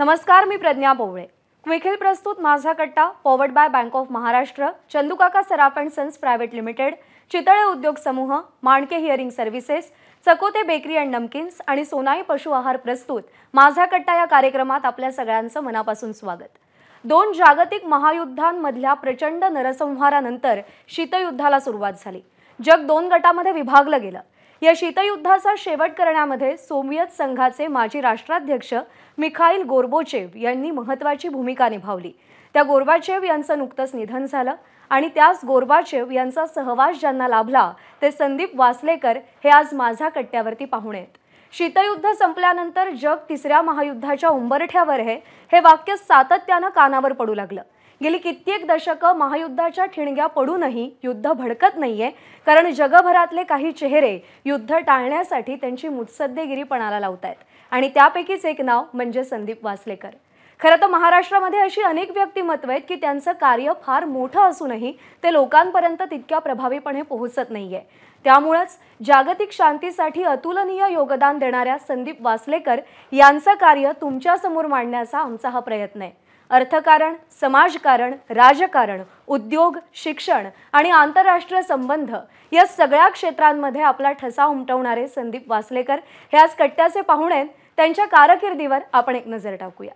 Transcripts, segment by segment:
नमस्कार मी प्रज्ञा बोवळे क्विखिल प्रस्तुत Majha Katta powered by bank of Maharashtra Chandukaka Saraf and sons private limited Chitale उद्योग समूह Manake hearing services Chakote bakery and नमकिन्स आणि सोनाई पशु आहार प्रस्तुत माझा कट्टा या कार्यक्रमात आपल्या सगळ्यांचं मनापासून स्वागत दोन जागतिक महायुद्धांमधल्या प्रचंड नरसंहारानंतर शीतयुद्धाला सुरुवात झाली जग दोन गटामध्ये विभागलं गेलं या शीतयुद्धाचा शेवट करण्यामध्ये सोवियत संघाचे माजी राष्ट्राध्यक्ष मिखाईल गोरबोचेव यांनी महत्त्वाची भूमिका निभावली त्या गोरबाचेव यांचं नुकतंच निधन झालं आणि त्यास गोरबाचेव यांचा सहवास ज्यांना लाभला ते संदीप वासलेकर हे आज माझ्या कट्ट्यावरती पाहुणे शीतयुद्ध संपल्यानंतर जग तिसऱ्या महायुद्धाच्या उंबरठ्यावर हे हे वाक्य सातत्यानं कानावर पडू लागलं गेली कित्येक दशकं महायुद्धाच्या ठिणग्या पडूनही युद्ध भडकत नाहीये कारण जगभरातले काही चेहरे युद्ध टाळण्यासाठी त्यांची मुत्सद्देगिरीपणाला लावत आहेत आणि त्यापैकीच एक नाव म्हणजे संदीप वासलेकर खरं तर महाराष्ट्रामध्ये अशी अनेक व्यक्तिमत्व आहेत की त्यांचं कार्य फार मोठं असूनही ते लोकांपर्यंत तितक्या प्रभावीपणे पोहोचत नाहीये त्यामुळंच जागतिक शांतीसाठी अतुलनीय योगदान देणाऱ्या संदीप वासलेकर यांचं कार्य तुमच्यासमोर मांडण्याचा आमचा हा प्रयत्न आहे अर्थकारण समाजकारण राजकारण उद्योग शिक्षण आणि आंतरराष्ट्रीय संबंध या सगळ्या क्षेत्रांमध्ये आपला ठसा उमटवणारे संदीप वासलेकर हे आज कट्ट्याचे पाहुणे त्यांच्या कारकिर्दीवर आपण एक नजर टाकूया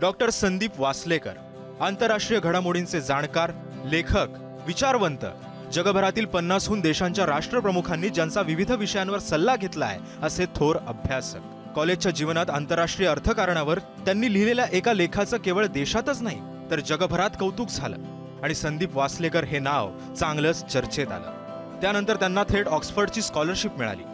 डॉक्टर संदीप वासलेकर आंतरराष्ट्रीय घडामोडींचे जाणकार लेखक विचारवंत जगभरातील पन्नासहून देशांच्या राष्ट्रप्रमुखांनी ज्यांचा विविध विषयांवर सल्ला घेतला आहे असे थोर अभ्यासक कॉलेजच्या जीवनात आंतरराष्ट्रीय अर्थकारणावर त्यांनी लिहिलेल्या एका लेखाचं केवळ देशातच नाही तर जगभरात कौतुक झालं आणि संदीप वासलेकर हे नाव चांगलंच चर्चेत आलं त्यानंतर त्यांना थेट ऑक्सफर्डची स्कॉलरशिप मिळाली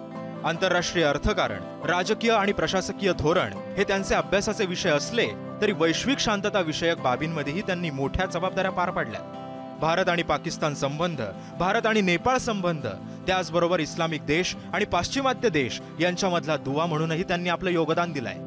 आंतरराष्ट्रीय अर्थकारण राजकीय आणि प्रशासकीय धोरण हे त्यांचे अभ्यासाचे विषय असले तरी वैश्विक शांतता विषयक बाबींमध्येही त्यांनी मोठ्या जबाबदाऱ्या पार पाडल्या भारत आणि पाकिस्तान संबंध भारत आणि नेपाळ संबंध त्याचबरोबर इस्लामिक देश आणि पाश्चिमात्य देश यांच्यामधला दुवा म्हणूनही त्यांनी आपलं योगदान दिलंय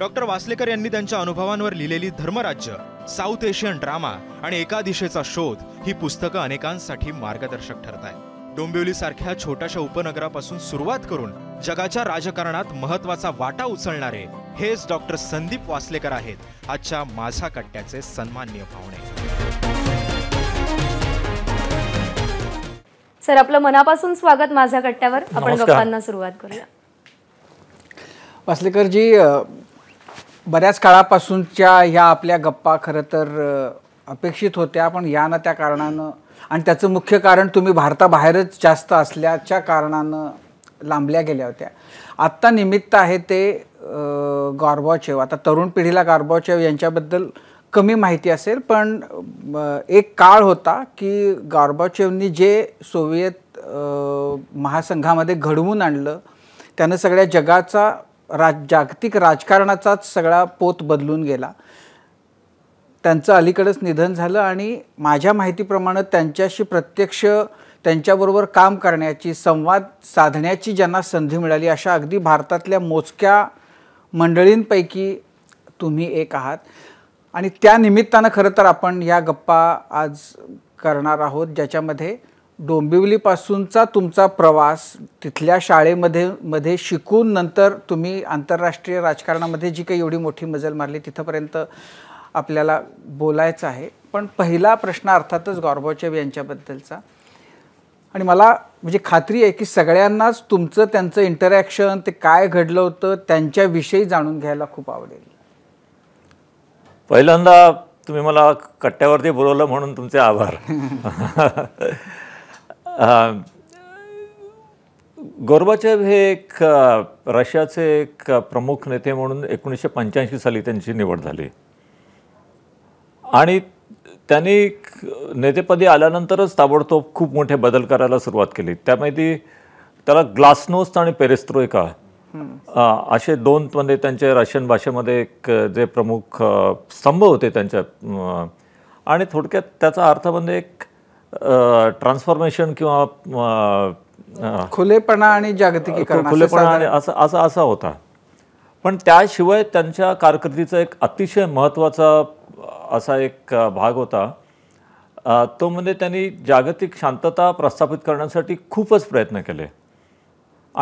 डॉक्टर वासलेकर यांनी त्यांच्या अनुभवांवर लिहिलेली धर्मराज्य साऊथ एशियन ड्रामा आणि एका दिशेचा शोध ही पुस्तकं अनेकांसाठी मार्गदर्शक ठरत डोंबिवली डोंबिवलीसारख्या छोट्याशा उपनगरापासून सुरुवात करून जगाच्या राजकारणात महत्वाचा वाटा उचलणारे हेच डॉक्टर संदीप वासलेकर आहेत आजच्या माझा कट्ट्याचे सन्माननीय पाहुणे सर आपलं मनापासून स्वागत माझ्या कट्ट्यावर आपण गप्पांना सुरुवात करूया वासलेकरजी बऱ्याच काळापासूनच्या ह्या आपल्या गप्पा खरं तर अपेक्षित होत्या पण या ना त्या कारणानं आणि त्याचं मुख्य कारण तुम्ही भारताबाहेरच जास्त असल्याच्या कारणानं लांबल्या गेल्या होत्या आत्ता निमित्त आहे ते गॉर्बॉचेव आता तरुण पिढीला गॉर्बॉचेव यांच्याबद्दल कमी माहिती असेल पण एक काळ होता की गॉर्बाचेवनी जे सोवियत महासंघामध्ये घडवून आणलं त्यानं सगळ्या जगाचा राज जागतिक राजकारणाचाच सगळा पोत बदलून गेला त्यांचं अलीकडंच निधन झालं आणि माझ्या माहितीप्रमाणे त्यांच्याशी प्रत्यक्ष त्यांच्याबरोबर काम करण्याची संवाद साधण्याची ज्यांना संधी मिळाली अशा अगदी भारतातल्या मोजक्या मंडळींपैकी तुम्ही एक आहात आणि त्या निमित्तानं खरं तर आपण या गप्पा आज करणार आहोत ज्याच्यामध्ये डोंबिवलीपासूनचा तुमचा प्रवास तिथल्या शाळेमध्ये मध्ये शिकून नंतर तुम्ही आंतरराष्ट्रीय राजकारणामध्ये जी काही एवढी मोठी मजल मारली तिथंपर्यंत आपल्याला बोलायचं आहे पण पहिला प्रश्न अर्थातच गॉर्बोचेव यांच्याबद्दलचा आणि मला म्हणजे खात्री आहे की सगळ्यांनाच तुमचं त्यांचं इंटरॅक्शन ते काय घडलं होतं त्यांच्याविषयी जाणून घ्यायला खूप आवडेल पहिल्यांदा तुम्ही मला कट्ट्यावरती बोलवलं म्हणून तुमचे आभार गोरबाचेव हे एक रशियाचे एक प्रमुख नेते म्हणून एकोणीसशे पंच्याऐंशी साली त्यांची निवड झाली आणि त्यांनी नेतेपदी आल्यानंतरच ताबडतोब खूप मोठे बदल करायला सुरुवात केली त्यामध्ये त्याला ग्लासनोस्त आणि का असे दोन म्हणजे त्यांचे रशियन भाषेमध्ये एक जे प्रमुख स्तंभ होते त्यांच्या आणि थोडक्यात त्याचा अर्थ म्हणजे एक ट्रान्सफॉर्मेशन किंवा खुलेपणा आणि जागतिक खुलेपणा आणि असं असा असा होता पण त्याशिवाय त्यांच्या कारकिर्दीचा एक अतिशय महत्त्वाचा असा एक भाग होता तो म्हणजे त्यांनी जागतिक शांतता प्रस्थापित करण्यासाठी खूपच प्रयत्न केले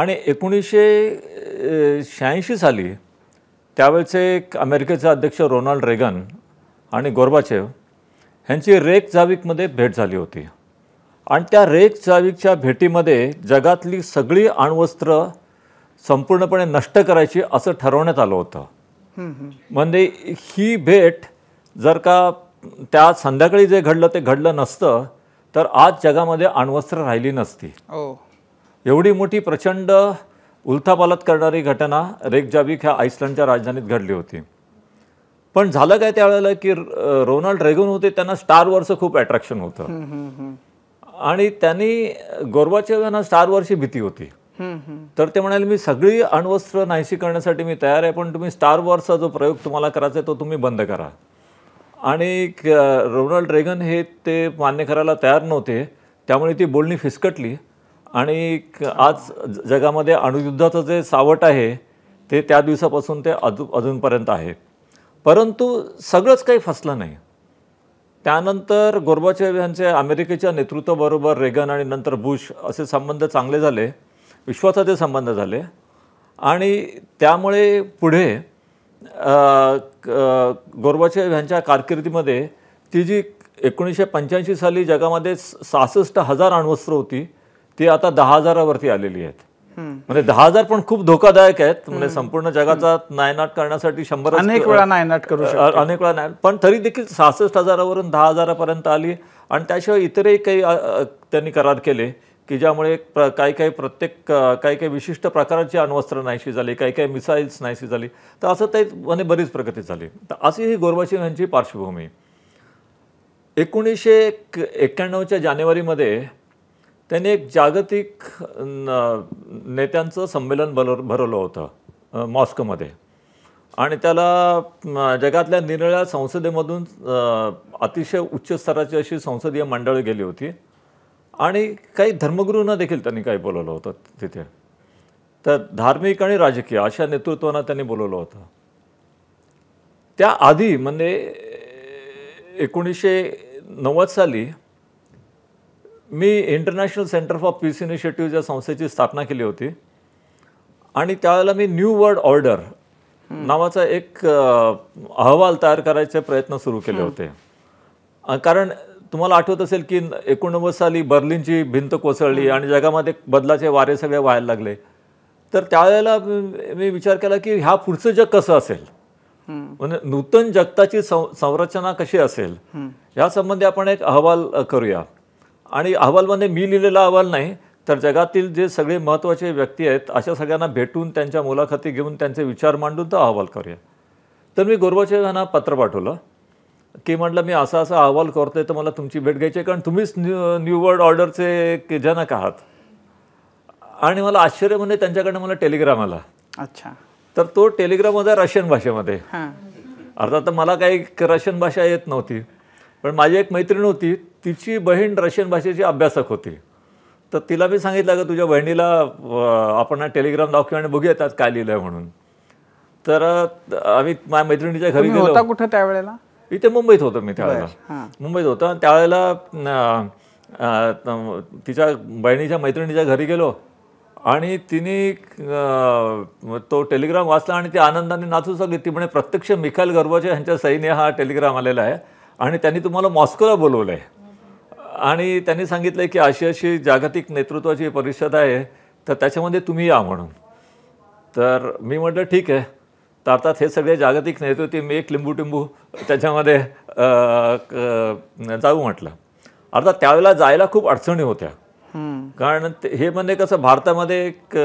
आणि एकोणीसशे शहाऐंशी साली त्यावेळेचे अमेरिकेचे अध्यक्ष रोनाल्ड रेगन आणि गोरबाचेव ह्यांची रेक जाविकमध्ये भेट झाली होती आणि त्या रेक जाविकच्या भेटीमध्ये जगातली सगळी अण्वस्त्र संपूर्णपणे नष्ट करायची असं ठरवण्यात आलं होतं म्हणजे ही भेट जर का त्या संध्याकाळी जे घडलं ते घडलं नसतं तर आज जगामध्ये अण्वस्त्र राहिली नसती हो. एवढी मोठी प्रचंड उलथापालत करणारी घटना रेगजाबिक ह्या आईसलंडच्या राजधानीत घडली होती पण झालं काय त्यावेळेला की रोनाल्ड रेगन होते त्यांना स्टार वॉरचं खूप अट्रॅक्शन होतं आणि त्यांनी गोरवाच्या यांना स्टार वॉरची भीती होती तर ते म्हणाले मी सगळी अण्वस्त्र नाहीशी करण्यासाठी मी तयार आहे पण तुम्ही स्टार वॉरचा जो प्रयोग तुम्हाला करायचा आहे तो तुम्ही बंद करा आणि रोनाल्ड रेगन हे ते मान्य करायला तयार नव्हते त्यामुळे ती बोलणी फिसकटली आणि आज जगामध्ये अणुयुद्धाचं जे सावट आहे ते त्या दिवसापासून ते अजून अजूनपर्यंत आहे परंतु सगळंच काही फसलं नाही त्यानंतर गोरबाचे यांचे अमेरिकेच्या नेतृत्वाबरोबर रेगन आणि नंतर बुश असे संबंध चांगले झाले विश्वासाचे संबंध झाले आणि त्यामुळे पुढे गोरबाचे यांच्या कारकिर्दीमध्ये ती जी एकोणीसशे पंच्याऐंशी साली जगामध्ये सहासष्ट हजार अण्वस्त्र होती ती आता दहा हजारावरती आलेली आहेत म्हणजे दहा हजार पण खूप धोकादायक आहेत म्हणजे संपूर्ण जगाचा नायनाट करण्यासाठी शंभर अनेक वेळा नायनाट करू अनेक वेळा नाय पण तरी देखील सहासष्ट हजारावरून दहा हजारापर्यंत आली आणि त्याशिवाय इतरही काही त्यांनी करार केले की ज्यामुळे काही काही प्रत्येक काही काही विशिष्ट प्रकारची अण्वस्त्र नाहीशी झाली काही काही मिसाईल्स नाहीशी झाली तर असं ते म्हणजे बरीच प्रगती झाली तर अशी ही गोरबाची यांची पार्श्वभूमी एकोणीसशे एक्क्याण्णवच्या जानेवारीमध्ये त्यांनी एक जागतिक नेत्यांचं संमेलन भर भरवलं होतं मॉस्कोमध्ये आणि त्याला जगातल्या निरळ्या संसदेमधून अतिशय उच्च स्तराची अशी संसदीय मंडळं गेली होती आणि काही धर्मगुरूंना देखील त्यांनी काही बोलवलं होतं तिथे तर धार्मिक आणि राजकीय अशा नेतृत्वांना त्यांनी बोलवलं होतं त्याआधी म्हणजे एकोणीसशे नव्वद साली मी international centre for peace initiative या संस्थेची स्थापना केली होती आणि त्यावेळेला मी न्यू वर्ल्ड ऑर्डर नावाचा एक अहवाल तयार करायचे प्रयत्न सुरू केले होते कारण तुम्हाला आठवत असेल की एकोणनव्वद साली बर्लिनची भिंत कोसळली आणि जगामध्ये बदलाचे वारे सगळे व्हायला लागले तर त्यावेळेला मी विचार केला की ह्या पुढचं जग कसं असेल म्हणजे नूतन जगताची संरचना कशी असेल संबंधी आपण एक अहवाल करूया आणि अहवालमध्ये मी लिहिलेला अहवाल नाही तर जगातील जे सगळे महत्त्वाचे व्यक्ती आहेत अशा सगळ्यांना भेटून त्यांच्या मुलाखती घेऊन त्यांचे विचार मांडून तो अहवाल करूया तर मी गोरबाचेव यांना पत्र पाठवलं की म्हटलं मी असा असा अहवाल करतोय आहे तर मला तुमची भेट घ्यायची आहे कारण तुम्हीच न्यू न्यू वर्ल्ड ऑर्डरचे जनक आहात आणि मला आश्चर्य म्हणजे त्यांच्याकडनं मला टेलिग्राम आला अच्छा तर तो टेलिग्राम होता रशियन भाषेमध्ये अर्थात मला काही रशियन भाषा येत नव्हती पण माझी एक मैत्रीण होती तिची बहीण रशियन भाषेची अभ्यासक होती तर तिला मी सांगितलं का तुझ्या बहिणीला आपण टेलिग्राम डॉक्युमेंट बघूयात आज काय लिहिलं म्हणून तर आम्ही माझ्या मैत्रिणीच्या घरी गेलो कुठं त्यावेळेला इथे मुंबईत होतो मी त्यावेळेला मुंबईत होतो आणि त्यावेळेला तिच्या बहिणीच्या मैत्रिणीच्या घरी गेलो आणि तिने तो टेलिग्राम वाचला आणि ती आनंदाने नाचू लागली ती म्हणे प्रत्यक्ष मिखाल गर्वाच्या ह्यांच्या सईने हा टेलिग्राम आलेला आहे आणि त्यांनी तुम्हाला मॉस्कोला बोलवलं आहे आणि त्यांनी सांगितलं की अशी अशी जागतिक नेतृत्वाची परिषद आहे तर त्याच्यामध्ये तुम्ही या म्हणून तर मी म्हटलं ठीक आहे तर अर्थात हे सगळे जागतिक नेतृत्व मी एक लिंबू टिंबू त्याच्यामध्ये जाऊ म्हटलं अर्थात त्यावेळेला जायला खूप अडचणी होत्या कारण हे म्हणजे कसं भारतामध्ये एक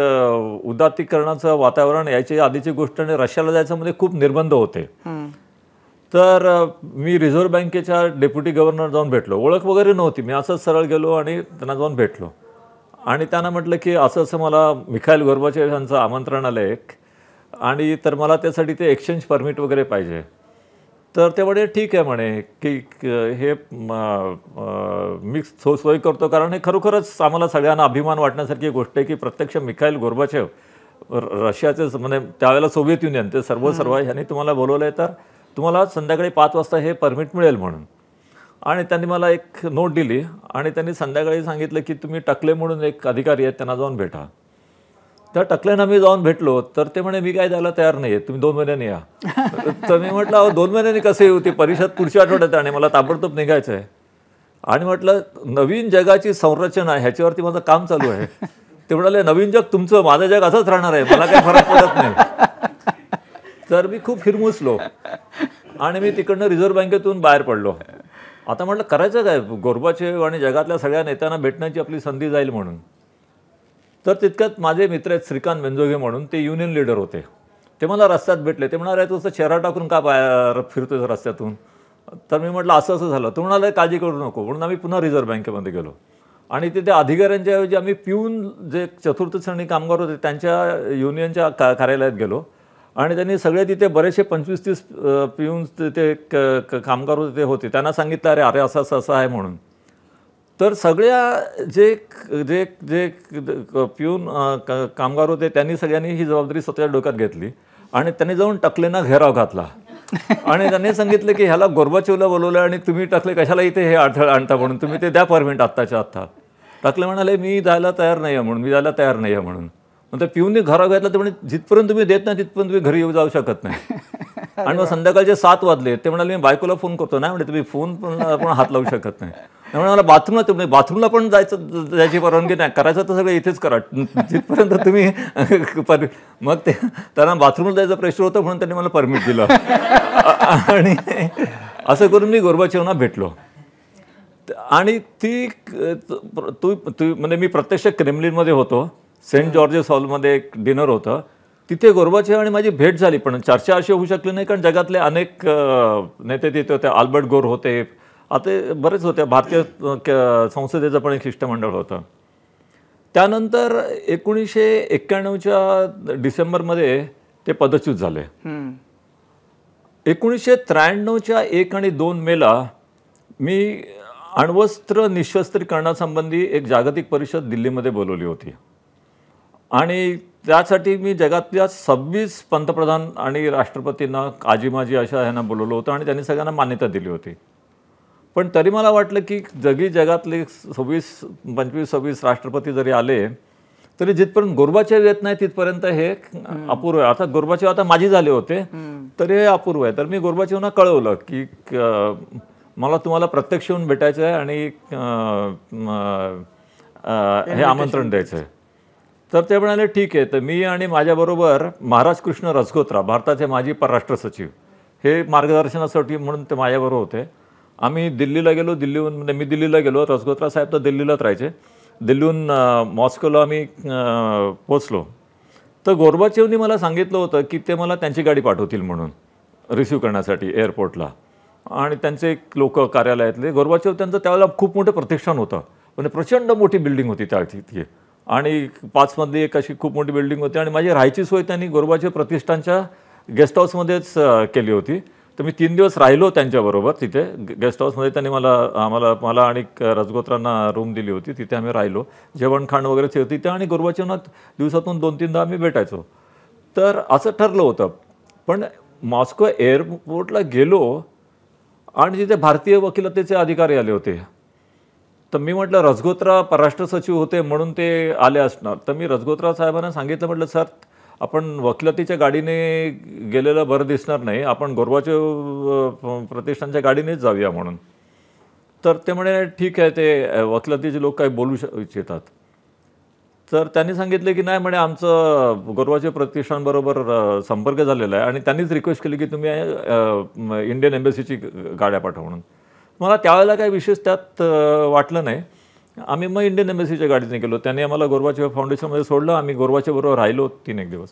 उदात्तीकरणाचं वातावरण याची आधीची गोष्ट आणि रशियाला जायचं म्हणजे खूप निर्बंध होते तर मी रिझर्व्ह बँकेच्या डेप्युटी गव्हर्नर जाऊन भेटलो ओळख वगैरे नव्हती मी असंच सरळ गेलो आणि त्यांना जाऊन भेटलो आणि त्यांना म्हटलं की असं असं मला मिखाईल गोरबाचे यांचं आमंत्रण आलं एक आणि तर मला त्यासाठी ते एक्सचेंज परमिट वगैरे पाहिजे तर ते म्हणे ठीक आहे म्हणे की हे मी सो सोय करतो कारण हे खरोखरच आम्हाला सगळ्यांना अभिमान वाटण्यासारखी गोष्ट आहे की प्रत्यक्ष मिखाईल गोरबाचेव रशियाचे म्हणजे त्यावेळेला सोवियत युनियन ते सर्व सर्व ह्यांनी तुम्हाला बोलवलं आहे तर तुम्हाला संध्याकाळी पाच वाजता हे परमिट मिळेल म्हणून आणि त्यांनी मला एक नोट दिली आणि त्यांनी संध्याकाळी सांगितलं की तुम्ही टकले म्हणून एक अधिकारी आहेत त्यांना जाऊन भेटा त्या टकल्यांना मी जाऊन भेटलो तर ते म्हणे मी काय द्यायला तयार नाही आहे तुम्ही दोन महिन्यांनी या तर मी म्हटलं अहो दोन महिन्यांनी कसं येऊ हो ती परिषद पुढच्या आठवड्यात आणि मला ताबडतोब निघायचं आहे आणि म्हटलं नवीन जगाची संरचना आहे ह्याच्यावरती माझं काम चालू आहे ते म्हणाले नवीन जग तुमचं माझं जग असंच राहणार आहे मला काही फरक पडत नाही तर मी खूप फिरमुसलो आणि मी तिकडनं रिझर्व्ह बँकेतून बाहेर पडलो आता म्हटलं करायचं काय गोरबाचे आणि जगातल्या सगळ्या नेत्यांना भेटण्याची आपली संधी जाईल म्हणून तर तितक्यात माझे मित्र आहेत श्रीकांत मेंजोघे म्हणून ते युनियन लीडर होते ते मला रस्त्यात भेटले ते म्हणाले तुझं चेहरा टाकून का बाहेर फिरतोय रस्त्यातून तर मी म्हटलं असं असं झालं तू म्हणाला काळजी करू नको म्हणून आम्ही पुन्हा रिझर्व्ह बँकेमध्ये गेलो आणि तिथे अधिकाऱ्यांच्या ऐवजी आम्ही पिऊन जे चतुर्थ श्रेणी कामगार होते त्यांच्या युनियनच्या का कार्यालयात गेलो आणि त्यांनी सगळे तिथे बरेचसे पंचवीस तीस पिऊन तिथे क कामगार ते होते त्यांना सांगितलं अरे अरे असं असं असं आहे म्हणून तर सगळ्या जे जे जे पिऊन कामगार होते त्यांनी सगळ्यांनी ही जबाबदारी स्वतःच्या डोक्यात घेतली आणि त्यांनी जाऊन टकलेना घेराव घातला आणि त्यांनी सांगितलं की ह्याला गोरबाचीवला बोलवलं आणि तुम्ही टकले कशाला इथे हे अडथळा आणता म्हणून तुम्ही ते द्या परमिट आत्ताच्या आत्ता टकले म्हणाले मी जायला तयार नाही आहे म्हणून मी जायला तयार नाही आहे म्हणून मग त्या पिऊनने घरा घेतला तर म्हणजे जिथपर्यंत तुम्ही देत नाही तिथपर्यंत तुम्ही घरी येऊ जाऊ शकत नाही आणि मग संध्याकाळचे सात वाजले ते म्हणाले मी बायकोला फोन करतो नाही म्हणजे तुम्ही फोन पण हात लावू शकत नाही त्यामुळे मला बाथरूमला ते म्हणजे बाथरूमला पण जायचं जायची परवानगी नाही करायचं तर सगळं इथेच करा जिथपर्यंत तुम्ही मग ते त्यांना बाथरूमला जायचं प्रेशर होतं म्हणून त्यांनी मला परमिट दिलं आणि असं करून मी गोरबाचेवना भेटलो आणि ती तू तू म्हणजे मी प्रत्यक्ष क्रेमलिनमध्ये होतो सेंट जॉर्जेस हॉलमध्ये एक डिनर होतं तिथे गोरबाचे आणि माझी भेट झाली पण चर्चा अशी होऊ शकली नाही कारण जगातले अनेक नेते तिथे होते आल्बर्ट गोर होते आता बरेच होते भारतीय संसदेचं पण एक शिष्टमंडळ होतं त्यानंतर एकोणीसशे एक्क्याण्णवच्या डिसेंबरमध्ये ते पदच्युत झाले एकोणीसशे त्र्याण्णवच्या एक आणि दोन मेला मी अण्वस्त्र निशस्त्रीकरणासंबंधी एक जागतिक परिषद दिल्लीमध्ये बोलवली होती आणि त्यासाठी मी जगातल्या सव्वीस पंतप्रधान आणि राष्ट्रपतींना आजीमाजी अशा ह्यांना बोलवलं होतं आणि त्यांनी सगळ्यांना मान्यता दिली होती पण तरी मला वाटलं की जगी जगातले सव्वीस पंचवीस सव्वीस राष्ट्रपती जरी आले तरी जिथपर्यंत गोरबाचेव येत नाही तिथपर्यंत हे अपूर्व आहे आता गोरबाचे आता माझी झाले होते तरी हे अपूर्व आहे तर मी गोरबाचेवना कळवलं की मला तुम्हाला प्रत्यक्ष येऊन भेटायचं आहे आणि हे आमंत्रण द्यायचं आहे तर ते म्हणाले ठीक आहे तर मी आणि माझ्याबरोबर महाराज कृष्ण रसगोत्रा भारताचे माजी परराष्ट्र सचिव हे मार्गदर्शनासाठी म्हणून ते माझ्याबरोबर होते आम्ही दिल्लीला गेलो दिल्लीहून म्हणजे मी दिल्लीला गेलो रसगोत्रा साहेब तर दिल्लीलाच राहायचे दिल्लीहून मॉस्कोला आम्ही पोचलो तर गोरबाचेवनी मला सांगितलं होतं की ते मला त्यांची गाडी पाठवतील म्हणून रिसिव्ह करण्यासाठी एअरपोर्टला आणि त्यांचे एक लोक कार्यालयातले गोरबाचेव त्यांचं त्यावेळेला खूप मोठं प्रतिष्ठान होतं म्हणजे प्रचंड मोठी बिल्डिंग होती त्या तिथे आणि पाचमधली एक अशी खूप मोठी बिल्डिंग होती आणि माझी राहायची सोय त्यांनी गोरबाचे प्रतिष्ठानच्या गेस्ट हाऊसमध्येच केली होती तर मी तीन दिवस राहिलो त्यांच्याबरोबर तिथे गेस्ट हाऊसमध्ये त्यांनी मला आम्हाला मला आणि रजगोत्रांना रूम दिली होती तिथे आम्ही राहिलो जेवण खाण वगैरे ते होती आणि गोरबाचीनाथ दिवसातून दोन तीनदा आम्ही भेटायचो तर असं ठरलं होतं पण मॉस्को एअरपोर्टला गेलो आणि तिथे भारतीय वकिलतेचे अधिकारी आले होते तर मी म्हटलं रजगोत्रा परराष्ट्र सचिव होते म्हणून ते आले असणार तर मी रजगोत्रा साहेबांना सांगितलं म्हटलं सर आपण वकिलातीच्या गाडीने गेलेलं बरं दिसणार नाही आपण गोरबाचे प्रतिष्ठानच्या गाडीनेच जाऊया म्हणून तर ते म्हणे ठीक आहे ते वकिलातीचे लोक काही बोलू श इच्छितात तर त्यांनी सांगितले की नाही म्हणे आमचं गोरवाचे प्रतिष्ठानबरोबर संपर्क झालेला आहे आणि त्यांनीच रिक्वेस्ट केली की तुम्ही इंडियन एम्बेसीची गाड्या पाठव म्हणून मला त्यावेळेला काही विशेष त्यात वाटलं नाही आम्ही मग इंडियन एम्बसीच्या गाडीने गेलो त्यांनी आम्हाला गोरबाचे फाउंडेशनमध्ये सोडलं आम्ही गोरबाच्याबरोबर राहिलो तीन एक दिवस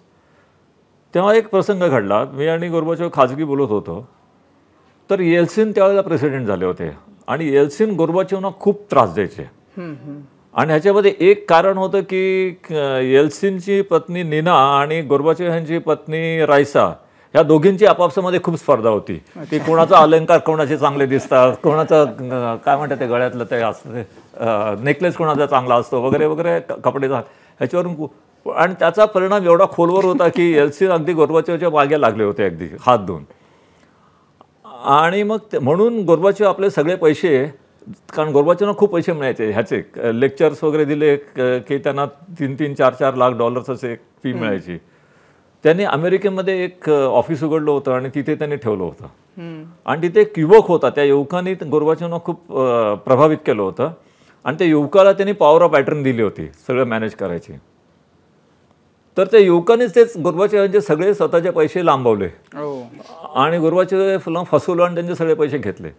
तेव्हा एक प्रसंग घडला मी आणि गोरबाचे खाजगी बोलत होतो तर येलसिन त्यावेळेला प्रेसिडेंट झाले होते आणि येलसिन गोरबाचेवना खूप त्रास द्यायचे आणि ह्याच्यामध्ये एक कारण होतं की येलसिनची पत्नी निना आणि गोरबाचे ह्यांची पत्नी रायसा ह्या दोघींची आपापसामध्ये खूप स्पर्धा होती की कोणाचा अलंकार कोणाचे चांगले दिसतात कोणाचा काय म्हणतात ते गळ्यातलं ते असतं नेकलेस कोणाचा चांगला असतो वगैरे वगैरे कपडे ह्याच्यावरून आणि त्याचा परिणाम एवढा खोलवर होता की एल सी अगदी गोरबाचेवच्या मागे लागले होते अगदी हात धुवून आणि मग म्हणून गोरबाचेव आपले सगळे पैसे कारण गोरबाचेवना खूप पैसे मिळायचे ह्याचे लेक्चर्स वगैरे दिले की त्यांना तीन तीन चार चार लाख डॉलर्सच एक फी मिळायची त्यांनी अमेरिकेमध्ये एक ऑफिस उघडलं होतं आणि तिथे त्यांनी ठेवलं होतं आणि तिथे एक युवक होता त्या युवकाने गोरबाचेवना खूप प्रभावित केलं होतं आणि त्या युवकाला त्यांनी पॉवर ऑफ पॅटर्न दिली होती सगळं मॅनेज करायची तर त्या युवकानेच तेच गोरबाचेवांचे म्हणजे सगळे स्वतःचे पैसे लांबवले हो. आणि गोरबाचेव फसवलं आणि त्यांचे सगळे पैसे घेतले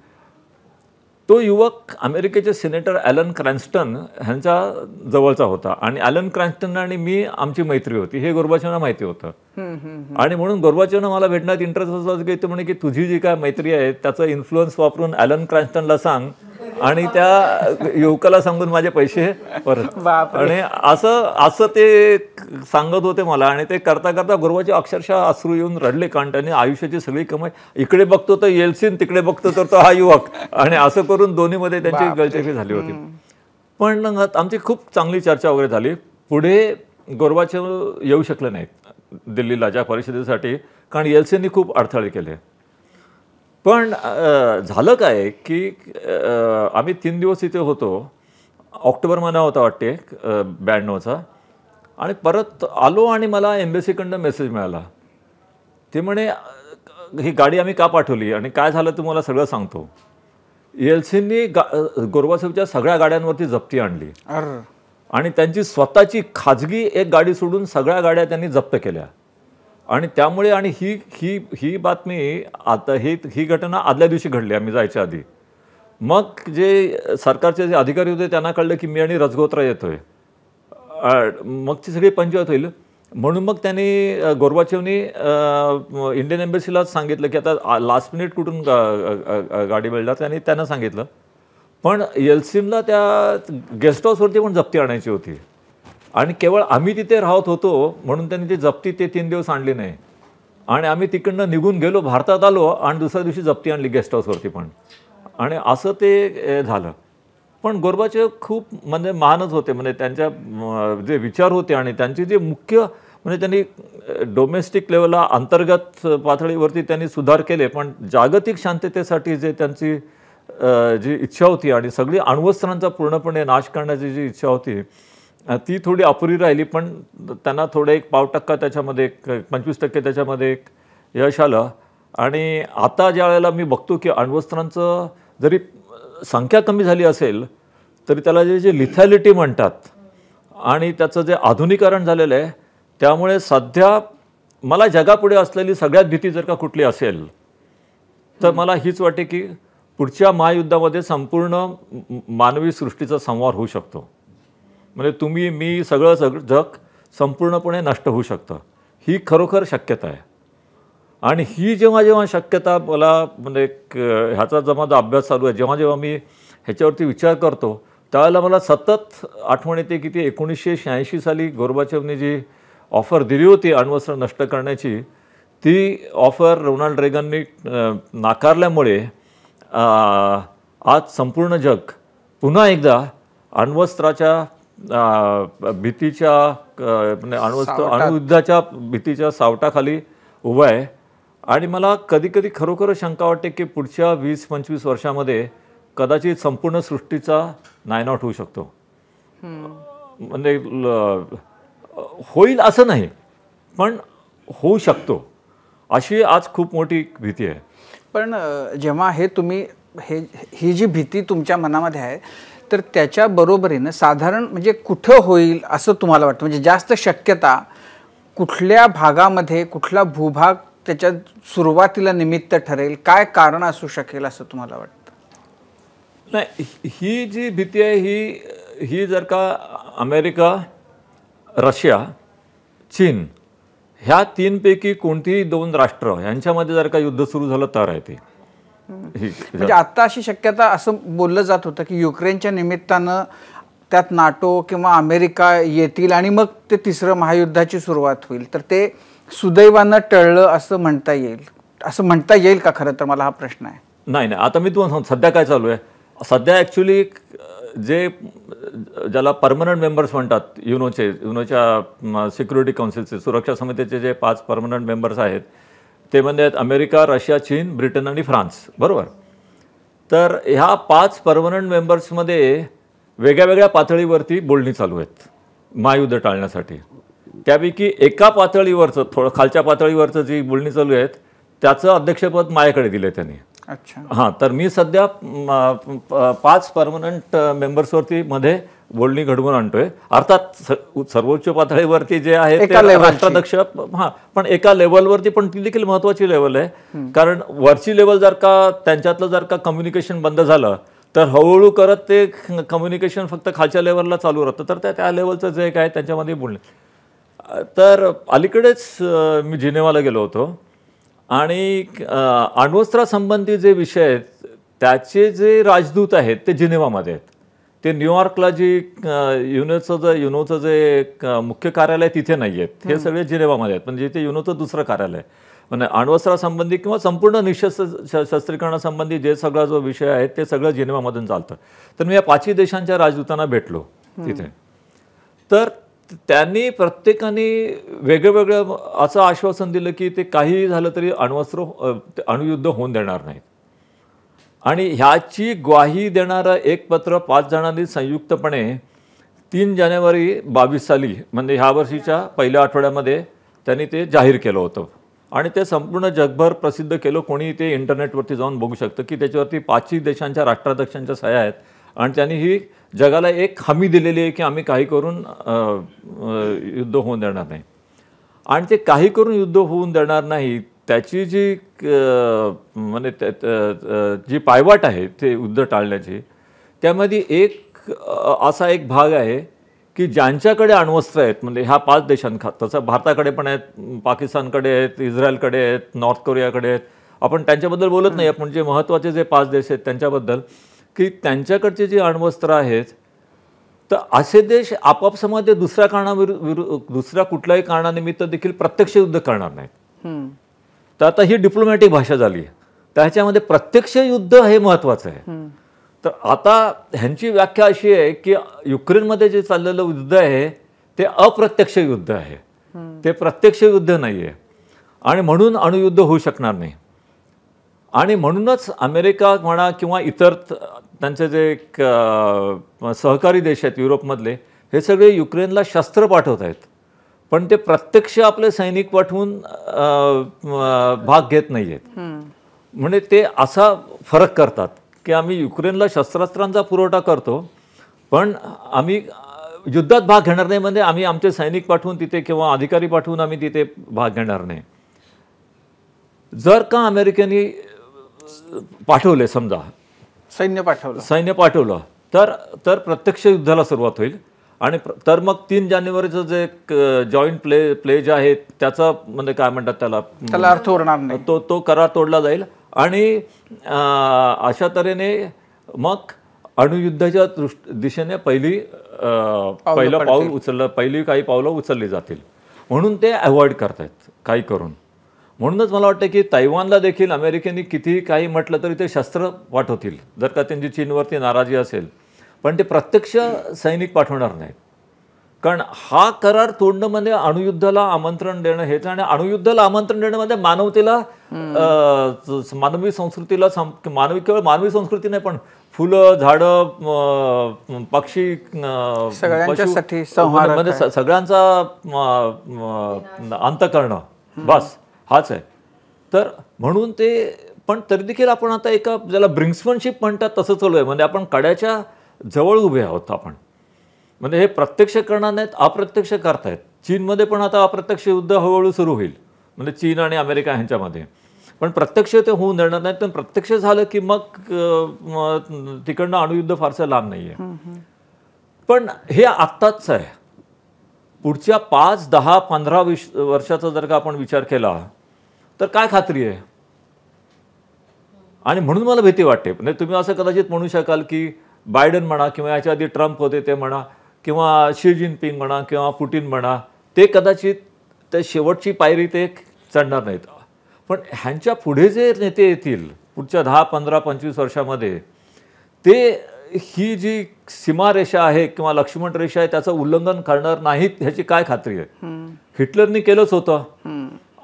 तो युवक अमेरिकेचे सिनेटर ॲलन क्रॅन्स्टन ह्यांच्या जवळचा होता आणि ॲलन क्रॅन्स्टन आणि मी आमची मैत्री होती हे गोरबाचेवना माहिती होतं आणि म्हणून गोरबाचेवना मला भेटण्यात इंटरेस्ट होता की ते म्हणे की तुझी जी काय मैत्री आहे त्याचा इन्फ्लुअन्स वापरून ॲलन क्रॅन्स्टनला सांग आणि त्या युवकाला सांगून माझे पैसे परत आणि असं असं ते सांगत होते मला आणि ते करता करता गुरुवाचे अक्षरशः अश्रू येऊन रडले कारण त्यांनी आयुष्याची सगळी कमाई इकडे बघतो तर येलसीन तिकडे बघतो तर तो हा युवक आणि असं करून करून दोन्हीमध्ये त्यांची गळचेपी झाली होती पण आमची खूप चांगली चर्चा वगैरे झाली पुढे गोरबाचे येऊ शकले नाहीत दिल्लीला ज्या परिषदेसाठी कारण एलसीनी खूप अडथळे केले पण झालं काय की आम्ही तीन दिवस इथे होतो ऑक्टोबर महिना होता वाटते ब्याण्णवचा आणि परत आलो आणि मला एम्बेसीकडनं मेसेज मिळाला ते म्हणे ही गाडी आम्ही का पाठवली आणि काय झालं तुम्हाला सगळं सांगतो सींनी गा गोरबासाहेबच्या सगळ्या गाड्यांवरती जप्ती आणली आणि त्यांची स्वतःची खाजगी एक गाडी सोडून सगळ्या गाड्या त्यांनी जप्त केल्या आणि त्यामुळे आणि ही ही ही बातमी आता ही ही घटना आदल्या दिवशी घडली आम्ही जायच्या आधी मग जे सरकारचे जे अधिकारी होते त्यांना कळलं की मी आणि रजगोत्रा येतोय ती सगळी पंचायत होईल म्हणून मग त्यांनी गोरबाचेवने इंडियन एम्बसीलाच सांगितलं की आता लास्ट मिनिट कुठून गा गाडी मिळणार आणि त्यांना सांगितलं पण एलसीमला त्या गेस्ट हाऊसवरती पण जप्ती आणायची होती आणि केवळ आम्ही तिथे राहत होतो म्हणून त्यांनी ती जप्ती ते तीन दिवस आणली नाही आणि आम्ही तिकडनं निघून गेलो भारतात आलो आणि दुसऱ्या दिवशी जप्ती आणली गेस्ट हाऊसवरती पण आणि असं ते झालं पण गोरबाचे खूप म्हणजे महानच होते म्हणजे त्यांच्या जे विचार होते आणि त्यांचे जे मुख्य म्हणजे त्यांनी डोमेस्टिक लेवलला अंतर्गत पातळीवरती त्यांनी सुधार केले पण जागतिक शांततेसाठी जे त्यांची जी इच्छा होती आणि सगळी अण्वस्त्रांचा पूर्णपणे नाश करण्याची जी इच्छा होती ती थोडी अपुरी राहिली पण त्यांना थोडं एक पाव टक्का त्याच्यामध्ये एक पंचवीस टक्के त्याच्यामध्ये एक यश आलं आणि आता ज्या वेळेला मी बघतो की अण्वस्त्रांचं जरी संख्या कमी झाली असेल तरी त्याला जे जे लिथॅलिटी म्हणतात आणि त्याचं जे आधुनिकरण झालेलं आहे त्यामुळे सध्या मला जगापुढे असलेली सगळ्यात भीती जर का कुठली असेल तर मला हीच वाटे की पुढच्या महायुद्धामध्ये संपूर्ण मानवी सृष्टीचा संवार होऊ शकतो म्हणजे तुम्ही मी सगळं सगळं जग संपूर्णपणे नष्ट होऊ शकतं ही खरोखर शक्यता आहे आणि ही जेव्हा जेव्हा शक्यता मला म्हणजे ह्याचा जेव्हा माझा अभ्यास चालू आहे जेव्हा जेव्हा मी ह्याच्यावरती विचार करतो त्यावेळेला मला सतत आठवण येते की ती एकोणीसशे शहाऐंशी साली गोरबाचेवने जी ऑफर दिली होती अण्वस्त्र नष्ट करण्याची ती ऑफर रोनाल्ड रेगननी नाकारल्यामुळे आज संपूर्ण जग पुन्हा एकदा अण्वस्त्राच्या भीतीच्या म्हणजे अण्वस्त्र अणुयुद्धाच्या भीतीच्या सावटाखाली उभा आहे आणि मला कधीकधी खरोखर शंका वाटते की पुढच्या वीस पंचवीस वर्षामध्ये कदाचित संपूर्ण सृष्टीचा नायनॉट होऊ शकतो म्हणजे होईल असं नाही पण होऊ शकतो अशी आज खूप मोठी भीती आहे पण जेव्हा हे तुम्ही हे ही जी भीती तुमच्या मनामध्ये आहे तर त्याच्या साधारण म्हणजे कुठं होईल असं तुम्हाला वाटतं म्हणजे जास्त शक्यता कुठल्या भागामध्ये कुठला भूभाग त्याच्या सुरुवातीला निमित्त ठरेल काय कारण असू शकेल असं तुम्हाला वाटतं नाही ही जी भीती आहे ही ही जर का अमेरिका रशिया चीन ह्या तीनपैकी कोणतीही दोन राष्ट्र यांच्यामध्ये जर का युद्ध सुरू झालं तर आहे ते म्हणजे आता अशी शक्यता असं बोललं जात होतं की युक्रेनच्या निमित्तानं त्यात नाटो किंवा अमेरिका येतील आणि मग ते तिसरं महायुद्धाची सुरुवात होईल तर ते सुदैवानं टळलं असं म्हणता येईल असं म्हणता येईल का खरं तर मला हा प्रश्न आहे नाही नाही आता मी तुम्हाला सांग सध्या काय चालू आहे सध्या ॲक्च्युली जे ज्याला परमनंट मेंबर्स म्हणतात युनोचे युनोच्या सिक्युरिटी काउन्सिलचे सुरक्षा समितीचे जे पाच परमनंट मेंबर्स आहेत ते म्हणजे आहेत अमेरिका रशिया चीन ब्रिटन आणि फ्रान्स बरोबर तर ह्या पाच परमनंट मेंबर्समध्ये वेगळ्या वेगळ्या पातळीवरती बोलणी चालू आहेत महायुद्ध टाळण्यासाठी त्यापैकी एका पातळीवरचं थोडं खालच्या पातळीवरचं जी बोलणी चालू आहेत त्याचं अध्यक्षपद माझ्याकडे दिलं त्यांनी अच्छा हां तर मी सध्या पाच परमनंट मेंबर्सवरती मध्ये बोलणी घडवून आणतोय अर्थात सर्वोच्च पातळीवरती जे आहे ते राष्ट्राध्यक्ष हां पण एका लेवलवरती पण ती देखील महत्वाची लेवल आहे कारण वरची लेवल जर का त्यांच्यातलं जर का कम्युनिकेशन बंद झालं तर हळूहळू करत ते कम्युनिकेशन फक्त खालच्या लेवलला चालू राहतं तर त्या लेवलचं जे काय त्यांच्यामध्ये बोलणे तर अलीकडेच मी जिनेवाला गेलो होतो आणि अण्वस्त्रासंबंधी जे विषय आहेत त्याचे जे राजदूत आहेत ते जिनेवामध्ये आहेत ते न्यूयॉर्कला जी युनोचं जे युनोचं जे मुख्य कार्यालय तिथे नाही आहेत हे सगळे जिनेवामध्ये आहेत म्हणजे ते युनोचं दुसरं कार्यालय म्हणजे अण्वस्त्रासंबंधी किंवा संपूर्ण निशस्त्र शस्त्रीकरणासंबंधी जे सगळा जो विषय आहे ते सगळं जिनेवामधून चालतं तर मी या पाचही देशांच्या राजदूतांना भेटलो तिथे तर त्यांनी प्रत्येकाने वेगळं असं आश्वासन दिलं की ते काहीही झालं तरी अण्वस्त्र अणुयुद्ध होऊन देणार नाहीत आणि ह्याची ग्वाही देणारं एक पत्र पाच जणांनी संयुक्तपणे तीन जानेवारी बावीस साली म्हणजे ह्या वर्षीच्या पहिल्या आठवड्यामध्ये त्यांनी ते जाहीर केलं होतं आणि ते संपूर्ण जगभर प्रसिद्ध केलं कोणी ते इंटरनेटवरती जाऊन बघू शकतं की त्याच्यावरती पाचही देशांच्या राष्ट्राध्यक्षांच्या सह्या आहेत आणि त्यांनी ही जगाला एक हमी दिलेली आहे की आम्ही काही करून युद्ध होऊन देणार नाही आणि ते काही करून युद्ध होऊन देणार नाही त्याची जी म्हणजे जी पायवाट आहे ते युद्ध टाळण्याची त्यामध्ये एक असा एक भाग आहे की ज्यांच्याकडे अण्वस्त्र आहेत म्हणजे ह्या पाच देशांखा तसं भारताकडे पण आहेत पाकिस्तानकडे आहेत इस्रायलकडे आहेत नॉर्थ कोरियाकडे आहेत आपण त्यांच्याबद्दल बोलत नाही आपण जे महत्त्वाचे जे पाच देश आहेत त्यांच्याबद्दल की त्यांच्याकडचे जे अण्वस्त्र आहेत तर असे देश आपापसामध्ये दुसऱ्या कारणाविरु दुसऱ्या कुठल्याही कारणानिमित्त देखील प्रत्यक्ष युद्ध करणार नाही तर आता ही डिप्लोमॅटिक भाषा झाली त्याच्यामध्ये प्रत्यक्ष युद्ध हे महत्वाचं आहे तर आता ह्यांची व्याख्या अशी आहे की युक्रेनमध्ये जे चाललेलं युद्ध आहे ते अप्रत्यक्ष युद्ध आहे ते प्रत्यक्ष युद्ध नाही आहे आणि म्हणून अणुयुद्ध होऊ शकणार नाही आणि म्हणूनच अमेरिका म्हणा किंवा इतर त्यांचे जे एक सहकारी देश आहेत युरोपमधले हे सगळे युक्रेनला शस्त्र पाठवत आहेत पण ते प्रत्यक्ष आपले सैनिक पाठवून भाग घेत नाही आहेत म्हणजे ते असा फरक करतात की आम्ही युक्रेनला शस्त्रास्त्रांचा पुरवठा करतो पण आम्ही युद्धात भाग घेणार नाही म्हणजे आम्ही आमचे सैनिक पाठवून तिथे किंवा अधिकारी पाठवून आम्ही तिथे भाग घेणार नाही जर का अमेरिकेने पाठवले समजा सैन्य पाठवलं सैन्य पाठवलं तर तर प्रत्यक्ष युद्धाला सुरुवात होईल आणि तर मग तीन जानेवारीचं जे जॉईंट प्ले प्ले जे आहे त्याचा म्हणजे काय म्हणतात त्याला त्याला अर्थ उरणार नाही तो तो करार तोडला जाईल आणि अशा तऱ्हेने मग अणुयुद्धाच्या दृष्ट दिशेने पहिली पहिलं पाऊल उचललं पहिली काही पावलं उचलली जातील म्हणून ते अवॉइड करतायत काही करून म्हणूनच मला वाटतं की तैवानला देखील अमेरिकेने कितीही काही म्हटलं तरी ते शस्त्र पाठवतील जर का त्यांची चीनवरती नाराजी असेल पण ते प्रत्यक्ष सैनिक पाठवणार नाहीत कारण हा करार तोडणं म्हणजे अणुयुद्धाला आमंत्रण देणं हेच आणि अणुयुद्धाला आमंत्रण देणं म्हणजे मानवतेला मानवी संस्कृतीला मानवी केवळ मानवी संस्कृती नाही पण फुलं झाडं पक्षी म्हणजे सगळ्यांचा अंत करणं बस हाच आहे तर म्हणून ते पण तरी देखील आपण आता एका ज्याला ब्रिंग्समनशिप म्हणतात तसं चालू आहे म्हणजे आपण कड्याच्या जवळ उभे आहोत आपण म्हणजे हे प्रत्यक्ष करणार नाहीत अप्रत्यक्ष करतायत चीनमध्ये पण आता अप्रत्यक्ष युद्ध हळूहळू सुरू होईल म्हणजे चीन आणि अमेरिका ह्यांच्यामध्ये पण प्रत्यक्ष ते होऊन देणार नाहीत पण प्रत्यक्ष झालं की मग तिकडनं अणुयुद्ध फारसं लांब नाही आहे पण हे आत्ताच आहे पुढच्या पाच दहा पंधरा विश वर्षाचा जर का आपण विचार केला तर काय खात्री आहे आणि म्हणून मला भीती वाटते म्हणजे तुम्ही असं कदाचित म्हणू शकाल की बायडन म्हणा किंवा याच्या आधी ट्रम्प होते ते म्हणा किंवा शी जिनपिंग म्हणा किंवा पुटिन म्हणा ते कदाचित त्या शेवटची पायरी ते चढणार नाहीत पण ह्यांच्या पुढे जे नेते येतील पुढच्या दहा पंधरा पंचवीस वर्षामध्ये ते ही जी सीमा रेषा आहे किंवा लक्ष्मण रेषा आहे त्याचं उल्लंघन करणार नाहीत ह्याची काय खात्री आहे हिटलरनी केलंच होतं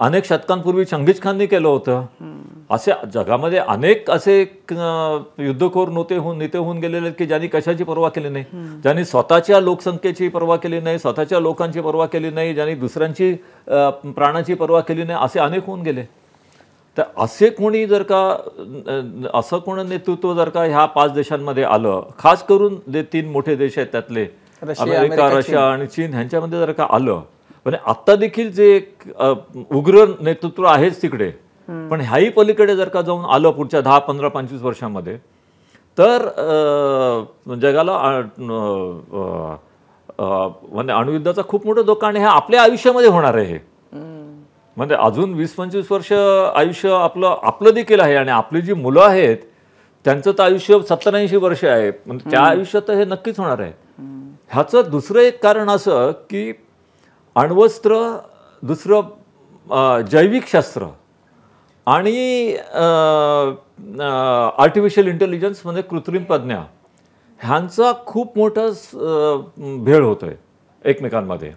अनेक शतकांपूर्वी चंगीज खानने केलं होतं असे जगामध्ये अनेक असे युद्धखोर नोते होऊन नेते होऊन गेलेले की ज्यांनी कशाची पर्वा केली नाही ज्यांनी स्वतःच्या लोकसंख्येची पर्वा केली नाही स्वतःच्या लोकांची पर्वा केली नाही ज्यांनी दुसऱ्यांची प्राणाची पर्वा केली नाही असे अनेक होऊन गेले तर असे कोणी जर का असं कोण नेतृत्व जर का ह्या पाच देशांमध्ये आलं खास करून जे तीन मोठे देश आहेत त्यातले अमेरिका रशिया आणि चीन ह्यांच्यामध्ये जर का आलं म्हणजे आत्ता देखील जे उग्र नेतृत्व आहेच तिकडे पण ह्याही पलीकडे जर का जाऊन आलं पुढच्या दहा पंधरा पंचवीस वर्षामध्ये तर जगाला म्हणजे अणुयुद्धाचा खूप मोठा धोका आणि हे आपल्या आयुष्यामध्ये होणार आहे हे म्हणजे अजून वीस पंचवीस वर्ष आयुष्य आपलं आपलं देखील आहे आणि आपली जी मुलं आहेत त्यांचं तर आयुष्य सत्तर ऐंशी वर्ष आहे म्हणजे त्या आयुष्यात हे नक्कीच होणार आहे ह्याचं दुसरं एक कारण असं की अण्वस्त्र दुसरं जैविक शास्त्र आणि आर्टिफिशियल इंटेलिजन्स म्हणजे कृत्रिम प्रज्ञा ह्यांचा खूप मोठा भेळ होतो आहे एकमेकांमध्ये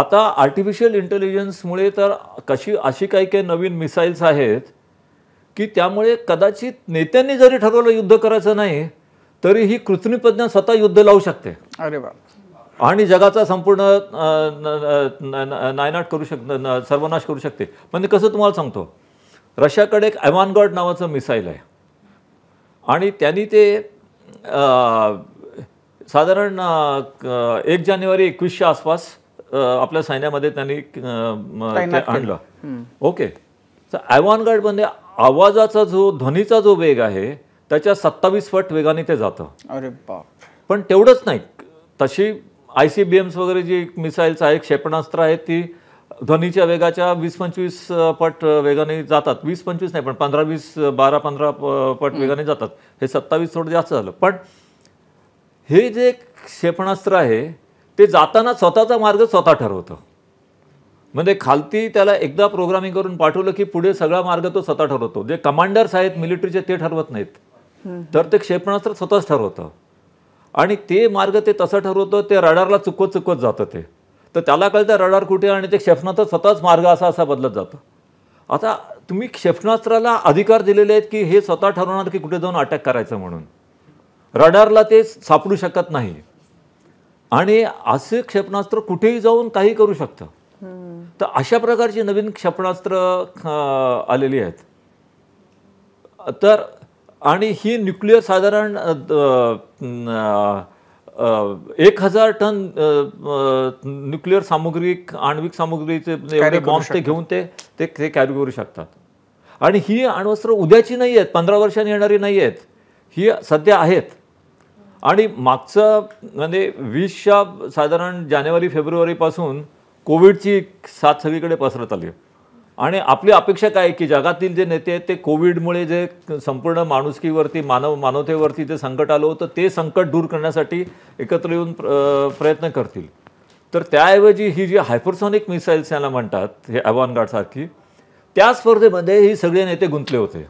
आता आर्टिफिशियल इंटेलिजन्समुळे तर कशी अशी काही काही नवीन मिसाईल्स आहेत की त्यामुळे कदाचित नेत्यांनी जरी ठरवलं युद्ध करायचं नाही तरी ही कृत्रिम प्रज्ञा स्वतः युद्ध लावू शकते अरे बाबा आणि जगाचा संपूर्ण नायनाट करू शक सर्वनाश करू शकते म्हणजे कसं तुम्हाला सांगतो रशियाकडे एक ॲमानगॉड नावाचं मिसाईल आहे आणि त्यांनी ते साधारण एक जानेवारी एकवीसच्या आसपास आपल्या सैन्यामध्ये त्यांनी आणलं ओके तर ॲव्हानगार्ड गार्डमध्ये आवाजाचा जो ध्वनीचा जो वेग आहे त्याच्या सत्तावीस फट वेगाने ते जातं अरे पण तेवढंच नाही तशी आय सी बी एम्स वगैरे जी मिसाईल्स आहेत क्षेपणास्त्र आहेत ती ध्वनीच्या वेगाच्या वीस पंचवीस पट वेगाने जातात वीस पंचवीस नाही पण पंधरा वीस बारा पंधरा पट वेगाने जातात हे सत्तावीस थोडं जास्त झालं पण हे जे क्षेपणास्त्र आहे ते जाताना स्वतःचा मार्ग स्वतः ठरवतं म्हणजे खालती त्याला एकदा प्रोग्रामिंग करून पाठवलं की पुढे सगळा मार्ग तो स्वतः ठरवतो जे कमांडर्स आहेत मिलिटरीचे ते ठरवत नाहीत तर ते क्षेपणास्त्र स्वतःच ठरवतं आणि ते मार्ग ते तसं ठरवतं ते रडारला चुकवत चुकवत जातं ते तर त्याला कळतं रडार कुठे आणि ते क्षेपणास्त्र स्वतःच मार्ग असा असा बदलत जातं आता तुम्ही क्षेपणास्त्राला अधिकार दिलेले आहेत की हे स्वतः ठरवणार की कुठे जाऊन अटॅक करायचं म्हणून रडारला ते सापडू शकत नाही आणि असे क्षेपणास्त्र कुठेही जाऊन काही करू शकतं तर अशा प्रकारची नवीन क्षेपणास्त्र आलेली आहेत तर आणि ही न्यूक्लिअर साधारण एक हजार टन न्यूक्लिअर सामुग्री आण्विक सामुग्रीचे एवढे बॉम्ब ते घेऊन ते ते कॅरी करू शकतात आणि ही अण्वस्त्र उद्याची नाही आहेत पंधरा वर्षांनी येणारी नाही आहेत ही सध्या आहेत आणि मागचं म्हणजे वीसच्या साधारण जानेवारी फेब्रुवारीपासून कोविडची साथ सगळीकडे पसरत आली आणि आपली अपेक्षा काय की जगातील जे नेते आहेत ते कोविडमुळे जे संपूर्ण माणुसकीवरती मानव मानवतेवरती जे संकट आलं होतं ते संकट दूर करण्यासाठी एकत्र येऊन प्रयत्न करतील तर त्याऐवजी ही जी हायपरसॉनिक मिसाईल्स यांना म्हणतात हे गार्डसारखी त्या स्पर्धेमध्ये ही सगळे नेते गुंतले होते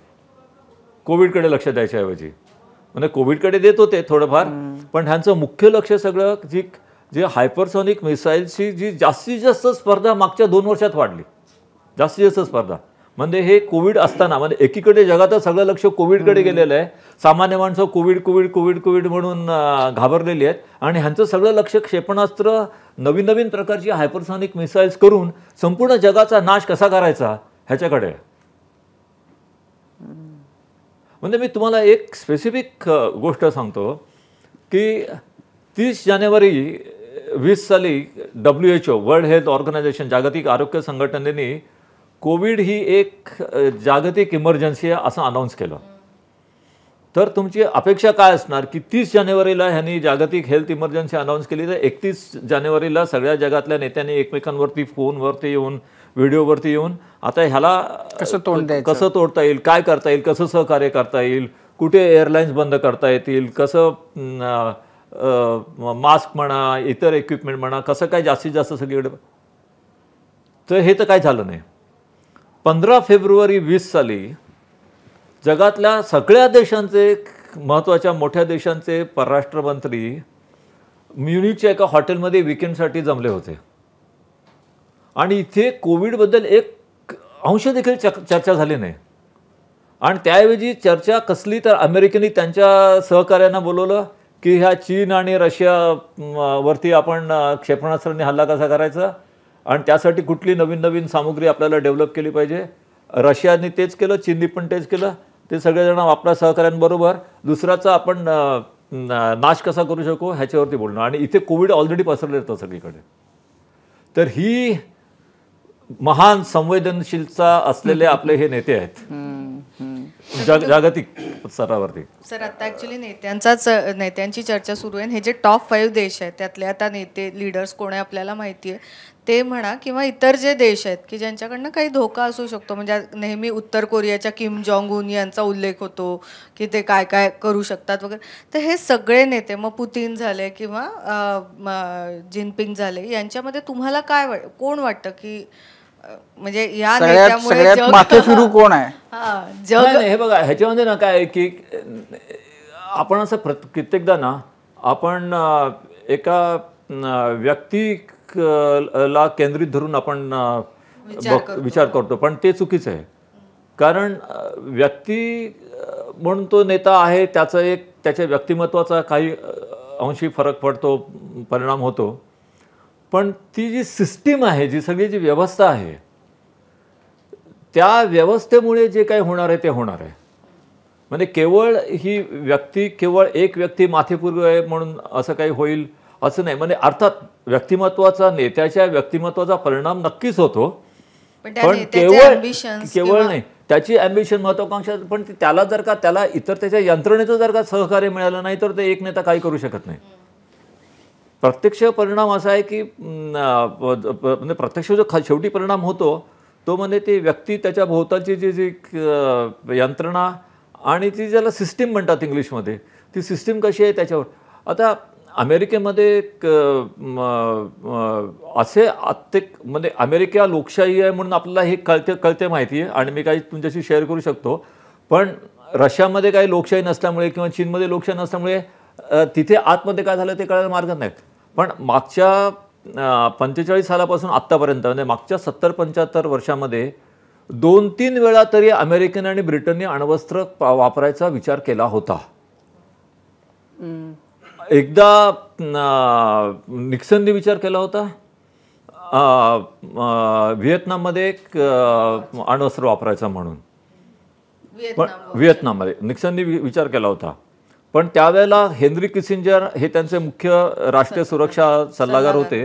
कोविडकडे लक्ष द्यायच्याऐवजी म्हणजे कोविडकडे देत होते थोडंफार पण ह्यांचं मुख्य लक्ष सगळं जी जे हायपरसॉनिक मिसाईलची जी जास्तीत जास्त स्पर्धा मागच्या दोन वर्षात वाढली जास्तीत जास्त स्पर्धा म्हणजे हे कोविड असताना म्हणजे एकीकडे जगाचं सगळं लक्ष कोविडकडे गेलेलं आहे सामान्य माणसं कोविड कोविड कोविड कोविड म्हणून घाबरलेली आहेत आणि ह्यांचं सगळं लक्ष क्षेपणास्त्र नवीन नवीन प्रकारची हायपरसॉनिक मिसाईल्स करून संपूर्ण जगाचा नाश कसा करायचा ह्याच्याकडे म्हणजे मी तुम्हाला एक स्पेसिफिक गोष्ट सांगतो की तीस जानेवारी वीस साली W H O world health organization जागतिक आरोग्य संघटनेने कोविड ही एक जागतिक इमर्जन्सी आहे असं अनाऊन्स केलं तर तुमची अपेक्षा काय असणार की तीस जानेवारीला ह्यांनी जागतिक हेल्थ इमर्जन्सी अनाऊन्स केली तर एकतीस जानेवारीला सगळ्या जगातल्या नेत्यांनी एकमेकांवरती फोनवरती येऊन व्हिडिओवरती येऊन आता ह्याला कसं तोंड कसं तोडता येईल काय करता येईल कसं सहकार्य करता येईल कुठे एअरलाईन्स बंद करता येतील कसं मास्क म्हणा इतर इक्विपमेंट म्हणा कसं काय जास्तीत जास्त सगळीकडे तर हे तर काय झालं नाही पंधरा फेब्रुवारी वीस साली जगातल्या सगळ्या देशांचे महत्त्वाच्या मोठ्या देशांचे परराष्ट्रमंत्री म्युनिकच्या एका हॉटेलमध्ये विकेंडसाठी जमले होते आणि इथे कोविडबद्दल एक अंश देखील चर्चा झाली नाही आणि त्याऐवजी चर्चा कसली तर अमेरिकेने त्यांच्या सहकार्यांना बोलवलं की ह्या चीन आणि रशिया वरती आपण क्षेपणास्त्रांनी हल्ला कसा करायचा आणि त्यासाठी कुठली नवीन नवीन सामुग्री आपल्याला डेव्हलप केली पाहिजे रशियाने तेच केलं चीननी पण तेच केलं ते सगळेजण आपल्या सहकाऱ्यांबरोबर दुसऱ्याचा आपण नाश कसा करू शकू ह्याच्यावरती बोलणं आणि इथे कोविड ऑलरेडी पसरले होतं सगळीकडे तर ही महान संवेदनशीलता असलेले आपले हे नेते आहेत जागतिक स्तरावरती सर आता ऍक्च्युली नेत्यांचाच नेत्यांची चर्चा सुरू आहे हे जे टॉप फाईव्ह देश आहेत त्यातले आता नेते लीडर्स कोण आहे आपल्याला माहिती आहे ते म्हणा किंवा इतर जे देश आहेत की ज्यांच्याकडनं काही धोका असू शकतो म्हणजे नेहमी उत्तर कोरियाच्या किम जॉंग उन यांचा उल्लेख होतो की ते काय काय करू शकतात वगैरे तर हे सगळे नेते मग पुतीन झाले किंवा जिनपिंग झाले यांच्यामध्ये तुम्हाला काय कोण वाटतं की म्हणजे या माथे फिरू कोण आहे जग हे बघा ह्याच्यामध्ये ना काय की आपण असं कित्येकदा ना आपण एका व्यक्ती ला केंद्रित धरून आपण विचार करतो पण ते चुकीचं आहे कारण व्यक्ती म्हणून तो नेता आहे त्याचा एक त्याच्या व्यक्तिमत्वाचा काही अंशी फरक पडतो परिणाम होतो पण ती जी सिस्टीम आहे जी सगळी जी व्यवस्था आहे त्या व्यवस्थेमुळे जे काही होणार आहे ते होणार आहे म्हणजे केवळ ही व्यक्ती केवळ एक व्यक्ती माथेपूर्व आहे म्हणून असं काही होईल असं नाही म्हणजे अर्थात व्यक्तिमत्वाचा नेत्याच्या व्यक्तिमत्वाचा परिणाम नक्कीच होतो पण केवळ केवळ नाही त्याची ॲम्बिशन महत्वाकांक्षा पण त्याला जर का त्याला इतर त्याच्या यंत्रणेचं जर का सहकार्य मिळालं नाही तर ते एक नेता काही करू शकत नाही प्रत्यक्ष परिणाम असा आहे की म्हणजे प्रत्यक्ष जो खा शेवटी परिणाम होतो तो म्हणजे ती व्यक्ती त्याच्या भोवतालची जी जी यंत्रणा आणि ती ज्याला सिस्टीम म्हणतात इंग्लिशमध्ये ती सिस्टीम कशी आहे त्याच्यावर आता अमेरिकेमध्ये क असे आत्येक म्हणजे अमेरिका लोकशाही आहे म्हणून आपल्याला हे कळते कळते माहिती आहे आणि मी काही तुमच्याशी शेअर करू शकतो पण रशियामध्ये काही लोकशाही नसल्यामुळे किंवा चीनमध्ये लोकशाही नसल्यामुळे तिथे आतमध्ये काय झालं ते कळायला मार्ग नाहीत पण मागच्या पंचेचाळीस सालापासून आत्तापर्यंत म्हणजे मागच्या सत्तर पंच्याहत्तर वर्षामध्ये दोन तीन वेळा तरी अमेरिकेने आणि ब्रिटनने अण्वस्त्र वापरायचा विचार केला होता एकदा निक्सनने विचार केला होता व्हिएतनाममध्ये एक अण्वस्त्र वापरायचं म्हणून व्हिएतनाममध्ये निक्सनने विचार केला होता पण त्यावेळेला हेनरी किसिंजर हे त्यांचे मुख्य राष्ट्रीय सुरक्षा सल्लागार होते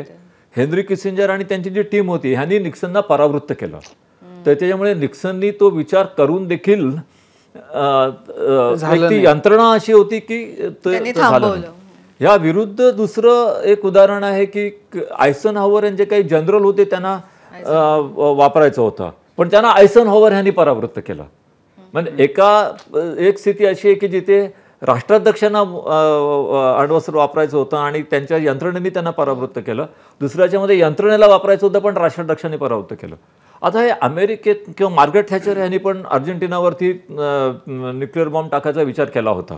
हेनरी किसिंजर आणि त्यांची जी टीम होती ह्यांनी निक्सनना परावृत्त केलं तर त्याच्यामुळे निक्सननी तो विचार करून देखील ती यंत्रणा अशी होती की ते विरुद्ध दुसरं एक उदाहरण आहे की आयसन हॉवर यांचे काही जनरल होते त्यांना वापरायचं होतं पण त्यांना आयसन हॉवर ह्यांनी परावृत्त केलं म्हणजे एका एक स्थिती अशी आहे की जिथे राष्ट्राध्यक्षांना अण्वस्त्र वापरायचं होतं आणि त्यांच्या यंत्रणेने त्यांना परावृत्त केलं दुसऱ्याच्यामध्ये यंत्रणेला वापरायचं होतं पण राष्ट्राध्यक्षांनी परावृत्त केलं आता हे अमेरिकेत किंवा मार्गेट थॅचर यांनी पण अर्जेंटिनावरती न्यूक्लिअर बॉम्ब टाकायचा विचार केला होता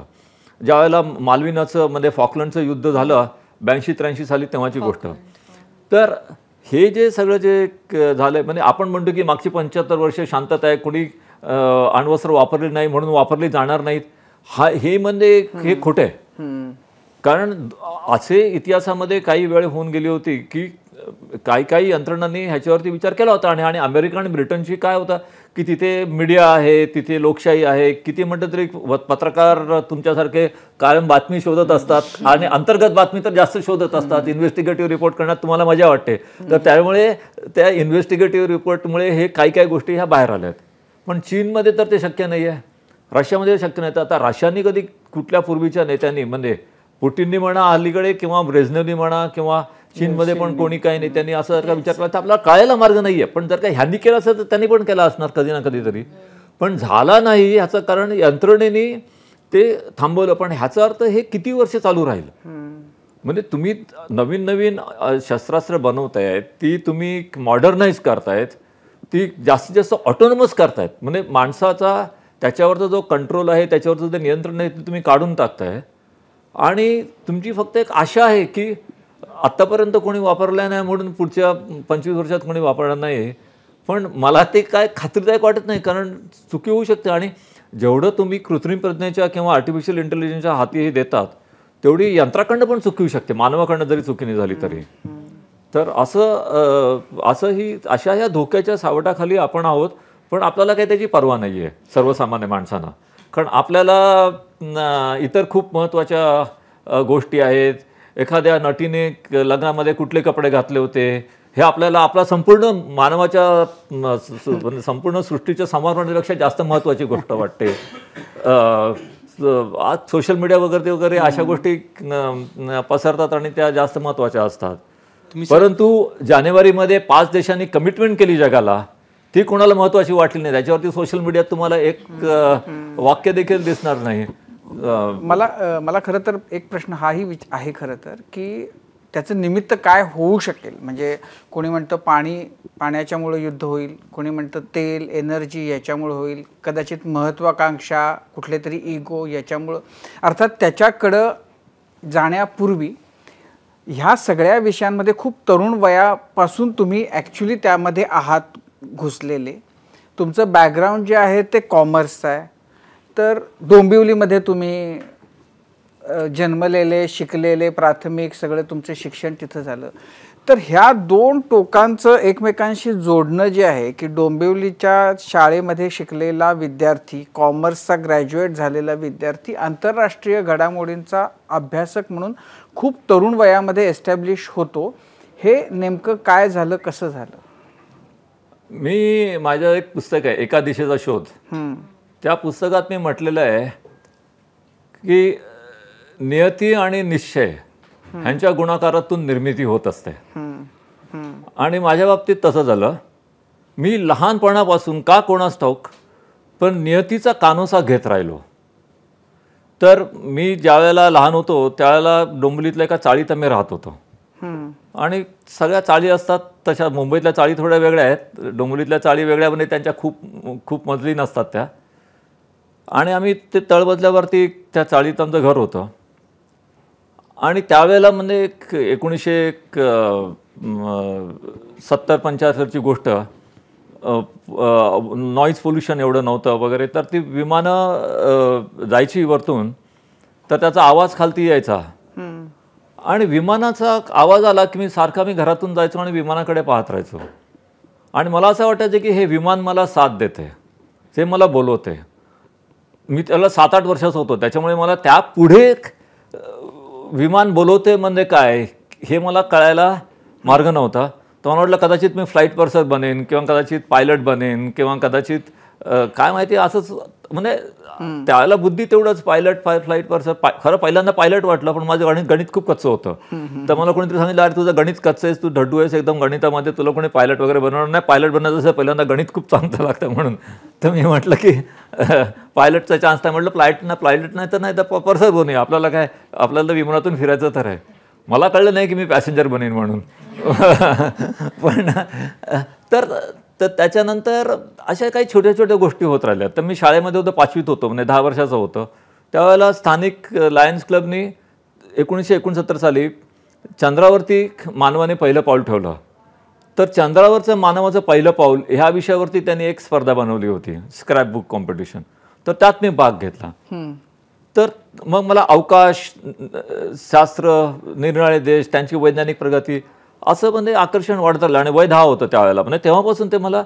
ज्यावेळेला मालविनाचं म्हणजे फॉकलंडचं युद्ध झालं ब्याऐंशी त्र्याऐंशी साली तेव्हाची गोष्ट तर हे जे सगळं जे झालं म्हणजे आपण म्हणतो की मागची पंच्याहत्तर वर्ष शांतता आहे कुणी अण्वस्त्र वापरली नाही म्हणून वापरली जाणार नाहीत हा हे म्हणजे हे खोटं आहे कारण असे इतिहासामध्ये काही वेळ होऊन गेली होती की काही काही यंत्रणांनी ह्याच्यावरती विचार केला होता आणि आणि अमेरिका आणि ब्रिटनशी काय होता की तिथे मीडिया आहे तिथे लोकशाही आहे किती म्हटलं तरी पत्रकार तुमच्यासारखे कायम बातमी शोधत असतात आणि अंतर्गत बातमी तर जास्त शोधत असतात इन्व्हेस्टिगेटिव्ह रिपोर्ट करण्यात तुम्हाला मजा वाटते तर त्यामुळे त्या इन्व्हेस्टिगेटिव्ह रिपोर्टमुळे हे काही काही गोष्टी ह्या बाहेर आल्या आहेत पण चीनमध्ये तर ते शक्य नाही आहे रशियामध्ये शक्य नाही तर आता रशियाने कधी कुठल्या पूर्वीच्या नेत्यांनी म्हणजे पुटिननी म्हणा अलीकडे किंवा ब्रेझनेवनी म्हणा किंवा चीनमध्ये पण कोणी काही नेत्यांनी असं जर का विचार केला तर आपल्याला कळायला मार्ग नाही आहे पण जर का ह्यांनी केलं असेल तर त्यांनी पण केला असणार कधी ना कधीतरी पण झाला नाही ह्याचं कारण यंत्रणेने ते थांबवलं पण ह्याचा अर्थ हे किती वर्ष चालू राहील म्हणजे तुम्ही नवीन नवीन शस्त्रास्त्र बनवतायत ती तुम्ही मॉडर्नाईज करतायत ती जास्तीत जास्त ऑटोनॉमस करतायत म्हणजे माणसाचा त्याच्यावरचा जो कंट्रोल आहे त्याच्यावरचं जे नियंत्रण आहे ते तुम्ही काढून टाकताय आणि तुमची फक्त एक आशा आहे की आत्तापर्यंत कोणी वापरलं नाही म्हणून पुढच्या पंचवीस वर्षात कोणी वापरणार नाही पण मला ते काय खात्रीदायक वाटत नाही कारण चुकी होऊ शकते आणि जेवढं तुम्ही कृत्रिम प्रज्ञेच्या किंवा आर्टिफिशियल इंटेलिजन्सच्या हाती हे देतात तेवढी यंत्राकडनं पण चुकी होऊ शकते मानवाकडनं जरी चुकीने झाली तरी तर असं असं ही अशा ह्या धोक्याच्या सावटाखाली आपण आहोत पण आपल्याला काही त्याची पर्वा नाही आहे सर्वसामान्य माणसांना कारण आपल्याला इतर खूप महत्त्वाच्या गोष्टी आहेत एखाद्या नटीने लग्नामध्ये कुठले कपडे घातले होते हे आपल्याला आपला संपूर्ण मानवाच्या म्हणजे संपूर्ण सृष्टीच्या संवर्धनापेक्षा जास्त महत्त्वाची गोष्ट वाटते आज सोशल मीडिया वगैरे वगैरे अशा गोष्टी पसरतात आणि त्या जास्त महत्त्वाच्या असतात परंतु जानेवारीमध्ये पाच देशांनी कमिटमेंट केली जगाला ती कोणाला महत्वाची वाटली नाही त्याच्यावरती सोशल मीडियात तुम्हाला एक वाक्य देखील दिसणार नाही मला मला खरं तर एक प्रश्न हाही आहे खरं तर की त्याचं निमित्त काय होऊ शकेल म्हणजे कोणी म्हणतं पाणी पाण्याच्यामुळं युद्ध होईल कोणी म्हणतं तेल एनर्जी याच्यामुळं होईल कदाचित महत्त्वाकांक्षा कुठले तरी इगो याच्यामुळं अर्थात त्याच्याकडं जाण्यापूर्वी ह्या सगळ्या विषयांमध्ये खूप तरुण वयापासून तुम्ही ॲक्च्युली त्यामध्ये आहात घुसलेले तुमचं बॅकग्राऊंड जे आहे ते कॉमर्सचं आहे तर डोंबिवलीमध्ये तुम्ही जन्मलेले शिकलेले प्राथमिक सगळं तुमचं शिक्षण तिथं झालं तर ह्या दोन टोकांचं एकमेकांशी जोडणं जे आहे की डोंबिवलीच्या शाळेमध्ये शिकलेला विद्यार्थी कॉमर्सचा ग्रॅज्युएट झालेला विद्यार्थी आंतरराष्ट्रीय घडामोडींचा अभ्यासक म्हणून खूप तरुण वयामध्ये एस्टॅब्लिश होतो हे नेमकं काय झालं कसं झालं मी माझं एक पुस्तक आहे एका दिशेचा शोध त्या पुस्तकात मी म्हटलेलं आहे की नियती आणि निश्चय ह्यांच्या गुणाकारातून निर्मिती होत असते आणि माझ्या बाबतीत तसं झालं मी लहानपणापासून का कोणास ठाऊक पण नियतीचा कानोसा घेत राहिलो तर मी ज्यावेळेला लहान होतो त्यावेळेला डोंबलीतल्या एका चाळीत आम्ही राहत होतो आणि सगळ्या चाळी असतात तशा मुंबईतल्या चाळी थोड्या वेगळ्या आहेत डोंबिवलीतल्या चाळी वेगळ्या म्हणजे त्यांच्या खूप खूप मजली नसतात त्या आणि आम्ही ते तळबदल्यावरती त्या चाळीत आमचं घर होतं आणि त्यावेळेला म्हणजे एकोणीसशे एक सत्तर पंच्याहत्तरची गोष्ट नॉईज पोल्युशन एवढं नव्हतं वगैरे तर ती विमानं जायची वरतून तर त्याचा आवाज खालती यायचा आणि विमानाचा आवाज आला की मी सारखा मी घरातून जायचो आणि विमानाकडे पाहत राहायचो आणि मला असं वाटायचं की हे विमान मला साथ देते ते मला बोलवते मी त्याला सात आठ वर्षाचा होतो त्याच्यामुळे मला त्या पुढे विमान बोलवते म्हणजे काय हे मला कळायला मार्ग नव्हता तो मला वाटलं कदाचित मी फ्लाईट पर्सन बनेन किंवा कदाचित पायलट बनेन किंवा कदाचित काय माहिती असंच म्हणजे त्याला बुद्धी तेवढंच पायलट फ्लाईट पाय खरं पहिल्यांदा पायलट वाटलं पण माझं गणित गणित खूप कच्चं होतं तर मला कोणीतरी सांगितलं अरे तुझं गणित कच्चं आहेस तू ढड्डू आहेस एकदम गणितामध्ये तुला कोणी पायलट वगैरे बनवणार नाही पायलट बनवायचं असं पहिल्यांदा गणित खूप चांगलं लागतं म्हणून तर मी म्हटलं की पायलटचा चान्स नाही म्हटलं फ्लाईट ना पायलट नाही तर नाही तर परसच बनू आपल्याला काय आपल्याला विमानातून फिरायचं तर आहे मला कळलं नाही की मी पॅसेंजर बनेन म्हणून पण तर तर त्याच्यानंतर अशा काही छोट्या छोट्या गोष्टी होत राहिल्या तर मी शाळेमध्ये होतं पाचवीत होतो म्हणजे दहा वर्षाचं होतं त्यावेळेला स्थानिक लायन्स क्लबनी एकोणीसशे एकोणसत्तर साली चंद्रावरती मानवाने पहिलं पाऊल ठेवलं तर चंद्रावरचं मानवाचं पहिलं पाऊल ह्या विषयावरती त्यांनी एक स्पर्धा बनवली होती स्क्रॅप बुक कॉम्पिटिशन तर त्यात मी भाग घेतला तर मग मला अवकाश शास्त्र निरनिराळे देश त्यांची वैज्ञानिक प्रगती असं म्हणजे आकर्षण वाढत आलं आणि वय दहा होतं त्यावेळेला म्हणजे तेव्हापासून ते मला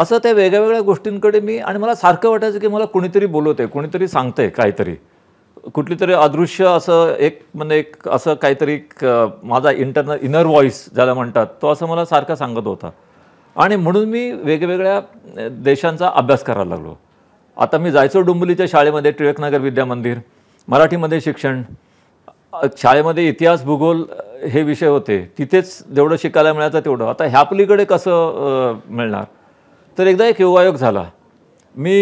असं त्या वेगळ्या वेगळ्या गोष्टींकडे मी आणि मला सारखं वाटायचं की मला कुणीतरी बोलवते कुणीतरी आहे काहीतरी कुठली तरी अदृश्य असं एक म्हणजे एक असं काहीतरी माझा इंटरनल इनर व्हॉईस ज्याला म्हणतात तो असं मला सारखा सांगत होता आणि म्हणून मी वेगवेगळ्या देशांचा अभ्यास करायला लागलो आता मी जायचो डुंबलीच्या शाळेमध्ये टिळकनगर विद्यामंदिर मराठीमध्ये शिक्षण शाळेमध्ये इतिहास भूगोल हे विषय होते तिथेच जेवढं शिकायला मिळायचं तेवढं आता ह्यापलीकडे कसं मिळणार तर एकदा एक योगायोग झाला मी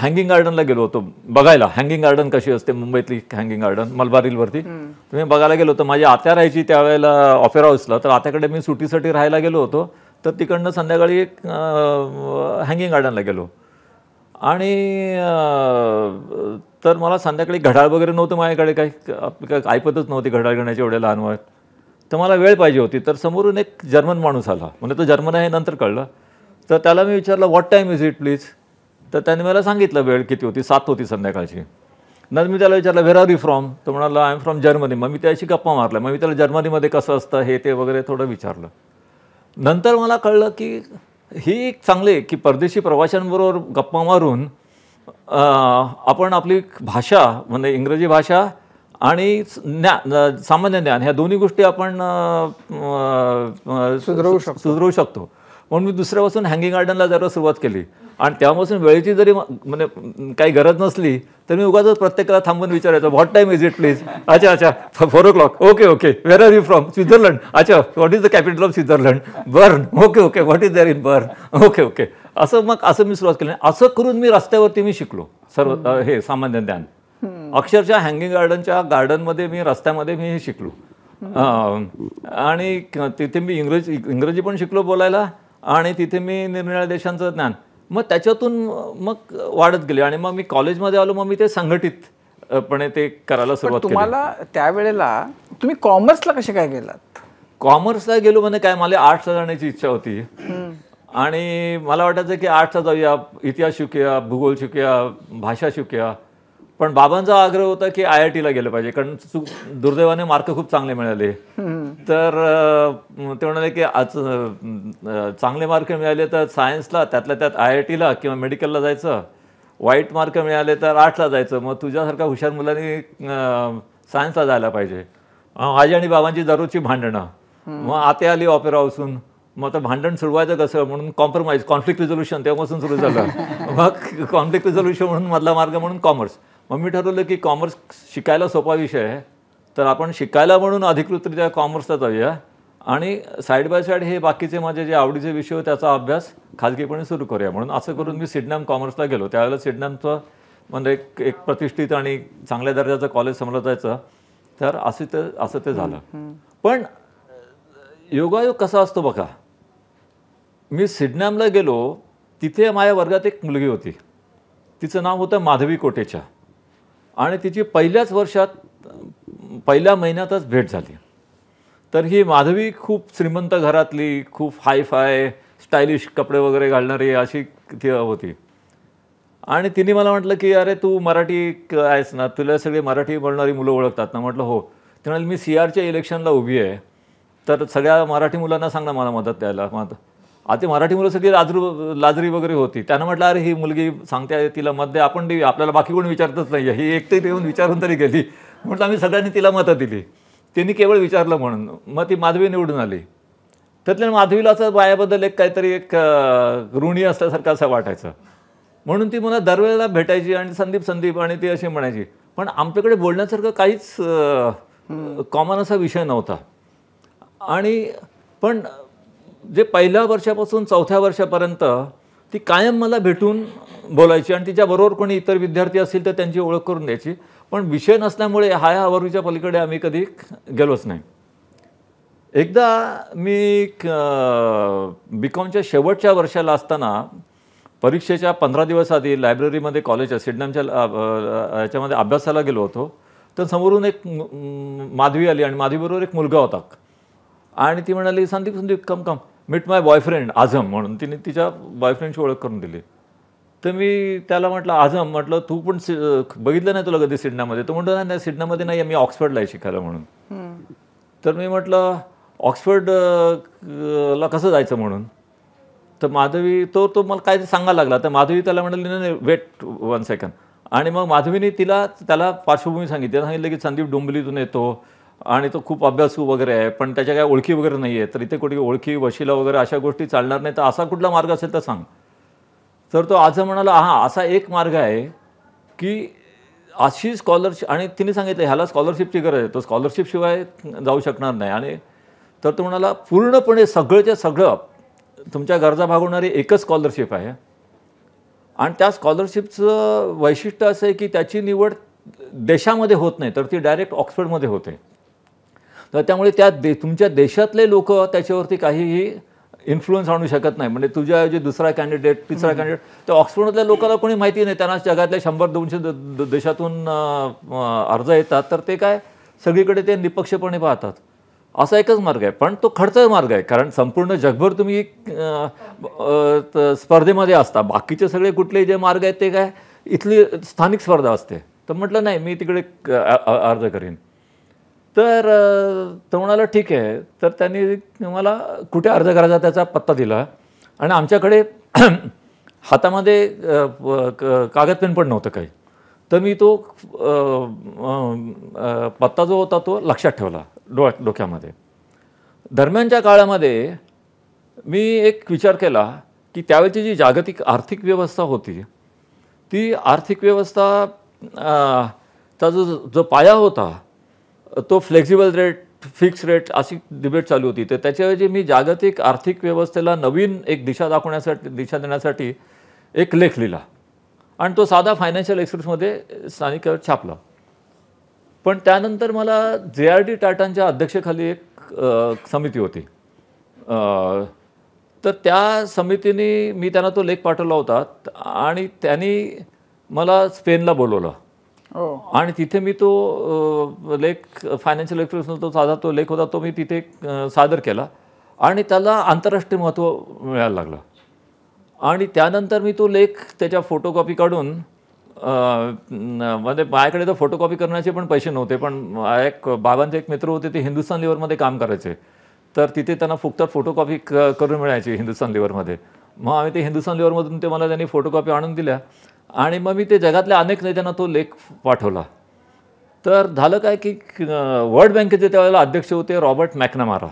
हँगिंग गार्डनला गेलो होतो बघायला हँगिंग गार्डन कशी असते मुंबईतली हँगिंग गार्डन मलबारीलवरती हिलवरती मी बघायला गेलो होतो माझी आत्या राहायची त्यावेळेला ऑफेर हाऊसला तर आत्याकडे मी सुटीसाठी राहायला गेलो होतो तर तिकडनं संध्याकाळी एक हँगिंग गार्डनला गेलो आणि तर मला संध्याकाळी घड्याळ वगैरे नव्हतं माझ्याकडे काही काय ऐपतच नव्हती घड्याळ घेण्याची एवढ्या लहान वयात तर मला वेळ पाहिजे होती तर समोरून एक जर्मन माणूस आला म्हणजे तो जर्मन आहे नंतर कळलं तर त्याला मी विचारलं what time is it please तर त्याने मला सांगितलं वेळ किती होती सात होती संध्याकाळची नंतर मी त्याला विचारलं व्हेर आर यू फ्रॉम तो म्हणाला आय एम फ्रॉम जर्मनी मग मी त्याशी गप्पा मारल्या मग मी त्याला जर्मनीमध्ये कसं असतं हे ते वगैरे थोडं विचारलं नंतर मला कळलं की ही एक चांगले की परदेशी प्रवाशांबरोबर गप्पा मारून आपण आपली भाषा म्हणजे इंग्रजी भाषा आणि ज्ञान सामान्य ज्ञान ह्या दोन्ही गोष्टी आपण सुधरवू शकतो सुधरवू शकतो म्हणून मी दुसऱ्यापासून हँगिंग गार्डनला जरा सुरुवात केली आणि तेव्हापासून वेळेची जरी म्हणजे काही गरज नसली तर मी उगाच प्रत्येकाला थांबून विचारायचं what time is it please अच्छा अच्छा four o'clock okay okay where are you from Switzerland अच्छा what is the capital of Switzerland Bern okay okay what is there in Bern okay okay असं मग असं मी सुरुवात केली असं करून मी रस्त्यावरती मी शिकलो सर्व हे सामान्य ज्ञान अक्षरशः हँगिंग गार्डनच्या गार्डनमध्ये मी रस्त्यामध्ये मी हे शिकलो आणि तिथे मी इंग्रजी इंग्रजी पण शिकलो बोलायला आणि तिथे मी निरनिळ्या देशांचं ज्ञान मग त्याच्यातून मग वाढत गेले आणि मग मी कॉलेजमध्ये आलो मग मी ते संघटितपणे ते करायला सुरुवात तुम्हाला त्यावेळेला तुम्ही कॉमर्सला कसे काय गेलात कॉमर्सला गेलो म्हणजे काय मला आर्ट्सला जाण्याची इच्छा होती आणि मला वाटायचं की आर्ट्सला जाऊया इतिहास शिकूया भूगोल शिकूया भाषा शिकूया पण बाबांचा आग्रह होता की आय आय टीला गेलं पाहिजे कारण दुर्दैवाने मार्क खूप चांगले मिळाले तर ते म्हणाले की आज चांगले मार्क मिळाले तर सायन्सला त्यातल्या त्यात आय आय टीला किंवा मेडिकलला जायचं वाईट मार्क मिळाले तर आर्टला जायचं मग तुझ्यासारख्या हुशार मुलांनी सायन्सला जायला पाहिजे आजी आणि बाबांची दररोजची भांडणं मग आते आली ऑपेरा असून मग आता भांडण सुरवायचं कसं म्हणून कॉम्प्रोमाइज कॉन्फ्लिक्ट रिझोल्युशन तेव्हापासून सुरू झालं मग कॉन्फ्लिक्ट रिझोल्युशन म्हणून मधला मार्ग म्हणून कॉमर्स मग मी ठरवलं की कॉमर्स शिकायला सोपा विषय आहे तर आपण शिकायला म्हणून अधिकृतरित्या कॉमर्सला जाऊया आणि साईड बाय साईड हे बाकीचे माझे जे आवडीचे विषय हो त्याचा अभ्यास खाजगीपणे सुरू करूया म्हणून असं करून मी सिडनॅम कॉमर्सला गेलो त्यावेळेला सिडनॅमचं म्हणजे एक एक प्रतिष्ठित आणि चांगल्या दर्जाचं कॉलेज समजलं जायचं तर असं ते असं ते झालं पण योगायोग कसा असतो बघा मी सिडनॅमला गेलो तिथे माझ्या वर्गात एक मुलगी होती तिचं नाव होतं माधवी कोटेच्या आणि तिची पहिल्याच वर्षात पहिल्या महिन्यातच भेट झाली तर ही माधवी खूप श्रीमंत घरातली खूप हायफाय स्टायलिश कपडे वगैरे घालणारी अशी ती होती आणि तिने मला म्हटलं की अरे तू मराठी आहेस ना तुला सगळी मराठी बोलणारी मुलं ओळखतात ना म्हटलं हो तिने मी सी आरच्या इलेक्शनला उभी आहे तर सगळ्या मराठी मुलांना सांग ना मला मदत द्यायला मग आता मराठी मुलासाठी सगळी लाजरू लाजरी वगैरे होती त्यानं म्हटलं अरे ही मुलगी सांगते तिला मत दे आपण देऊ आपल्याला बाकी कोण विचारतच नाही आहे ही एकटी देऊन विचारून तरी गेली म्हटलं आम्ही सगळ्यांनी तिला मतं दिली त्यांनी केवळ विचारलं म्हणून मग ती माधवी निवडून आली त्यातल्या माधवीला असं बायाबद्दल एक काहीतरी एक ऋणी असल्यासारखं असं वाटायचं म्हणून ती मला दरवेळेला भेटायची आणि संदीप संदीप आणि ती अशी म्हणायची पण आमच्याकडे बोलण्यासारखं काहीच कॉमन असा विषय नव्हता आणि पण जे पहिल्या वर्षापासून चौथ्या वर्षापर्यंत ती कायम मला भेटून बोलायची आणि तिच्याबरोबर कोणी इतर विद्यार्थी असतील तर त्यांची ओळख करून द्यायची पण विषय नसल्यामुळे हा या पलीकडे आम्ही कधी गेलोच नाही एकदा मी बी कॉमच्या शेवटच्या वर्षाला असताना परीक्षेच्या पंधरा दिवस आधी लायब्ररीमध्ये कॉलेजच्या सिडनमच्या याच्यामध्ये अभ्यासाला गेलो होतो तर समोरून एक माधवी आली आणि माधवीबरोबर एक मुलगा होता आणि ती म्हणाली Sandeep Sandeep come come meet my boyfriend Azam म्हणून तिने तिच्या बॉयफ्रेंडची ओळख करून दिली तर मी त्याला म्हटलं आझम म्हटलं तू पण बघितलं नाही तुला कधी सिडनामध्ये तो म्हणतो नाही सिडनामध्ये नाही मी ऑक्सफर्डला आहे शिकायला म्हणून तर मी म्हटलं ऑक्सफर्ड ला कसं जायचं म्हणून तर माधवी तो तो मला काय सांगायला लागला तर माधवी त्याला म्हणाली नाही वेट वन सेकंड आणि मग माधवीने तिला त्याला पार्श्वभूमी सांगितली सांगितलं की संदीप डोंबिलीतून येतो आणि तो खूप अभ्यासू वगैरे आहे पण त्याच्या काय ओळखी वगैरे नाही आहे तर इथे कुठे ओळखी वशिला वगैरे अशा गोष्टी चालणार नाही तर असा कुठला मार्ग असेल तर सांग तर तो आज म्हणाला हा असा एक मार्ग आहे की अशी स्कॉलरशिप आणि तिने सांगितलं ह्याला स्कॉलरशिपची गरज आहे तो स्कॉलरशिपशिवाय जाऊ शकणार नाही आणि तर तो म्हणाला पूर्णपणे सगळंच्या सगळं तुमच्या गरजा भागवणारी एकच स्कॉलरशिप आहे आणि त्या स्कॉलरशिपचं वैशिष्ट्य असं आहे की त्याची निवड देशामध्ये होत नाही तर ती डायरेक्ट ऑक्सफर्डमध्ये होते तर त्यामुळे त्या दे तुमच्या देशातले लोक त्याच्यावरती काहीही इन्फ्लुएन्स आणू शकत नाही म्हणजे तुझ्या जे दुसरा कॅन्डिडेट तिसरा कॅन्डिडेट तर ऑक्सफोर्डमधल्या लोकांना कोणी माहिती नाही त्यांना जगातल्या शंभर दोनशे देशातून अर्ज येतात तर ते काय सगळीकडे ते निपक्षपणे पाहतात असा एकच मार्ग आहे पण तो खर्च मार्ग आहे कारण संपूर्ण जगभर तुम्ही स्पर्धेमध्ये असता बाकीचे सगळे कुठले जे मार्ग आहेत ते काय इथली स्थानिक स्पर्धा असते तर म्हटलं नाही मी तिकडे अर्ज करीन तर तो म्हणाला ठीक आहे तर त्यांनी मला कुठे अर्ज करायचा त्याचा पत्ता दिला आणि आमच्याकडे हातामध्ये कागद पेन पण नव्हतं काही तर मी तो पत्ता जो होता तो लक्षात ठेवला डोळ्या डोक्यामध्ये दरम्यानच्या काळामध्ये मी एक विचार केला की त्यावेळेची जी जागतिक आर्थिक व्यवस्था होती ती आर्थिक व्यवस्था चा जो जो पाया होता तो फ्लेक्झिबल रेट फिक्स रेट अशी डिबेट चालू होती तर त्याच्याऐवजी मी जागतिक आर्थिक व्यवस्थेला नवीन एक दिशा दाखवण्यासाठी दिशा देण्यासाठी एक लेख लिहिला आणि तो साधा फायनान्शियल एक्सप्रेसमध्ये स्थानिक छापला पण त्यानंतर मला जे आर डी टाटांच्या अध्यक्षेखाली एक समिती होती तर त्या समितीने मी त्यांना तो लेख पाठवला होता आणि त्यांनी मला स्पेनला बोलवलं हो. आणि तिथे मी तो लेख फायनान्शियल एक्सप्रेस तो साधा तो लेख होता तो मी तिथे सादर केला आणि त्याला आंतरराष्ट्रीय महत्त्व मिळायला लागलं आणि त्यानंतर मी तो लेख त्याच्या फोटोकॉपी काढून म्हणजे माझ्याकडे तर फोटोकॉपी करण्याचे पण पैसे नव्हते पण एक बाबांचे एक मित्र होते ते हिंदुस्तान लिव्हरमध्ये काम करायचे तर तिथे त्यांना फक्त फोटोकॉपी करून मिळायची हिंदुस्तान लिव्हरमध्ये मग आम्ही ते हिंदुस्तान लिव्हरमधून ते मला त्यांनी फोटोकॉपी आणून दिल्या आणि मग मी ते जगातल्या अनेक नेत्यांना तो लेख पाठवला तर झालं काय की वर्ल्ड बँकेचे त्यावेळेला अध्यक्ष होते रॉबर्ट मॅकनामारा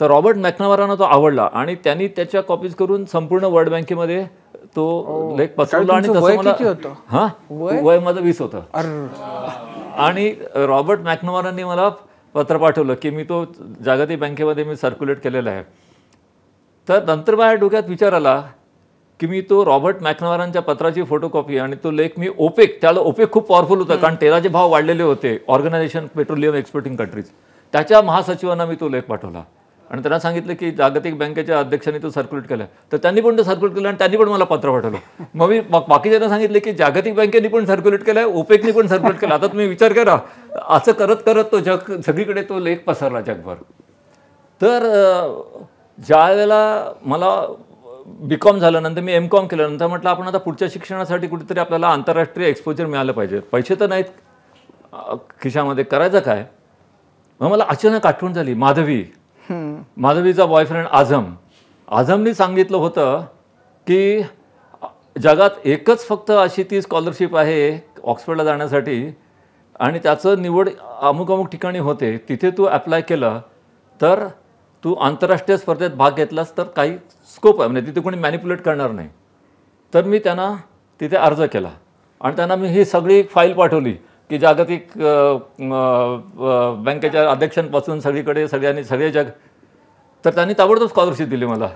तर रॉबर्ट मॅकनामारांना तो आवडला आणि त्यांनी त्याच्या कॉपीज करून संपूर्ण वर्ल्ड बँकेमध्ये तो लेख पसरवला आणि वय माझं वीस होत आणि रॉबर्ट मॅकनामारांनी मला पत्र पाठवलं की मी तो जागतिक बँकेमध्ये मी सर्क्युलेट केलेला आहे तर नंतर माझ्या डोक्यात विचार आला की मी तो रॉबर्ट मॅकनवारांच्या पत्राची फोटोकॉपी आणि तो लेख मी ओपेक त्याला ओपेक खूप पॉवरफुल होता कारण तेलाचे भाव वाढलेले होते ऑर्गनायझेशन पेट्रोलियम एक्सपोर्टिंग कंट्रीज त्याच्या महासचिवांना मी तो लेख पाठवला आणि त्यांना सांगितलं की जागतिक बँकेच्या अध्यक्षांनी तो सर्क्युलेट केला तर त्यांनी पण तो सर्क्युलेट केला आणि त्यांनी पण मला पत्र पाठवलं मग मी बाकीच्यांना सांगितले की जागतिक बँकेने पण सर्क्युलेट केलं आहे ओपेकने पण सर्क्युलेट केला आता तुम्ही विचार करा असं करत करत तो जग सगळीकडे तो लेख पसरला जगभर तर ज्या वेळेला मला बी कॉम झाल्यानंतर मी एम कॉम केल्यानंतर म्हटलं आपण आता पुढच्या शिक्षणासाठी कुठेतरी आपल्याला आंतरराष्ट्रीय एक्सपोजर मिळालं पाहिजे पैसे तर नाहीत खिशामध्ये करायचं काय मग मला अचानक आठवण झाली माधवी माधवीचा बॉयफ्रेंड आझम आझमनी सांगितलं होतं की जगात एकच फक्त अशी ती स्कॉलरशिप आहे ऑक्सफर्डला जाण्यासाठी आणि त्याचं निवड अमुक अमुक ठिकाणी होते तिथे तू अप्लाय केलं तर तू आंतरराष्ट्रीय स्पर्धेत भाग घेतलास तर काही स्कोप आहे म्हणजे तिथे कोणी मॅनिप्युलेट करणार नाही तर मी त्यांना तिथे अर्ज केला आणि त्यांना मी ही सगळी फाईल पाठवली की जागतिक बँकेच्या अध्यक्षांपासून सगळीकडे सगळ्यांनी सगळे जग तर त्यांनी ताबडतोब स्कॉलरशिप दिली मला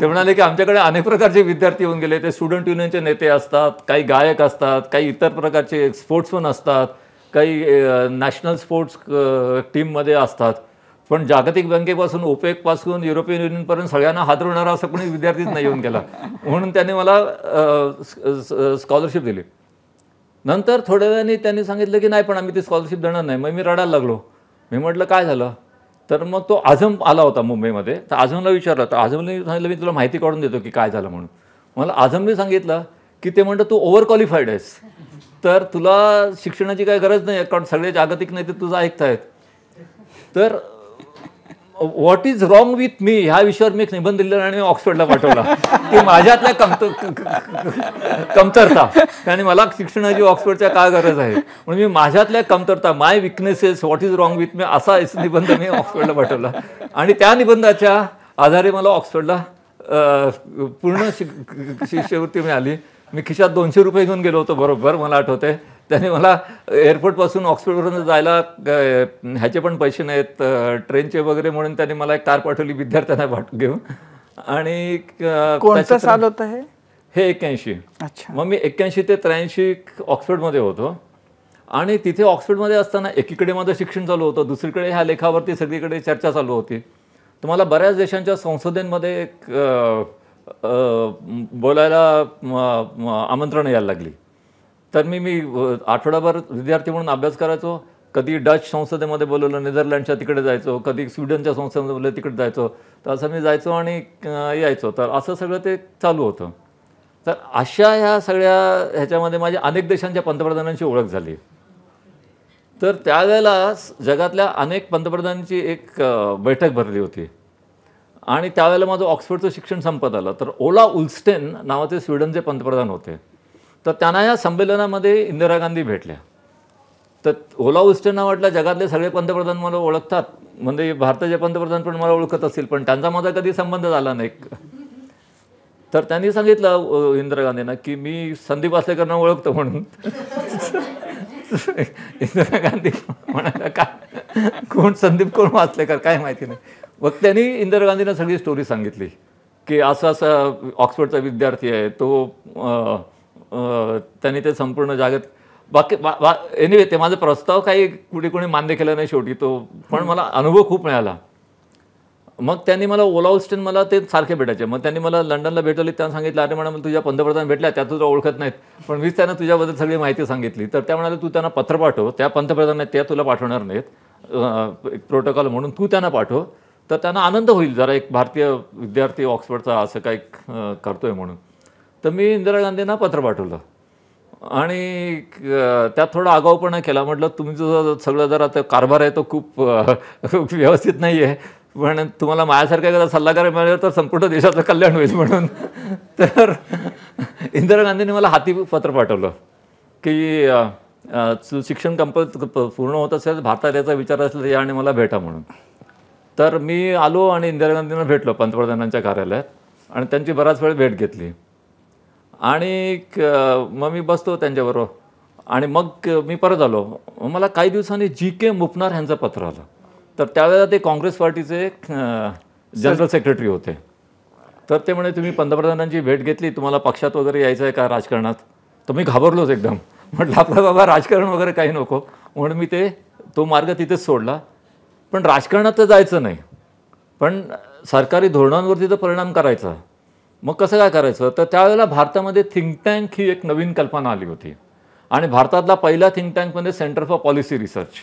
ते म्हणाले की आमच्याकडे अनेक प्रकारचे विद्यार्थी होऊन गेले ते स्टुडंट युनियनचे नेते असतात काही गायक असतात काही इतर प्रकारचे स्पोर्ट्समन असतात काही नॅशनल स्पोर्ट्स टीममध्ये असतात पण जागतिक बँकेपासून पासून युरोपियन युनियनपर्यंत सगळ्यांना हादरवणारा असं कोणी विद्यार्थीच नाही येऊन गेला म्हणून त्याने मला स्कॉलरशिप दिली नंतर थोड्या वेळाने त्यांनी सांगितलं की नाही पण आम्ही ती स्कॉलरशिप देणार नाही मग मी रडायला लागलो मी म्हटलं काय झालं तर मग तो आझम आला होता मुंबईमध्ये तर आझमला विचारलं तर आझमने सांगितलं मी तुला माहिती काढून देतो की काय झालं म्हणून मला आझमने सांगितलं की ते म्हणतं तू ओव्हर क्वालिफाईड आहेस तर तुला शिक्षणाची काही गरज नाही आहे कारण सगळे जागतिक नेते तुझं ऐकतायत तर what is wrong with me ह्या विषयावर मी एक निबंध लिहिला आणि ऑक्सफर्डला पाठवला की माझ्यातल्या कमतर कमतरता आणि मला शिक्षणाची ऑक्सफर्डच्या काय गरज आहे म्हणून मी माझ्यातल्या कमतरता my weaknesses what is wrong with me असा निबंध मी ऑक्सफर्डला पाठवला आणि त्या निबंधाच्या आधारे मला ऑक्सफर्डला पूर्ण शिक शिष्यवृत्ती मिळाली मी खिशात दोनशे रुपये घेऊन गेलो होतो बरोबर मला आठवते त्याने मला एअरपोर्टपासून ऑक्सफर्डपर्यंत जायला ह्याचे पण पैसे नाहीत ट्रेनचे वगैरे म्हणून त्याने मला एक कार पाठवली विद्यार्थ्यांना पाठ घेऊन आणि कोणता साल होतं हे हे एक्क्याऐंशी अच्छा मग मी एक्क्याऐंशी ते त्र्याऐंशी ऑक्सफर्डमध्ये होतो आणि तिथे ऑक्सफर्डमध्ये असताना एकीकडे माझं शिक्षण चालू होतं दुसरीकडे ह्या लेखावरती सगळीकडे चर्चा चालू होती तुम्हाला बऱ्याच देशांच्या संसदेमध्ये बोलायला आमंत्रण यायला लागली तर मी मी आठवडाभर विद्यार्थी म्हणून अभ्यास करायचो कधी डच संसदेमध्ये बोलवलं नेदरलँडच्या तिकडे जायचो कधी स्वीडनच्या संसदेमध्ये बोललं तिकडे जायचो तर असं मी जायचो आणि यायचो तर असं सगळं ते चालू होतं तर अशा ह्या सगळ्या ह्याच्यामध्ये माझ्या अनेक देशांच्या पंतप्रधानांची ओळख झाली तर त्यावेळेला जगातल्या अनेक पंतप्रधानांची एक बैठक भरली होती आणि त्यावेळेला माझं ऑक्सफर्डचं शिक्षण संपत आलं तर ओला उल्स्टेन नावाचे स्वीडनचे पंतप्रधान होते तर त्यांना या संमेलनामध्ये इंदिरा गांधी भेटल्या तर ओला उस्टेंना वाटलं जगातले सगळे पंतप्रधान मला ओळखतात म्हणजे भारताचे पंतप्रधान पण मला ओळखत असतील पण त्यांचा माझा कधी संबंध झाला नाही तर त्यांनी सांगितलं इंदिरा गांधींना की मी संदीप आसलेकरांना ओळखतो म्हणून इंदिरा गांधी म्हणाला का कोण संदीप कोण वाचलेकर काय माहिती नाही मग त्यांनी इंदिरा गांधींना सगळी स्टोरी सांगितली की असं असं ऑक्सफर्डचा विद्यार्थी आहे तो त्यांनी ते संपूर्ण जागत बाकी बा एनिवे ते माझा प्रस्ताव काही कुठे कोणी मान्य केला नाही शेवटी तो पण मला अनुभव खूप मिळाला मग त्यांनी मला ओला उस्टेन मला ते सारखे भेटायचे मग त्यांनी मला लंडनला भेटवले त्यांना सांगितलं अरे मला तुझ्या पंतप्रधान भेटल्या त्या तुझा ओळखत नाहीत पण मीच त्यांना तुझ्याबद्दल सगळी माहिती सांगितली तर त्या म्हणाले तू त्यांना पत्र पाठव त्या पंतप्रधान त्या तुला पाठवणार नाहीत एक प्रोटोकॉल म्हणून तू त्यांना पाठव तर त्यांना आनंद होईल जरा एक भारतीय विद्यार्थी ऑक्सफर्डचा असं काही करतोय म्हणून तर मी इंदिरा गांधींना पत्र पाठवलं आणि त्यात थोडा आगाऊपणा केला म्हटलं तुमचं सगळं जर आता कारभार आहे तो खूप व्यवस्थित नाही आहे पण तुम्हाला माझ्यासारखा जर सल्लागार मिळेल तर संपूर्ण देशाचं कल्याण होईल म्हणून तर इंदिरा गांधींनी मला हाती पत्र पाठवलं की शिक्षण कंप पूर्ण होत असेल भारतात याचा विचार असेल या आणि मला भेटा म्हणून तर मी आलो आणि इंदिरा गांधींना भेटलो पंतप्रधानांच्या कार्यालयात आणि त्यांची बराच वेळ भेट घेतली आणि मग मी बसतो त्यांच्याबरोबर आणि मग मी परत आलो मला काही दिवसांनी जी के मुपनार ह्यांचं पत्र आलं तर त्यावेळेला ते काँग्रेस पार्टीचे जनरल सेक्रेटरी होते तर ते म्हणे तुम्ही पंतप्रधानांची भेट घेतली तुम्हाला पक्षात वगैरे यायचं आहे का राजकारणात तर मी घाबरलोच एकदम म्हटलं आपला बाबा राजकारण वगैरे काही नको म्हणून मी ते तो मार्ग तिथेच सोडला पण राजकारणात तर जायचं नाही पण सरकारी धोरणांवरती तर परिणाम करायचा मग कसं काय करायचं तर त्यावेळेला भारतामध्ये थिंक टँक ही एक नवीन कल्पना आली होती आणि भारतातला पहिला थिंक टँक म्हणजे सेंटर फॉर पॉलिसी रिसर्च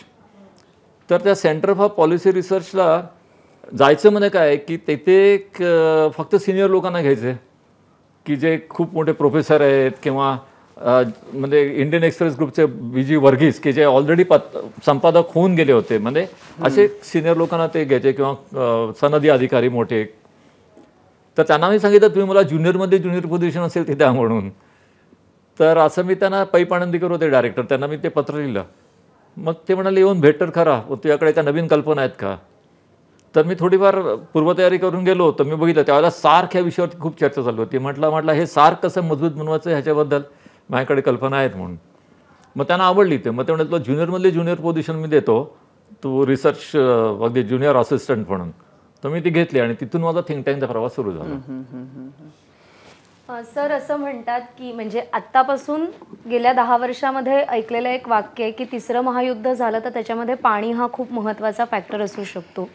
तर त्या सेंटर फॉर पॉलिसी रिसर्चला जायचं म्हणजे काय की तेथे फक्त सिनियर लोकांना घ्यायचे की जे खूप मोठे प्रोफेसर आहेत किंवा म्हणजे इंडियन एक्सप्रेस ग्रुपचे विजी वर्गीस की जे ऑलरेडी पत संपादक होऊन गेले होते म्हणजे असे सिनियर लोकांना ते घ्यायचे किंवा सनदी अधिकारी मोठे तर त्यांना मी सांगितलं तुम्ही मला ज्युनियरमध्ये ज्युनियर पोझिशन असेल ते द्या म्हणून तर असं मी त्यांना पैप करू होते डायरेक्टर त्यांना मी ते पत्र लिहिलं मग ते म्हणाले येऊन भेट तर खरा तुझ्याकडे त्या नवीन कल्पना आहेत का तर मी थोडीफार पूर्वतयारी करून गेलो तर मी बघितलं त्यावेळेला सार्क ह्या विषयावरती खूप चर्चा चालू होती म्हटलं म्हटलं हे सार्क कसं मजबूत बनवायचं ह्याच्याबद्दल माझ्याकडे कल्पना आहेत म्हणून मग त्यांना आवडली ते मग ते म्हणाले तुला ज्युनियरमधले ज्युनियर पोझिशन मी देतो तू रिसर्च अगदी ज्युनियर असिस्टंट म्हणून तर मी ती घेतली आणि तिथून माझा थिंक टँकचा प्रवास सुरू झाला सर असं म्हणतात की म्हणजे आत्तापासून गेल्या दहा वर्षामध्ये ऐकलेलं एक वाक्य आहे की तिसरं महायुद्ध झालं तर त्याच्यामध्ये पाणी हा खूप महत्त्वाचा फॅक्टर असू शकतो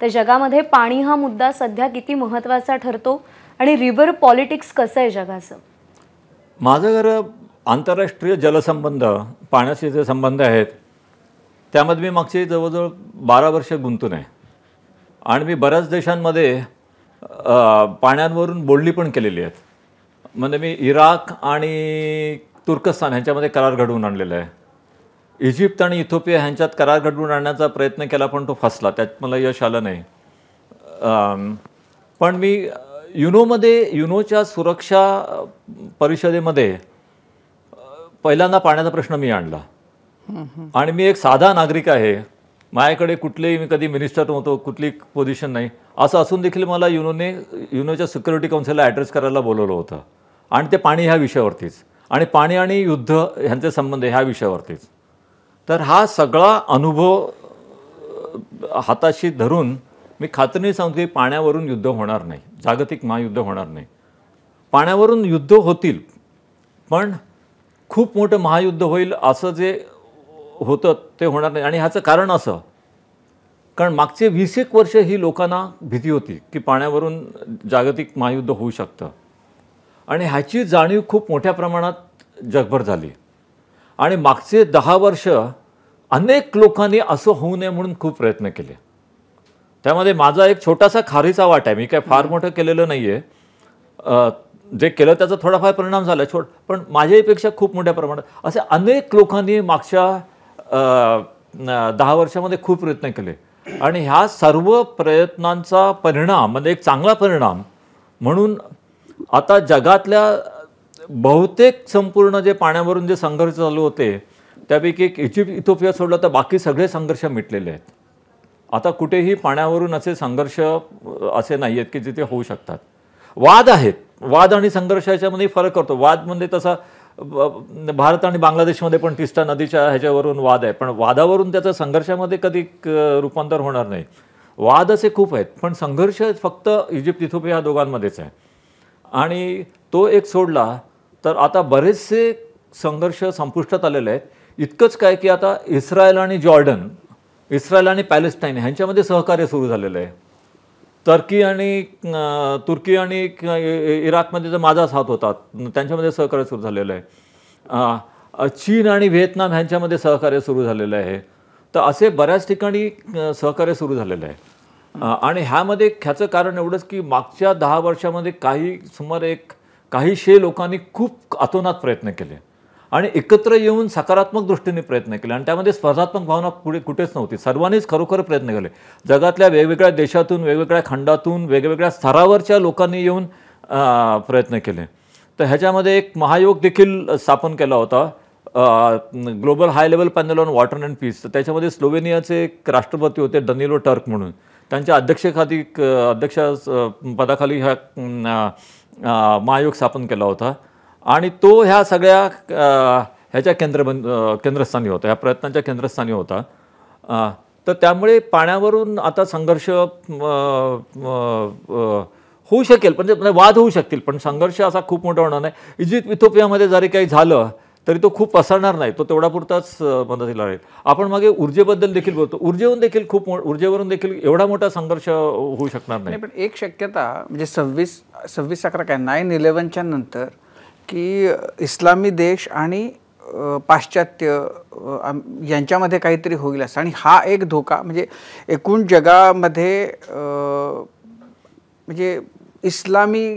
तर जगामध्ये पाणी हा मुद्दा सध्या किती महत्त्वाचा ठरतो आणि रिव्हर पॉलिटिक्स कसं आहे जगाचं माझं जर आंतरराष्ट्रीय जलसंबंध पाण्याशी जे संबंध आहेत त्यामध्ये मी मागचे जवळजवळ बारा वर्ष गुंतून आहे आणि मी बऱ्याच देशांमध्ये पाण्यांवरून बोलणी पण केलेली आहेत म्हणजे मी इराक आणि तुर्कस्तान ह्यांच्यामध्ये करार घडवून आणलेला आहे इजिप्त आणि इथोपिया ह्यांच्यात करार घडवून आणण्याचा प्रयत्न केला पण तो फसला त्यात मला यश आलं नाही पण मी युनोमध्ये युनोच्या सुरक्षा परिषदेमध्ये पहिल्यांदा पाण्याचा प्रश्न मी आणला आणि मी एक साधा नागरिक आहे माझ्याकडे कुठलेही मी कधी मिनिस्टर नव्हतो कुठली पोझिशन नाही असं असून देखील मला युनोने युनोच्या सिक्युरिटी काउन्सिलला ॲड्रेस करायला बोलवलं होतं आणि ते पाणी ह्या विषयावरतीच आणि पाणी आणि युद्ध ह्यांचे संबंध ह्या विषयावरतीच तर हा सगळा अनुभव हाताशी धरून मी खात्रीने सांगतो की पाण्यावरून युद्ध होणार नाही जागतिक महायुद्ध होणार नाही पाण्यावरून युद्ध होतील पण खूप मोठं महायुद्ध होईल असं जे होतं ते होणार नाही आणि ह्याचं कारण असं कारण मागचे वीस एक वर्ष ही लोकांना भीती होती की पाण्यावरून जागतिक महायुद्ध होऊ शकतं आणि ह्याची जाणीव खूप मोठ्या प्रमाणात जगभर झाली आणि मागचे दहा वर्ष अनेक लोकांनी असं होऊ नये म्हणून खूप प्रयत्न केले त्यामध्ये माझा एक छोटासा खारीचा वाट आहे मी काय फार मोठं केलेलं नाही आहे जे केलं त्याचा थोडाफार परिणाम झाला छोट पण माझ्याहीपेक्षा खूप मोठ्या प्रमाणात असे अनेक लोकांनी मागच्या दहा वर्षामध्ये खूप प्रयत्न केले आणि ह्या सर्व प्रयत्नांचा परिणाम म्हणजे एक चांगला परिणाम म्हणून आता जगातल्या बहुतेक संपूर्ण जे पाण्यावरून जे संघर्ष चालू होते त्यापैकी एक इजिप्त इथोपिया सोडला तर बाकी सगळे संघर्ष मिटलेले आहेत आता कुठेही पाण्यावरून असे संघर्ष असे नाही आहेत की जिथे होऊ शकतात वाद आहेत वाद आणि संघर्षाच्यामध्ये फरक करतो वाद म्हणजे तसा भारत आणि बांगलादेशमध्ये पण तिस्टा नदीच्या ह्याच्यावरून वाद आहे पण वादावरून त्याचं संघर्षामध्ये कधी रूपांतर होणार नाही वाद असे खूप आहेत पण संघर्ष फक्त इजिप्त इथोपिया ह्या दोघांमध्येच आहे आणि तो एक सोडला तर आता बरेचसे संघर्ष संपुष्टात आलेले आहेत इतकंच काय की आता इस्रायल आणि जॉर्डन इस्रायल आणि पॅलेस्टाईन ह्यांच्यामध्ये सहकार्य सुरू झालेलं आहे टर्की आणि तुर्की आणि इराकमध्ये जर माझा साथ होता त्यांच्यामध्ये सहकार्य सुरू झालेलं आहे चीन आणि व्हिएतनाम ह्यांच्यामध्ये सहकार्य सुरू झालेलं आहे तर असे बऱ्याच ठिकाणी सहकार्य सुरू झालेलं आहे आणि ह्यामध्ये ह्याचं कारण एवढंच की मागच्या दहा वर्षामध्ये काही सुमारे एक काहीशे लोकांनी खूप अतोनात प्रयत्न केले आणि एकत्र येऊन सकारात्मक दृष्टीने प्रयत्न केले आणि त्यामध्ये स्पर्धात्मक भावना पुढे कुठेच नव्हती सर्वांनीच खरोखर प्रयत्न केले जगातल्या वेगवेगळ्या देशातून वेगवेगळ्या खंडातून वेगवेगळ्या स्तरावरच्या लोकांनी येऊन प्रयत्न केले तर ह्याच्यामध्ये एक महायोग देखील स्थापन केला होता global high level panel on water and peace तर त्याच्यामध्ये स्लोवेनियाचे एक राष्ट्रपती होते डनिलो टर्क म्हणून त्यांच्या अध्यक्षखाली अध्यक्ष पदाखाली ह्या महायोग स्थापन केला होता आणि तो ह्या सगळ्या ह्याच्या केंद्रबंद केंद्रस्थानी होता ह्या प्रयत्नांच्या केंद्रस्थानी होता तर त्यामुळे पाण्यावरून आता संघर्ष होऊ शकेल म्हणजे वाद होऊ शकतील पण संघर्ष असा खूप मोठा होणार नाही इजिप्त इथोपियामध्ये जरी काही झालं तरी तो खूप पसरणार नाही तो तेवढापुरताच मदतीला राहील आपण मागे ऊर्जेबद्दल देखील बोलतो ऊर्जेवरून देखील खूप ऊर्जेवरून देखील एवढा मोठा संघर्ष होऊ शकणार नाही पण एक शक्यता म्हणजे सव्वीस सव्वीस अकरा काय नाईन इलेव्हनच्या नंतर की इस्लामी देश आणि पाश्चात्य यांच्यामध्ये काहीतरी होईल असं आणि हा एक धोका म्हणजे एकूण जगामध्ये म्हणजे इस्लामी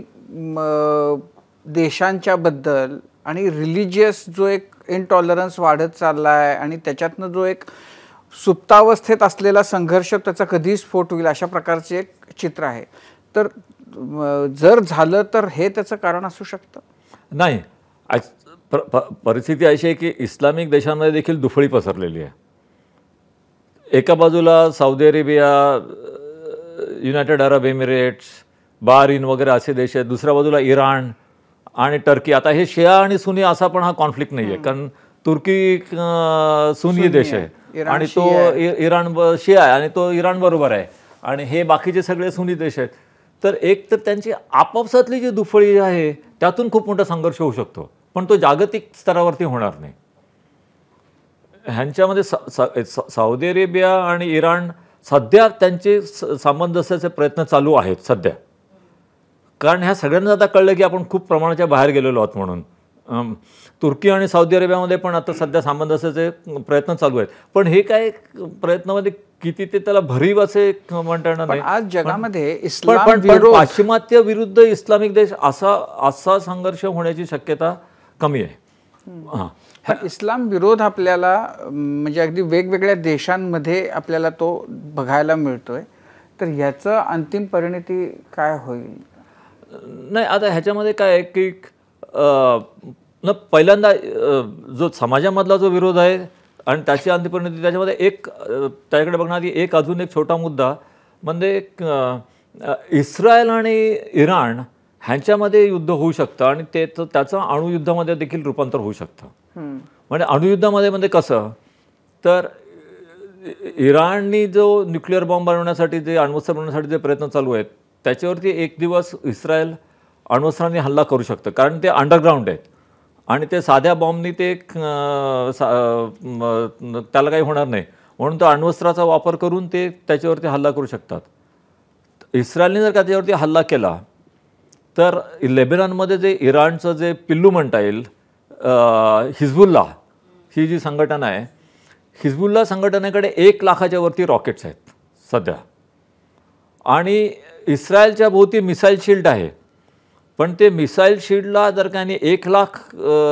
देशांच्याबद्दल आणि रिलिजियस जो एक इनटॉलरन्स वाढत चालला आहे आणि त्याच्यातनं जो एक सुप्तावस्थेत असलेला संघर्ष त्याचा कधी स्फोट होईल अशा प्रकारचे एक चित्र आहे तर जर झालं तर हे त्याचं कारण असू शकतं नाही आज परिस्थिती अशी आहे की इस्लामिक देशांमध्ये देखील दुफळी पसरलेली आहे एका बाजूला Saudi Arabia United Arab Emirates Bahrain वगैरे असे देश आहेत दुसऱ्या बाजूला इराण आणि टर्की आता हे शिया आणि सुनी असा पण हा कॉन्फ्लिक्ट नाही आहे कारण तुर्की सुनी देश आहे आणि तो इराण शिया आहे आणि तो इराण बरोबर आहे आणि हे बाकीचे सगळे सुनी देश आहेत तर एक तर त्यांची आपापसातली जी दुफळी आहे त्यातून खूप मोठा संघर्ष होऊ शकतो पण तो जागतिक स्तरावरती होणार नाही ह्यांच्यामध्ये सौदी अरेबिया आणि इराण सध्या त्यांचे संबंध असल्याचे प्रयत्न चालू आहेत सध्या कारण ह्या सगळ्यांना आता कळलं की आपण खूप प्रमाणाच्या बाहेर गेलेलो आहोत म्हणून तुर्की आणि साऊदी अरेबियामध्ये पण आता सध्या संबंध प्रयत्न चालू आहेत पण हे काय प्रयत्नामध्ये किती ते त्याला भरीव असे म्हणता येणार नाही आज जगामध्ये इस्लाम पण पाश्चिमात्य विरुद्ध इस्लामिक देश असा असा संघर्ष होण्याची शक्यता कमी आहे इस्लाम विरोध आपल्याला म्हणजे अगदी वेगवेगळ्या देशांमध्ये आपल्याला तो बघायला मिळतोय तर ह्याचं अंतिम परिणिती काय होईल नाही आता ह्याच्यामध्ये काय आहे की न पहिल्यांदा जो समाजामधला जो विरोध आहे आणि त्याची अंतिम त्याच्यामध्ये एक त्याच्याकडे बघणारी एक अजून एक छोटा मुद्दा म्हणजे इस्रायल आणि इराण ह्यांच्यामध्ये युद्ध होऊ शकतं आणि ते त्याचं अणुयुद्धामध्ये देखील रूपांतर होऊ शकतं म्हणजे अणुयुद्धामध्ये म्हणजे कसं तर इराणनी जो न्यूक्लिअर बॉम्ब बनवण्यासाठी जे अण्वस्त्र बनवण्यासाठी जे प्रयत्न चालू आहेत त्याच्यावरती एक दिवस इस्रायल अण्वस्त्रांनी हल्ला करू शकतं कारण ते अंडरग्राऊंड आहेत आणि ते साध्या बॉम्बनी ते त्याला काही होणार नाही म्हणून तो अण्वस्त्राचा वापर करून ते त्याच्यावरती हल्ला करू शकतात इस्रायलने जर का त्याच्यावरती हल्ला केला तर लेबेनॉनमध्ये जे इराणचं जे पिल्लू म्हणता येईल हिजबुल्ला ही जी संघटना आहे हिजबुल्ला संघटनेकडे एक लाखाच्या वरती रॉकेट्स आहेत सध्या आणि इस्रायलच्या भोवती मिसाईल शिल्ड आहे पण ते मिसाईल शील्डला जर का एक लाख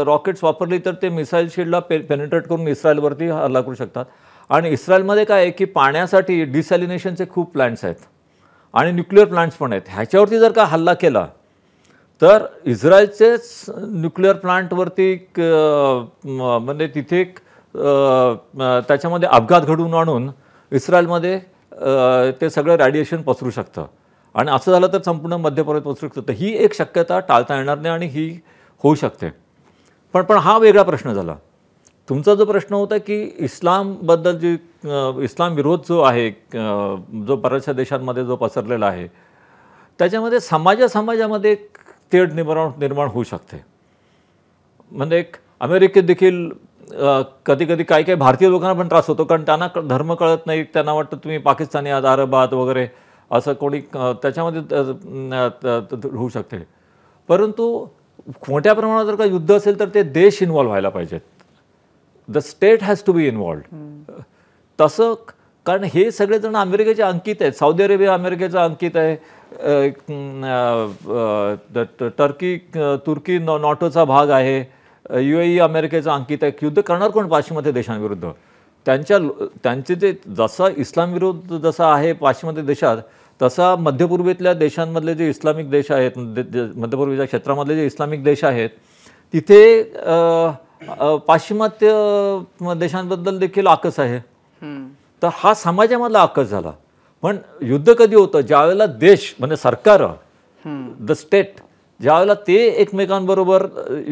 रॉकेट्स वापरली तर ते मिसाईल शील्डला पे पेनिट्रेट करून इस्रायलवरती हल्ला करू शकतात आणि इस्रायलमध्ये काय आहे की पाण्यासाठी डिसॅलिनेशनचे खूप प्लांट्स आहेत आणि न्यूक्लिअर प्लांट्स पण आहेत ह्याच्यावरती जर का हल्ला केला तर इस्रायलचेच न्यूक्लिअर प्लांटवरती म्हणजे तिथे त्याच्यामध्ये अपघात घडवून आणून इस्रायलमध्ये ते सगळं रॅडिएशन पसरू शकतं आणि असं झालं तर संपूर्ण मध्य पर्वत पसरू शकतं ही एक शक्यता टाळता येणार नाही आणि ही होऊ शकते पण पण हा वेगळा प्रश्न झाला तुमचा जो प्रश्न होता की इस्लामबद्दल जी इस्लाम विरोध जो आहे जो बऱ्याचशा देशांमध्ये जो पसरलेला आहे त्याच्यामध्ये समाजा समाजामध्ये एक तेढ निर्माण निर्माण होऊ शकते म्हणजे एक अमेरिकेत देखील कधी कधी काही काही भारतीय लोकांना पण त्रास होतो कारण त्यांना धर्म कळत नाही त्यांना वाटतं तुम्ही पाकिस्तानी आहात आहात वगैरे असं कोणी त्याच्यामध्ये होऊ शकते परंतु मोठ्या प्रमाणात जर का युद्ध असेल तर ते देश इन्वॉल्व्ह व्हायला पाहिजेत the state has to be involved तसं कारण हे सगळेजण अमेरिकेचे अंकित आहेत साऊदी अरेबिया अमेरिकेचं अंकित आहे टर्की तुर्की नॉटोचा भाग आहे यू ए अमेरिकेचं अंकित आहे युद्ध करणार कोण पाश्चिमात्य देशांविरुद्ध त्यांच्या त्यांचे जे जसा इस्लाम विरोध जसा आहे पाश्चिमात्य देशात तसा मध्यपूर्वेतल्या देशांमधले जे इस्लामिक देश आहेत मध्यपूर्वेच्या क्षेत्रामधले जे इस्लामिक देश आहेत तिथे पाश्चिमात्य देशांबद्दल देखील आकस आहे तर हा समाजामधला आकस झाला पण युद्ध कधी होतं ज्यावेळेला देश म्हणजे सरकार द स्टेट ज्यावेळेला ते एकमेकांबरोबर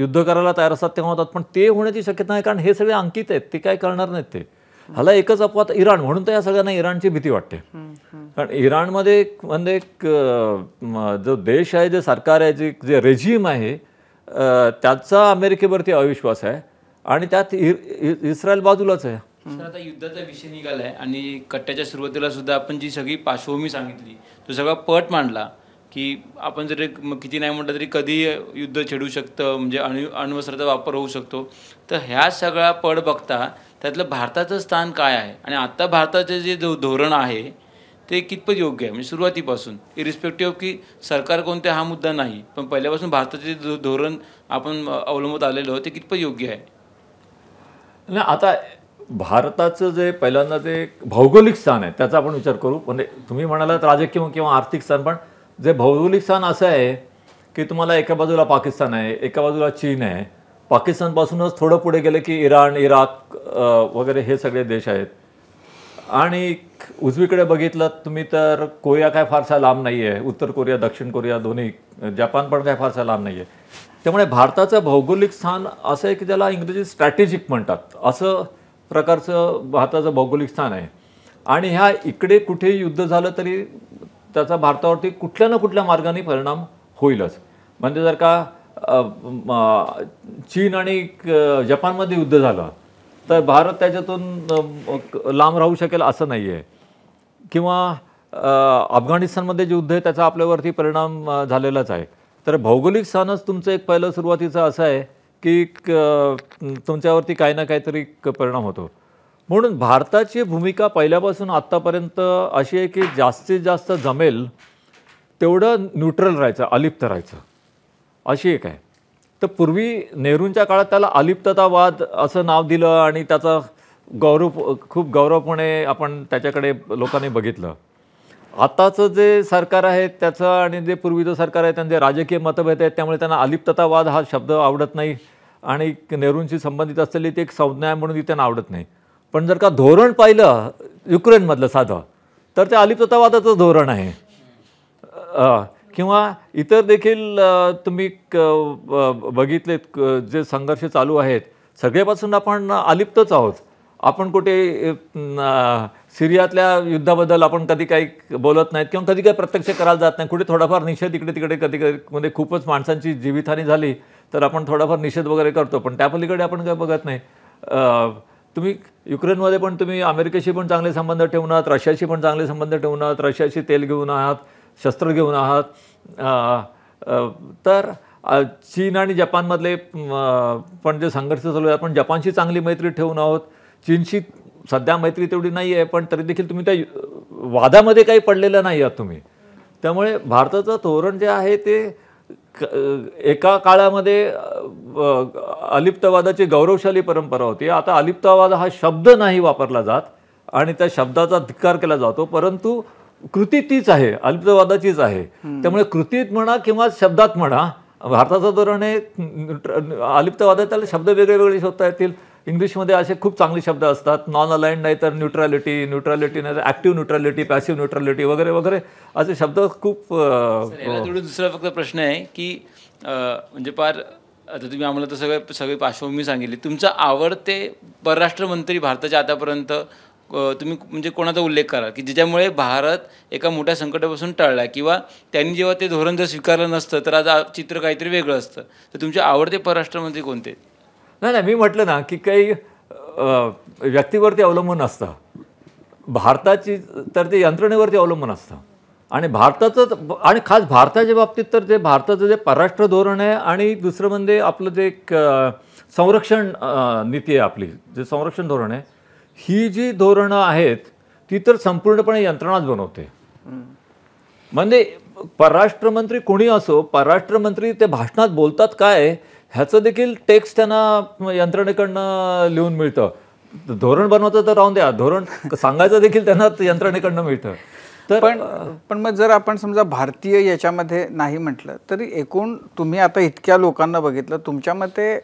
युद्ध करायला तयार असतात तेव्हा होतात पण ते होण्याची शक्यता नाही कारण हे सगळे अंकित आहेत ते काय करणार नाहीत ते हाला एकच अपवाद इराण म्हणून तर या सगळ्यांना इराणची भीती वाटते कारण इराणमध्ये म्हणजे एक जो देश आहे जे सरकार आहे जे जे रेजिम आहे त्याचा अमेरिकेवरती अविश्वास आहे आणि त्यात इस्रायल बाजूलाच आहे आता युद्धाचा विषय निघाला आहे आणि कट्ट्याच्या सुरुवातीला सुद्धा आपण जी सगळी पार्श्वभूमी सांगितली तो सगळा पट मांडला की आपण जरी किती नाही म्हटलं तरी कधी युद्ध छेडू शकतं म्हणजे अणु अण्वस्त्राचा वापर होऊ शकतो तर ह्या सगळा पड बघता त्यातलं भारताचं स्थान काय आहे आणि आत्ता भारताचं जे जो धोरण आहे ते कितपत योग्य आहे म्हणजे सुरुवातीपासून इरिस्पेक्टिव्ह की सरकार कोणते हा मुद्दा नाही पण पहिल्यापासून भारताचे जे धोरण आपण अवलंबत आलेलो ते कितपत योग्य आहे नाही आता भारताचं जे पहिल्यांदा जे भौगोलिक स्थान आहे त्याचा आपण विचार करू म्हणजे तुम्ही म्हणालात राजकीय किंवा आर्थिक स्थान पण जे भौगोलिक स्थान असं आहे की तुम्हाला एका बाजूला पाकिस्तान आहे एका बाजूला चीन आहे पाकिस्तानपासूनच थोडं पुढे गेलं की इराण इराक वगैरे हे सगळे देश आहेत आणि उजवीकडे बघितलं तुम्ही तर कोरिया काय फारसा लांब नाही आहे उत्तर कोरिया दक्षिण कोरिया दोन्ही जपान पण काय फारसा लांब नाही आहे त्यामुळे भारताचं भौगोलिक स्थान असं आहे की ज्याला इंग्रजी स्ट्रॅटेजिक म्हणतात असं प्रकारचं भारताचं भौगोलिक स्थान आहे आणि ह्या इकडे कुठेही युद्ध झालं तरी त्याचा भारतावरती कुठल्या ना कुठल्या मार्गाने परिणाम होईलच म्हणजे जर का चीन आणि जपानमध्ये युद्ध झालं तर भारत त्याच्यातून लांब राहू शकेल असं नाही आहे किंवा अफगाणिस्तानमध्ये जे युद्ध आहे त्याचा आपल्यावरती परिणाम झालेलाच आहे तर भौगोलिक स्थानच तुमचं एक पहिलं सुरुवातीचं असं आहे की तुमच्यावरती काही ना काहीतरी परिणाम होतो म्हणून भारताची भूमिका पहिल्यापासून आत्तापर्यंत अशी आहे की जास्तीत जास्त जमेल तेवढं न्यूट्रल राहायचं अलिप्त राहायचं अशी एक आहे तर पूर्वी नेहरूंच्या काळात त्याला अलिप्ततावाद असं नाव दिलं आणि त्याचा गौरव खूप गौरवपणे आपण त्याच्याकडे लोकांनी बघितलं आताचं जे सरकार आहे त्याचं आणि जे पूर्वीचं सरकार आहे त्यांचे राजकीय मतभेद आहेत त्यामुळे त्यांना अलिप्ततावाद हा शब्द आवडत नाही आणि नेहरूंशी संबंधित असलेली ती एक संज्ञा म्हणून ती त्यांना आवडत नाही पण जर का धोरण पाहिलं युक्रेनमधलं साधं तर ते अलिप्ततावादाचं धोरण आहे किंवा इतर देखील तुम्ही बघितलेत जे संघर्ष चालू आहेत सगळ्यापासून आपण अलिप्तच आहोत आपण कुठे सिरियातल्या युद्धाबद्दल आपण कधी काही बोलत नाहीत किंवा कधी काही प्रत्यक्ष करायला जात नाही कुठे थोडाफार निषेध इकडे तिकडे कधी कधी म्हणजे खूपच माणसांची जीवितहानी झाली तर आपण थोडाफार निषेध वगैरे करतो पण त्या पलीकडे आपण काय बघत नाही तुम्ही युक्रेनमध्ये पण तुम्ही अमेरिकेशी पण चांगले संबंध ठेवून आहात रशियाशी पण चांगले संबंध ठेवून आहात रशियाशी तेल घेऊन आहात शस्त्र घेऊन आहात तर चीन आणि जपानमधले पण जे संघर्ष चालू आहे आपण जपानशी चांगली मैत्री ठेवून आहोत चीनशी सध्या मैत्री तेवढी नाही आहे पण तरी देखील तुम्ही त्या वादामध्ये काही पडलेलं नाही आहात तुम्ही त्यामुळे भारताचं धोरण जे आहे ते एका काळामध्ये अलिप्तवादाची गौरवशाली परंपरा होती आता अलिप्तवाद हा शब्द नाही वापरला जात आणि त्या शब्दाचा धिक्कार केला जातो परंतु कृती तीच आहे अल्पवादाचीच आहे त्यामुळे कृतीत म्हणा किंवा शब्दात म्हणा भारताचं धोरण आहे अलिप्तवादात त्याला शब्द वेगळे वेगळे शोधता येतील इंग्लिशमध्ये असे खूप चांगले शब्द असतात नॉन अलाइंड नाही तर न्यूट्रॅलिटी न्यूट्रॅलिटी नाही तर ॲक्टिव्ह न्यूट्रॅलिटी पॅसिव्ह न्यूट्रॅलिटी वगैरे वगैरे असे शब्द खूप दुसरा फक्त प्रश्न आहे की म्हणजे फार आता तुम्ही आम्हाला तर सगळे सगळी पार्श्वभूमी सांगितली तुमचं आवडते परराष्ट्र मंत्री भारताच्या आतापर्यंत तुम्ही म्हणजे कोणाचा उल्लेख करा की ज्याच्यामुळे भारत एका मोठ्या संकटापासून टळला किंवा त्यांनी जेव्हा ते धोरण जर स्वीकारलं नसतं तर आज चित्र काहीतरी वेगळं असतं तर तुमचे आवडते परराष्ट्रमंत्री कोणते नाही नाही मी म्हटलं ना की काही व्यक्तीवरती अवलंबून असतं भारताची तर ते यंत्रणेवरती अवलंबून असतं आणि भारताचं आणि खास भारताच्या बाबतीत तर ते भारताचं जे परराष्ट्र धोरण आहे आणि दुसरं म्हणजे आपलं जे एक संरक्षण नीती आहे आपली जे संरक्षण धोरण आहे ही जी धोरणं आहेत ती तर संपूर्णपणे यंत्रणाच बनवते म्हणजे परराष्ट्र मंत्री कोणी असो परराष्ट्र मंत्री ते भाषणात बोलतात काय ह्याचं देखील टेक्स्ट त्यांना यंत्रणेकडनं लिहून मिळतं धोरण बनवतं तर राहून द्या धोरण सांगायचं देखील त्यांना यंत्रणेकडनं मिळतं तर पण पण मग जर आपण समजा भारतीय याच्यामध्ये नाही म्हटलं तरी एकूण तुम्ही आता इतक्या लोकांना बघितलं तुमच्या मते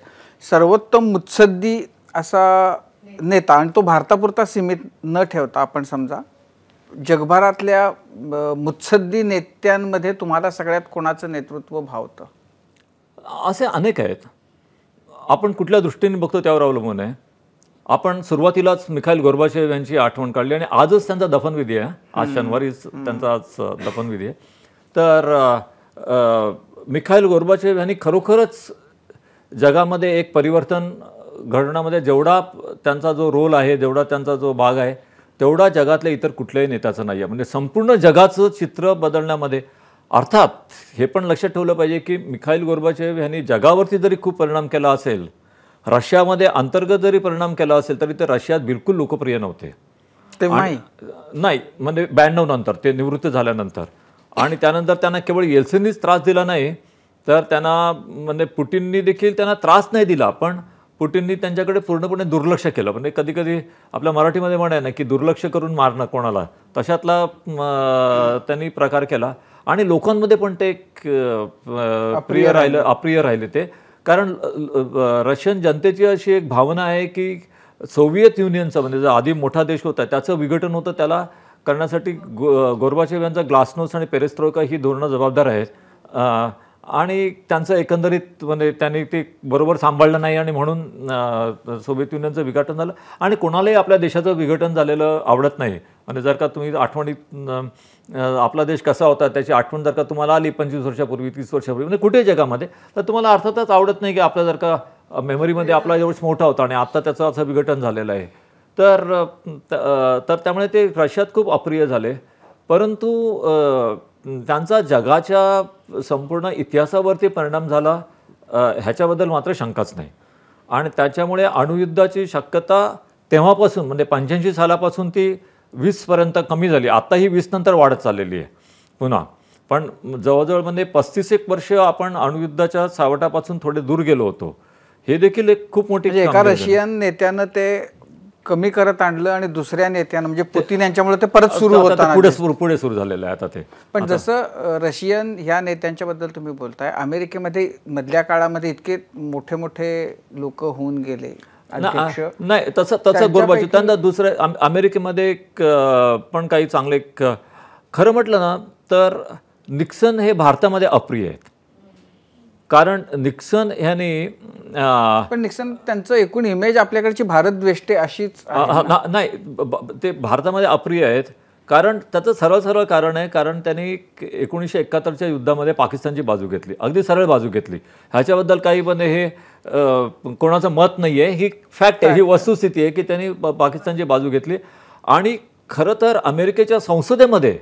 सर्वोत्तम मुत्सद्दी असा नेता आणि तो भारतापुरता सीमित न ठेवता आपण समजा जगभरातल्या मुत्सद्दी नेत्यांमध्ये तुम्हाला सगळ्यात कोणाचं नेतृत्व भावतं असे अनेक आहेत आपण कुठल्या दृष्टीने बघतो त्यावर अवलंबून आहे आपण सुरुवातीलाच मिखाईल गोरबाचेव यांची आठवण काढली आणि आजच त्यांचा दफनविधी आहे आज शनिवारीच त्यांचा आज दफनविधी आहे तर मिखाईल गोरबाचेव यांनी खरोखरच जगामध्ये एक परिवर्तन घडवण्यामध्ये जेवढा त्यांचा जो रोल आहे जेवढा त्यांचा जो भाग आहे तेवढा जगातल्या इतर कुठल्याही नेत्याचा नाही आहे म्हणजे संपूर्ण जगाचं चित्र बदलण्यामध्ये अर्थात हे पण लक्षात ठेवलं पाहिजे की मिखाईल गोरबाचेव यांनी जगावरती जरी खूप परिणाम केला असेल रशियामध्ये अंतर्गत जरी परिणाम केला असेल तरी ते रशियात बिलकुल लोकप्रिय नव्हते ते नाही म्हणजे ब्याण्णव नंतर ते निवृत्त झाल्यानंतर आणि त्यानंतर त्यांना केवळ येल्सिनीच त्रास दिला नाही तर त्यांना म्हणजे पुटिननी देखील त्यांना त्रास नाही दिला पण पुटिननी त्यांच्याकडे पूर्णपणे दुर्लक्ष केलं म्हणजे कधी कधी आपल्या मराठीमध्ये म्हणाय ना की दुर्लक्ष करून मारणं कोणाला तशातला त्यांनी प्रकार केला आणि लोकांमध्ये पण ते एक प्रिय राहिलं अप्रिय राहिले ते कारण रशियन जनतेची अशी एक भावना आहे की सोव्हिएत युनियनचं म्हणजे जो आधी मोठा देश होता त्याचं विघटन होतं त्याला करण्यासाठी गो गोरबाचेव यांचा ग्लासनोस आणि पेरेस्त्रोका ही धोरणं जबाबदार आहेत आणि त्यांचं एकंदरीत म्हणजे त्यांनी ते बरोबर सांभाळलं नाही आणि म्हणून सोवियत युनियनचं विघटन झालं आणि कोणालाही आपल्या देशाचं विघटन झालेलं आवडत नाही म्हणजे जर का तुम्ही आठवणीत आपला देश कसा होता त्याची आठवण जर का तुम्हाला आली पंचवीस वर्षापूर्वी तीस वर्षापूर्वी म्हणजे कुठे जगामध्ये तर तुम्हाला अर्थातच आवडत नाही की आपला जर का मेमरीमध्ये आपला एवढंच मोठा होता आणि आत्ता त्याचं असं विघटन झालेलं आहे तर तर त्यामुळे ते रशियात खूप अप्रिय झाले परंतु त्यांचा जगाच्या संपूर्ण इतिहासावरती परिणाम झाला ह्याच्याबद्दल मात्र शंकाच नाही आणि त्याच्यामुळे अणुयुद्धाची शक्यता तेव्हापासून म्हणजे पंच्याऐंशी सालापासून ती वीसपर्यंत कमी झाली आता ही वीस नंतर वाढत चाललेली आहे पुन्हा पण जवळजवळ म्हणजे पस्तीस एक वर्ष आपण अणुयुद्धाच्या सावटापासून थोडे दूर गेलो होतो हे देखील एक खूप मोठी म्हणजे एका रशियन नेत्यानं ते कमी करत आणलं आणि दुसऱ्या नेत्यांना म्हणजे पुतीन यांच्यामुळे ते परत सुरू होतात पुढे पुढे सुरू झालेलं आहे आता ते पण जसं रशियन ह्या नेत्यांच्या बद्दल तुम्ही बोलताय अमेरिकेमध्ये मधल्या काळामध्ये इतके मोठे मोठे लोक होऊन गेले नाही तसं तसं गोरबाजी त्यांना दुसऱ्या अमेरिकेमध्ये पण काही चांगले खरं म्हटलं ना तर निक्सन हे भारतामध्ये अप्रिय आहेत कारण निक्सन ह्याने पण निक्सन त्यांचं एकूण इमेज आपल्याकडची भारत द्वेष्टे अशीच नाही ते भारतामध्ये अप्रिय आहेत कारण त्याचं सरळ सरळ कारण आहे कारण त्यांनी एकोणीसशे एकाहत्तरच्या युद्धामध्ये पाकिस्तानची बाजू घेतली अगदी सरळ बाजू घेतली ह्याच्याबद्दल काही पण हे कोणाचं मत नाही आहे ही फॅक्ट आहे ही वस्तुस्थिती आहे की त्यांनी पाकिस्तानची बाजू घेतली आणि खरं तर अमेरिकेच्या संसदेमध्ये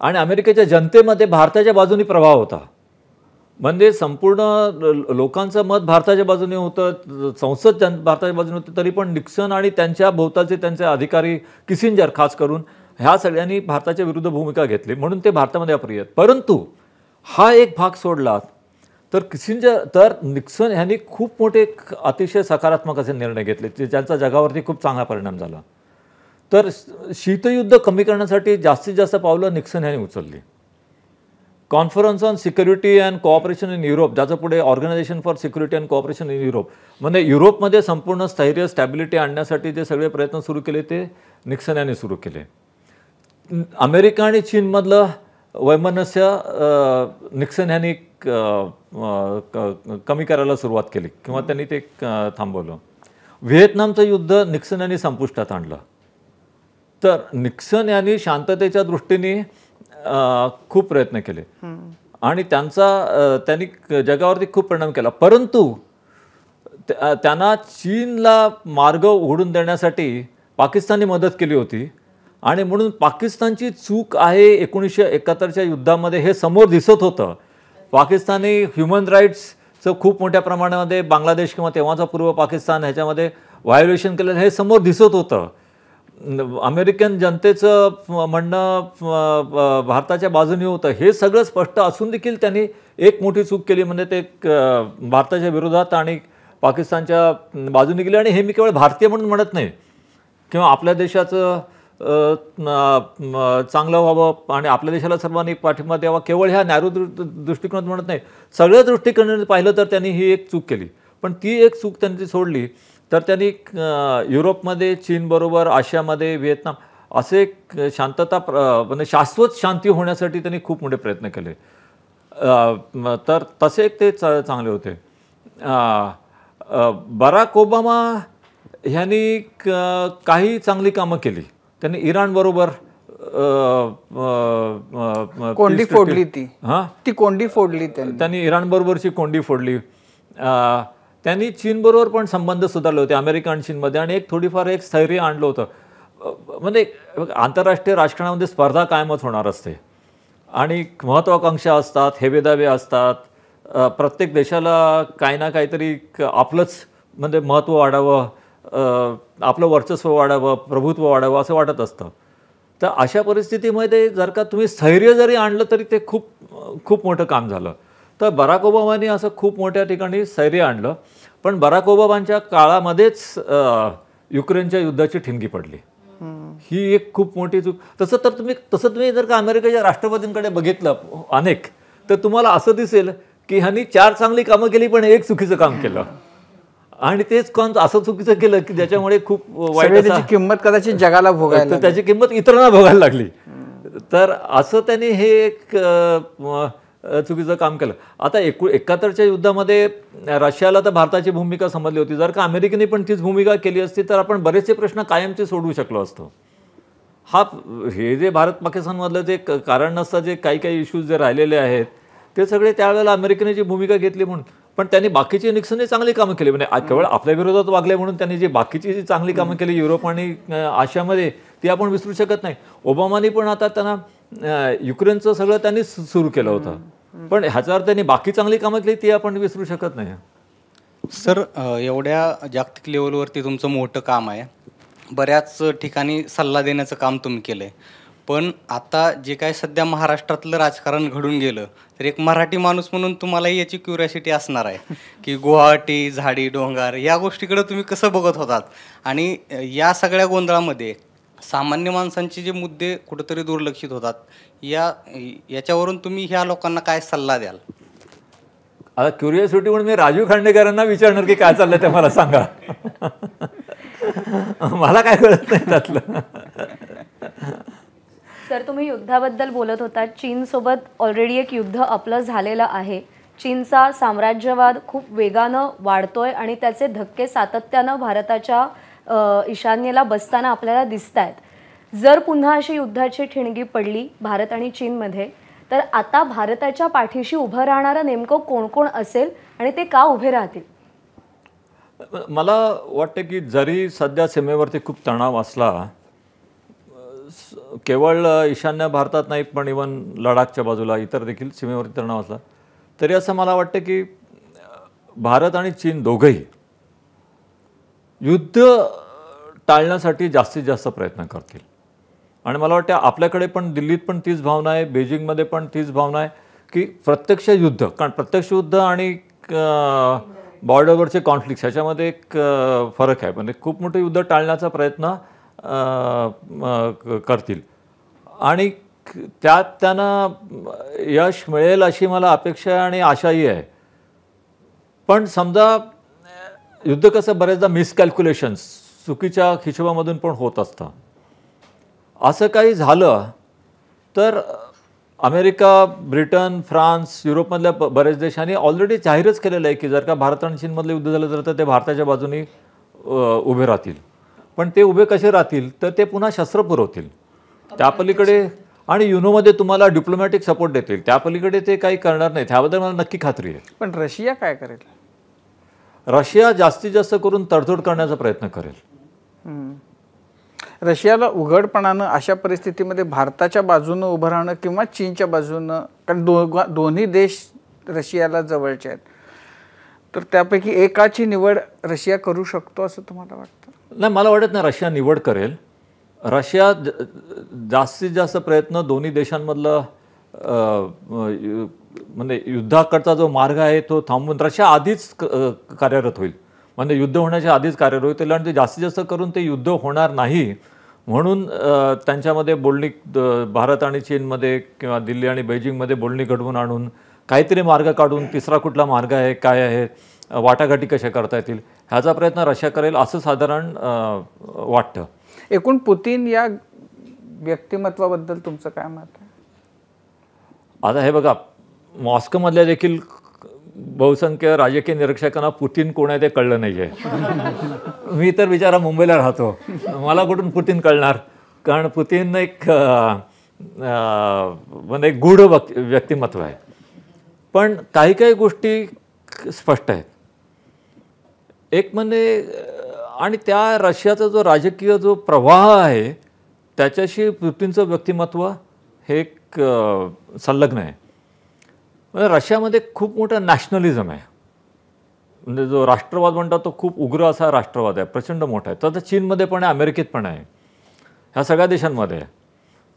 आणि अमेरिकेच्या जनतेमध्ये भारताच्या बाजूनी प्रभाव होता म्हणजे संपूर्ण लोकांचं मत भारताच्या बाजूने होतं संसद भारताच्या बाजूने होतं तरी पण निक्सन आणि त्यांच्या भोवतालचे त्यांचे अधिकारी किसिंजर खास करून ह्या सगळ्यांनी भारताच्या विरुद्ध भूमिका घेतली म्हणून ते भारतामध्ये अप्रिय आहेत परंतु हा एक भाग सोडला तर किसिंजर तर निक्सन ह्यांनी खूप मोठे अतिशय सकारात्मक असे निर्णय घेतले जे ज्यांचा जगावरती खूप चांगला परिणाम झाला तर शीतयुद्ध कमी करण्यासाठी जास्तीत जास्त पावलं निक्सन ह्यांनी उचलली conference on security and cooperation in Europe ज्याचं पुढे organization for security and cooperation in Europe म्हणजे युरोपमध्ये संपूर्ण स्थैर्य स्टॅबिलिटी आणण्यासाठी जे सगळे प्रयत्न सुरू केले ते निक्सन यांनी सुरू केले अमेरिका आणि चीनमधलं वैमनस्य निक्सन यांनी कमी करायला सुरुवात केली किंवा त्यांनी ते थांबवलं व्हिएतनामचं युद्ध निक्सन यांनी संपुष्टात आणलं तर निक्सन यांनी शांततेच्या दृष्टीने खूप प्रयत्न केले आणि त्यांचा त्यांनी जगावरती खूप परिणाम केला परंतु त्यांना चीनला मार्ग उघडून देण्यासाठी पाकिस्तानने मदत केली होती आणि म्हणून पाकिस्तानची चूक आहे एकोणीसशे एकाहत्तरच्या युद्धामध्ये हे समोर दिसत होतं पाकिस्तानी ह्युमन राईट्सचं खूप मोठ्या प्रमाणामध्ये बांगलादेश किंवा तेव्हाचा पूर्व पाकिस्तान ह्याच्यामध्ये व्हायोलेशन केलेलं हे समोर दिसत होतं अमेरिकन जनतेचं म्हणणं भारताच्या बाजूने होतं हे सगळं स्पष्ट असून देखील त्यांनी एक मोठी चूक केली म्हणजे ते भारताच्या विरोधात आणि पाकिस्तानच्या बाजूने गेले आणि हे मी केवळ भारतीय म्हणून म्हणत नाही किंवा आपल्या देशाचं चांगलं व्हावं आणि आपल्या देशाला सर्वांनी पाठिंबा द्यावा केवळ ह्या नॅरो दृष्टिकोनात म्हणत नाही सगळ्या दृष्टिकोनात पाहिलं तर त्यांनी ही एक चूक केली पण ती एक चूक त्यांनी सोडली तर त्यांनी युरोपमध्ये चीनबरोबर आशियामध्ये व्हिएतनाम असे एक शांतता प्र म्हणजे शाश्वत शांती होण्यासाठी त्यांनी खूप मोठे प्रयत्न केले तर तसे ते च चांगले होते बराक ओबामा ह्यांनी काही चांगली कामं केली त्यांनी इराणबरोबर कोंडी फोडली ती हां ती कोंडी फोडली त्यांनी इराणबरोबरची कोंडी फोडली त्यांनी चीनबरोबर पण संबंध सुधारले होते अमेरिका आणि चीनमध्ये आणि एक थोडीफार एक स्थैर्य आणलं होतं म्हणजे आंतरराष्ट्रीय राजकारणामध्ये स्पर्धा कायमच होणार असते आणि महत्त्वाकांक्षा असतात हेवेदावे असतात प्रत्येक देशाला काही ना काहीतरी आपलंच म्हणजे महत्त्व वाढावं आपलं वर्चस्व वाढावं प्रभुत्व वाढावं असं वाटत असतं तर अशा परिस्थितीमध्ये जर का तुम्ही स्थैर्य जरी आणलं तरी ते खूप खूप मोठं काम झालं तर बराक ओबामाने असं खूप मोठ्या ठिकाणी स्थैर्य आणलं पण बराक ओबामांच्या काळामध्येच युक्रेनच्या युद्धाची ठिणगी पडली ही एक खूप मोठी चूक तसं तर तुम्ही तसं तुम्ही जर का अमेरिकेच्या राष्ट्रपतींकडे बघितलं अनेक तर तुम्हाला असं दिसेल की ह्यांनी चार चांगली कामं केली पण एक चुकीचं काम केलं आणि तेच काम असं चुकीचं केलं की ज्याच्यामुळे खूप वाईट त्याची किंमत कदाचित जगाला भोगायला त्याची किंमत इतरांना भोगायला लागली तर असं त्यांनी हे एक चुकीचं काम केलं आता एकू एकाहत्तरच्या युद्धामध्ये रशियाला तर भारताची भूमिका समजली होती जर का अमेरिकेने पण तीच भूमिका केली असती तर आपण बरेचसे प्रश्न कायमचे सोडवू शकलो असतो हा हे जे भारत पाकिस्तानमधलं जे कारण नसतं जे काही काही इश्यूज जे राहिलेले आहेत ते सगळे त्यावेळेला अमेरिकेने जी भूमिका घेतली म्हणून पण त्यांनी बाकीची निक्सनने चांगली कामं केली म्हणजे केवळ आपल्या विरोधात वागले म्हणून त्यांनी जी बाकीची जी चांगली कामं केली युरोप आणि आशियामध्ये ती आपण विसरू शकत नाही ओबामानी पण आता त्यांना युक्रेनचं सगळं त्यांनी सुरू केलं होतं पण ह्याचा अर्थ त्यांनी बाकी चांगली कामं केली ती आपण विसरू शकत नाही सर एवढ्या जागतिक लेवलवरती तुमचं मोठं काम आहे बऱ्याच ठिकाणी सल्ला देण्याचं काम तुम्ही केलं पण आता जे काय सध्या महाराष्ट्रातलं राजकारण घडून गेलं तर एक मराठी माणूस म्हणून तुम्हालाही याची क्युरॅसिटी असणार आहे की गुवाहाटी झाडी डोंगर या गोष्टीकडे तुम्ही कसं बघत होतात आणि या सगळ्या गोंधळामध्ये सामान्य माणसांचे जे मुद्दे कुठेतरी दुर्लक्षित होतात या याच्यावरून तुम्ही ह्या लोकांना काय सल्ला द्याल आता क्युरियोसिटी म्हणून मी राजीव खांडेकरांना विचारणार की काय चाललंय ते मला सांगा मला काय कळत नाही त्यातलं सर तुम्ही युद्धाबद्दल बोलत होता चीन सोबत ऑलरेडी एक युद्ध आपलं झालेलं आहे चीनचा साम्राज्यवाद खूप वेगानं वाढतोय आणि त्याचे धक्के सातत्यानं भारताच्या ईशान्येला बसताना आपल्याला दिसत आहेत जर पुन्हा अशी युद्धाची ठिणगी पडली भारत आणि चीनमध्ये तर आता भारताच्या पाठीशी उभं राहणारं नेमकं कोण कोण असेल आणि ते का उभे राहतील मला वाटतं की जरी सध्या सीमेवरती खूप तणाव असला केवळ ईशान्य भारतात नाही पण इवन लडाखच्या बाजूला इतर देखील सीमेवरती तणाव असला तरी असं मला वाटतं की भारत आणि चीन दोघंही युद्ध टाळण्यासाठी जास्तीत जास्त प्रयत्न करतील आणि मला वाटतं आपल्याकडे पण दिल्लीत पण तीच भावना आहे बेजिंगमध्ये पण तीच भावना आहे की प्रत्यक्ष युद्ध कारण प्रत्यक्ष युद्ध आणि बॉर्डरवरचे कॉन्फ्लिक्ट ह्याच्यामध्ये एक फरक आहे म्हणजे खूप मोठं युद्ध टाळण्याचा प्रयत्न करतील आणि त्यात त्यांना यश मिळेल अशी मला अपेक्षा आणि आशाही आहे पण समजा युद्ध कसं बऱ्याचदा मिसकॅल्क्युलेशन्स चुकीच्या हिशोबामधून पण होत असतं असं काही झालं तर अमेरिका ब्रिटन फ्रान्स युरोपमधल्या बऱ्याच देशांनी ऑलरेडी जाहीरच केलेलं आहे की जर का भारत आणि चीनमधलं युद्ध झालं तर ते भारताच्या बाजूने उभे राहतील पण ते उभे कसे राहतील तर ते पुन्हा शस्त्र पुरवतील त्या पलीकडे आणि युनोमध्ये तुम्हाला डिप्लोमॅटिक सपोर्ट देतील त्या पलीकडे ते काही करणार नाही त्याबद्दल मला नक्की खात्री आहे पण रशिया काय करेल रशिया जास्तीत जास्त करून तडतोड करण्याचा प्रयत्न करेल रशियाला उघडपणानं अशा परिस्थितीमध्ये भारताच्या बाजूनं उभं राहणं किंवा चीनच्या बाजूनं कारण दोन्ही देश रशियाला जवळचे आहेत तर त्यापैकी एकाची निवड रशिया करू शकतो असं तुम्हाला वाटतं नाही मला वाटत नाही रशिया निवड करेल रशिया जास्तीत जास्त प्रयत्न दोन्ही देशांमधलं म्हणजे युद्धाकडचा जो मार्ग आहे तो थांबून रशिया आधीच कार्यरत होईल म्हणजे युद्ध होण्याच्या आधीच कार्यरत होईल आणि ते म्हणजे जास्तीत जास्त करून ते युद्ध होणार नाही म्हणून त्यांच्यामध्ये बोलणी भारत आणि चीनमध्ये किंवा दिल्ली आणि बेजिंगमध्ये बोलणी घडवून आणून काहीतरी मार्ग काढून तिसरा कुठला मार्ग आहे काय आहे वाटाघाटी कशा करता येतील ह्याचा प्रयत्न रशिया करेल असं साधारण वाटतं एकूण पुतीन या व्यक्तिमत्वाबद्दल तुमचं काय मत आहे आता हे बघा मॉस्कोमधल्या देखील बहुसंख्य राजकीय निरीक्षकांना पुतीन कोण आहे ते कळलं नाही आहे मी तर बिचारा मुंबईला राहतो मला कुठून पुतीन कळणार कारण पुतीन एक म्हणजे गूढ व्यक्तिमत्व आहे पण काही काही गोष्टी स्पष्ट आहेत एक म्हणजे आणि त्या रशियाचा जो राजकीय जो प्रवाह आहे त्याच्याशी पुतीनचं व्यक्तिमत्व हे एक संलग्न आहे म्हणजे रशियामध्ये खूप मोठा नॅशनलिझम आहे म्हणजे जो राष्ट्रवाद म्हणतात तो खूप उग्र असा राष्ट्रवाद आहे प्रचंड मोठा आहे तर चीनमध्ये पण आहे अमेरिकेत पण आहे ह्या सगळ्या देशांमध्ये आहे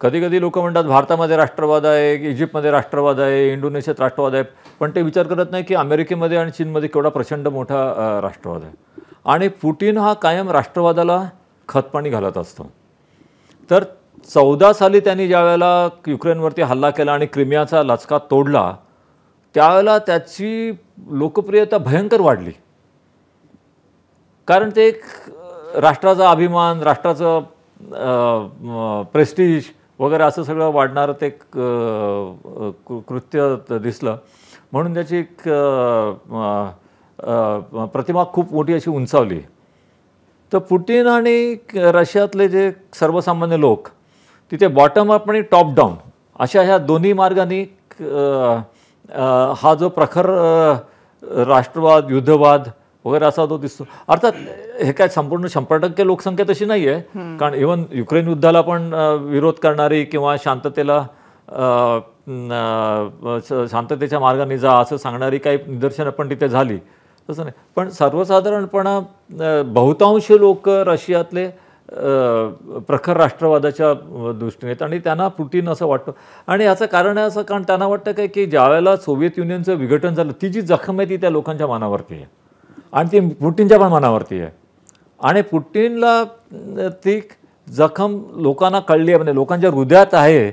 कधी कधी लोकं म्हणतात भारतामध्ये राष्ट्रवाद आहे इजिप्तमध्ये राष्ट्रवाद आहे इंडोनेशियात राष्ट्रवाद आहे पण ते विचार करत नाही की अमेरिकेमध्ये आणि चीनमध्ये केवढा प्रचंड मोठा राष्ट्रवाद आहे आणि पुटीन हा कायम राष्ट्रवादाला खतपाणी घालत असतो तर चौदा साली त्यांनी ज्यावेळेला युक्रेनवरती हल्ला केला आणि क्रिमियाचा लचका तोडला त्यावेळेला त्याची लोकप्रियता भयंकर वाढली कारण ते एक राष्ट्राचा अभिमान राष्ट्राचं प्रेस्टिज वगैरे असं सगळं वाढणारं ते कृत्य दिसलं म्हणून त्याची एक प्रतिमा खूप मोठी अशी उंचावली तर पुटीन आणि रशियातले जे सर्वसामान्य लोक तिथे बॉटम अप आणि टॉप डाऊन अशा ह्या दोन्ही मार्गाने हा जो प्रखर राष्ट्रवाद युद्धवाद वगैरे असा तो दिसतो अर्थात हे काय संपूर्ण शंभर टक्के लोकसंख्या तशी नाही आहे कारण इवन युक्रेन युद्धाला पण विरोध करणारी किंवा शांततेला शांततेच्या मार्गाने जा असं सांगणारी काही निदर्शनं पण तिथे झाली तसं नाही पण सर्वसाधारणपणा बहुतांश लोक रशियातले प्रखर राष्ट्रवादाच्या दृष्टीने आणि त्यांना पुटीन असं वाटतं आणि याचं कारण आहे असं कारण त्यांना वाटतं काय की ज्यावेळेला सोवियत युनियनचं विघटन झालं ती जी जखम आहे ती त्या लोकांच्या मनावरती आहे आणि ती पुटीनच्या पण मनावरती आहे आणि पुटीनला ती जखम लोकांना कळली आहे म्हणजे लोकांच्या हृदयात आहे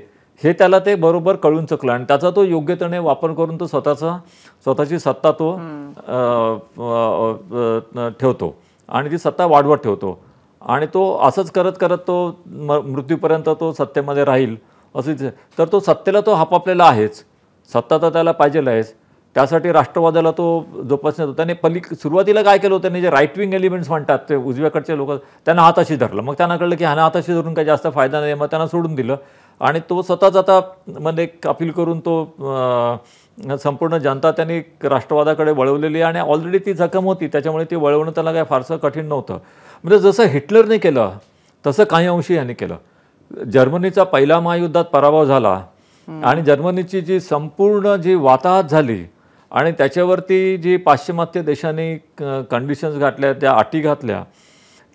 हे त्याला ते बरोबर कळून चुकलं आणि त्याचा तो योग्यतेने वापर करून तो स्वतःचा स्वतःची सत्ता तो ठेवतो आणि ती सत्ता वाढवत ठेवतो आणि तो असंच करत करत तो म मृत्यूपर्यंत तो सत्तेमध्ये राहील असंच तर तो सत्तेला तो हापापलेला आहेच सत्ता तर त्याला पाहिजेला आहेच त्यासाठी राष्ट्रवादाला तो जोपासण्यात होता त्याने पलीक सुरुवातीला काय केलं होतं त्यांनी जे राईट विंग एलिमेंट्स म्हणतात ते उजव्याकडचे लोक त्यांना हाताशी धरलं मग त्यांना कळलं की ह्यानं हाताशी धरून काही जास्त फायदा नाही मग त्यांना सोडून दिलं आणि तो स्वतःच आता मध्ये अपील करून तो संपूर्ण जनता त्यांनी राष्ट्रवादाकडे वळवलेली आणि ऑलरेडी ती जखम होती त्याच्यामुळे ती वळवणं त्याला काय फारसं कठीण नव्हतं म्हणजे जसं हिटलरने केलं तसं काही अंशी यांनी केलं जर्मनीचा पहिला महायुद्धात पराभव झाला आणि जर्मनीची जी संपूर्ण जी वाताहत झाली आणि त्याच्यावरती जी पाश्चिमात्य देशांनी कंडिशन्स घातल्या त्या अटी घातल्या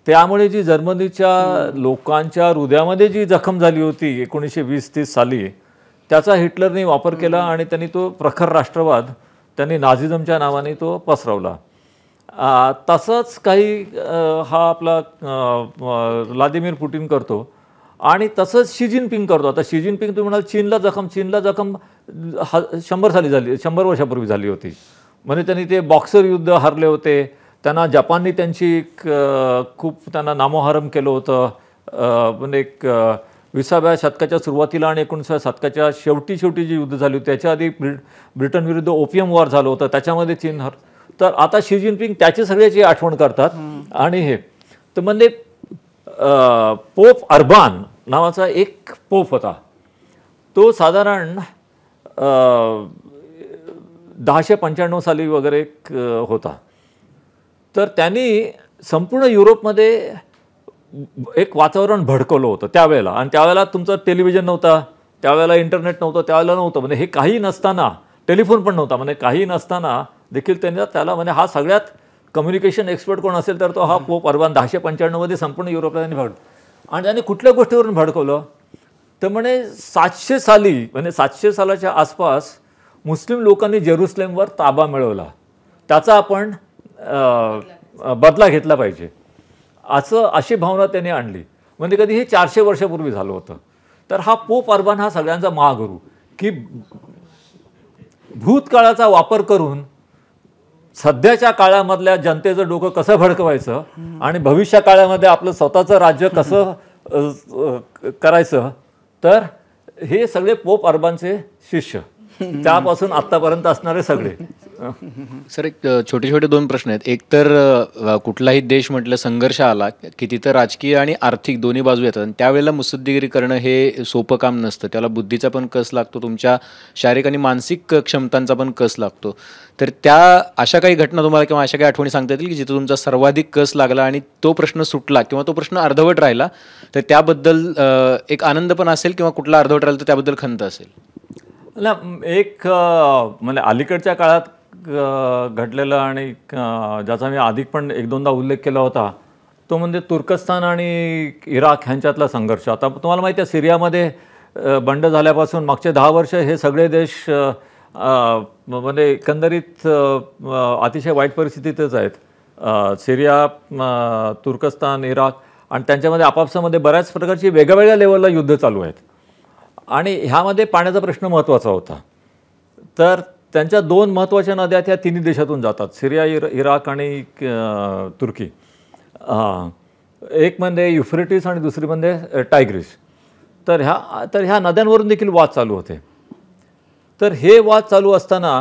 त्यामुळे जी जर्मनीच्या लोकांच्या हृदयामध्ये जी जखम झाली होती एकोणीसशे वीस तीस साली त्याचा हिटलरने वापर केला आणि त्यांनी तो प्रखर राष्ट्रवाद त्यांनी नाझिझमच्या नावाने तो पसरवला तसंच काही हा आपला व्लादिमीर पुटीन करतो आणि तसंच शी जिनपिंग करतो आता शी जिनपिंग तुम्ही म्हणाल चीनला जखम चीनला जखम ह शंभर साली झाली शंभर वर्षापूर्वी झाली होती म्हणजे त्यांनी ते बॉक्सर युद्ध हरले होते त्यांना जपाननी त्यांची खूप त्यांना नामोहरम केलं होतं म्हणजे एक विसाव्या शतकाच्या सुरुवातीला आणि एकोणीसाव्या शतकाच्या शेवटी शेवटी जी युद्ध झाली होती त्याच्या आधी ब्रिटनविरुद्ध ओपियम वॉर झालं होतं त्याच्यामध्ये चीन हर तर आता शी जिनपिंग त्याची सगळ्याची आठवण करतात आणि हे तर म्हणजे पोप अर्बान नावाचा एक पोप होता तो साधारण दहाशे पंच्याण्णव साली वगैरे होता तर त्यांनी संपूर्ण युरोपमध्ये एक वातावरण भडकवलं होतं त्यावेळेला आणि त्यावेळेला तुमचं टेलिव्हिजन नव्हता त्यावेळेला इंटरनेट नव्हतं त्यावेळेला नव्हतं म्हणजे हे काही नसताना टेलिफोन पण नव्हता म्हणजे काही नसताना देखील त्यांनी त्याला म्हणजे हा सगळ्यात कम्युनिकेशन एक्सपर्ट कोण असेल तर तो हा पोप अर्बान दहाशे पंच्याण्णवमध्ये संपूर्ण युरोपला त्यांनी भडक आणि त्यांनी कुठल्या गोष्टीवरून भडकवलं तर म्हणे सातशे साली म्हणजे सातशे सालाच्या आसपास मुस्लिम लोकांनी जेरुसलेमवर ताबा मिळवला त्याचा आपण बदला घेतला पाहिजे असं अशी भावना त्यांनी आणली म्हणजे कधी हे चारशे वर्षापूर्वी झालं होतं तर हा पोप अर्बान हा सगळ्यांचा महागुरू की भूतकाळाचा वापर करून सध्याच्या काळामधल्या जनतेचं डोकं कसं भडकवायचं आणि भविष्य काळामध्ये आपलं स्वतःचं राज्य कसं करायचं तर हे सगळे पोप अरबांचे शिष्य त्यापासून आत्तापर्यंत असणारे सगळे सर एक छोटे छोटे दोन प्रश्न आहेत एक तर कुठलाही देश म्हटलं संघर्ष आला की तिथं राजकीय आणि आर्थिक दोन्ही बाजू येतात आणि त्यावेळेला मुसद्दीगिरी करणं हे सोपं काम नसतं त्याला बुद्धीचा पण कस लागतो तुमच्या शारीरिक आणि मानसिक क्षमतांचा पण कस लागतो तर त्या अशा काही घटना तुम्हाला किंवा अशा काही आठवणी सांगता येतील की जिथं तुमचा सर्वाधिक कस लागला आणि तो प्रश्न सुटला किंवा तो प्रश्न अर्धवट राहिला तर त्याबद्दल एक आनंद पण असेल किंवा कुठला अर्धवट राहिला तर त्याबद्दल खंत असेल ना एक म्हणजे अलीकडच्या काळात घडलेलं आणि ज्याचा मी आधी पण एक दोनदा उल्लेख केला होता तो म्हणजे तुर्कस्तान आणि इराक ह्यांच्यातला संघर्ष आता तुम्हाला माहिती आहे सिरियामध्ये बंड झाल्यापासून मागचे दहा वर्ष हे सगळे देश म्हणजे एकंदरीत अतिशय वाईट परिस्थितीतच आहेत सिरिया तुर्कस्तान इराक आणि त्यांच्यामध्ये आपापसामध्ये बऱ्याच प्रकारची वेगवेगळ्या लेवलला युद्ध चालू आहेत आणि ह्यामध्ये पाण्याचा प्रश्न महत्त्वाचा होता तर त्यांच्या दोन महत्त्वाच्या नद्या त्या तिन्ही देशातून जातात सिरिया इर इराक आणि तुर्की एक म्हणजे युफ्रेटिस आणि दुसरी म्हणजे टायग्रिस तर ह्या तर ह्या नद्यांवरून देखील वाद चालू होते तर हे वाद चालू असताना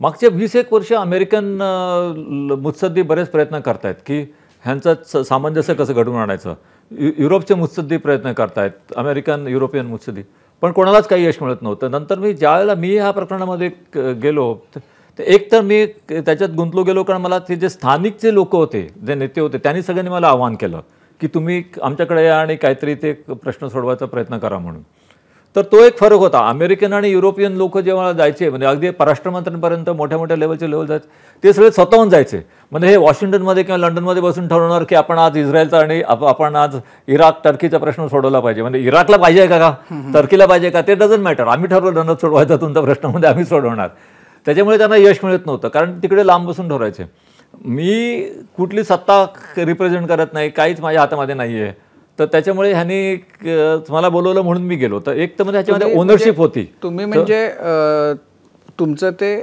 मागचे वीस एक वर्ष अमेरिकन मुत्सद्दी बरेच प्रयत्न करत आहेत की ह्यांचं सामंजस्य कसं घडवून आणायचं यु युरोपचे मुत्सद्दी प्रयत्न करतायत अमेरिकन युरोपियन मुत्सद्दी पण कोणालाच काही यश मिळत नव्हतं नंतर मी वेळेला मी ह्या प्रकरणामध्ये गेलो तर एक तर मी त्याच्यात गुंतलो गेलो कारण मला ते जे स्थानिक जे लोक होते जे नेते होते त्यांनी सगळ्यांनी मला आवाहन केलं की तुम्ही आमच्याकडे या आणि काहीतरी ते प्रश्न सोडवायचा प्रयत्न करा म्हणून तर तो एक फरक होता अमेरिकन आणि युरोपियन लोक जेव्हा जायचे म्हणजे अगदी परराष्ट्रमंत्र्यांपर्यंत मोठ्या मोठ्या लेवलचे लेवल जायचे ते सगळे स्वतःहून जायचे म्हणजे हे वॉशिंग्टनमध्ये किंवा लंडनमध्ये बसून ठरवणार की आपण आज इस्रायलचा आणि आपण आज इराक टर्कीचा प्रश्न सोडवला पाहिजे म्हणजे इराकला पाहिजे का टर्कीला पाहिजे का ते डझंट मॅटर आम्ही ठरवलं डनच सोडवायचा तुमचा म्हणजे आम्ही सोडवणार त्याच्यामुळे त्यांना यश मिळत नव्हतं कारण तिकडे लांब बसून ठरवायचे मी कुठली सत्ता रिप्रेझेंट करत नाही काहीच माझ्या हातामध्ये नाही आहे तर त्याच्यामुळे ह्यांनी तुम्हाला बोलवलं म्हणून मी गेलो तर एक तर म्हणजे ह्याच्यामध्ये ओनरशिप म्हणजे होती तुम्ही म्हणजे तुमचं ते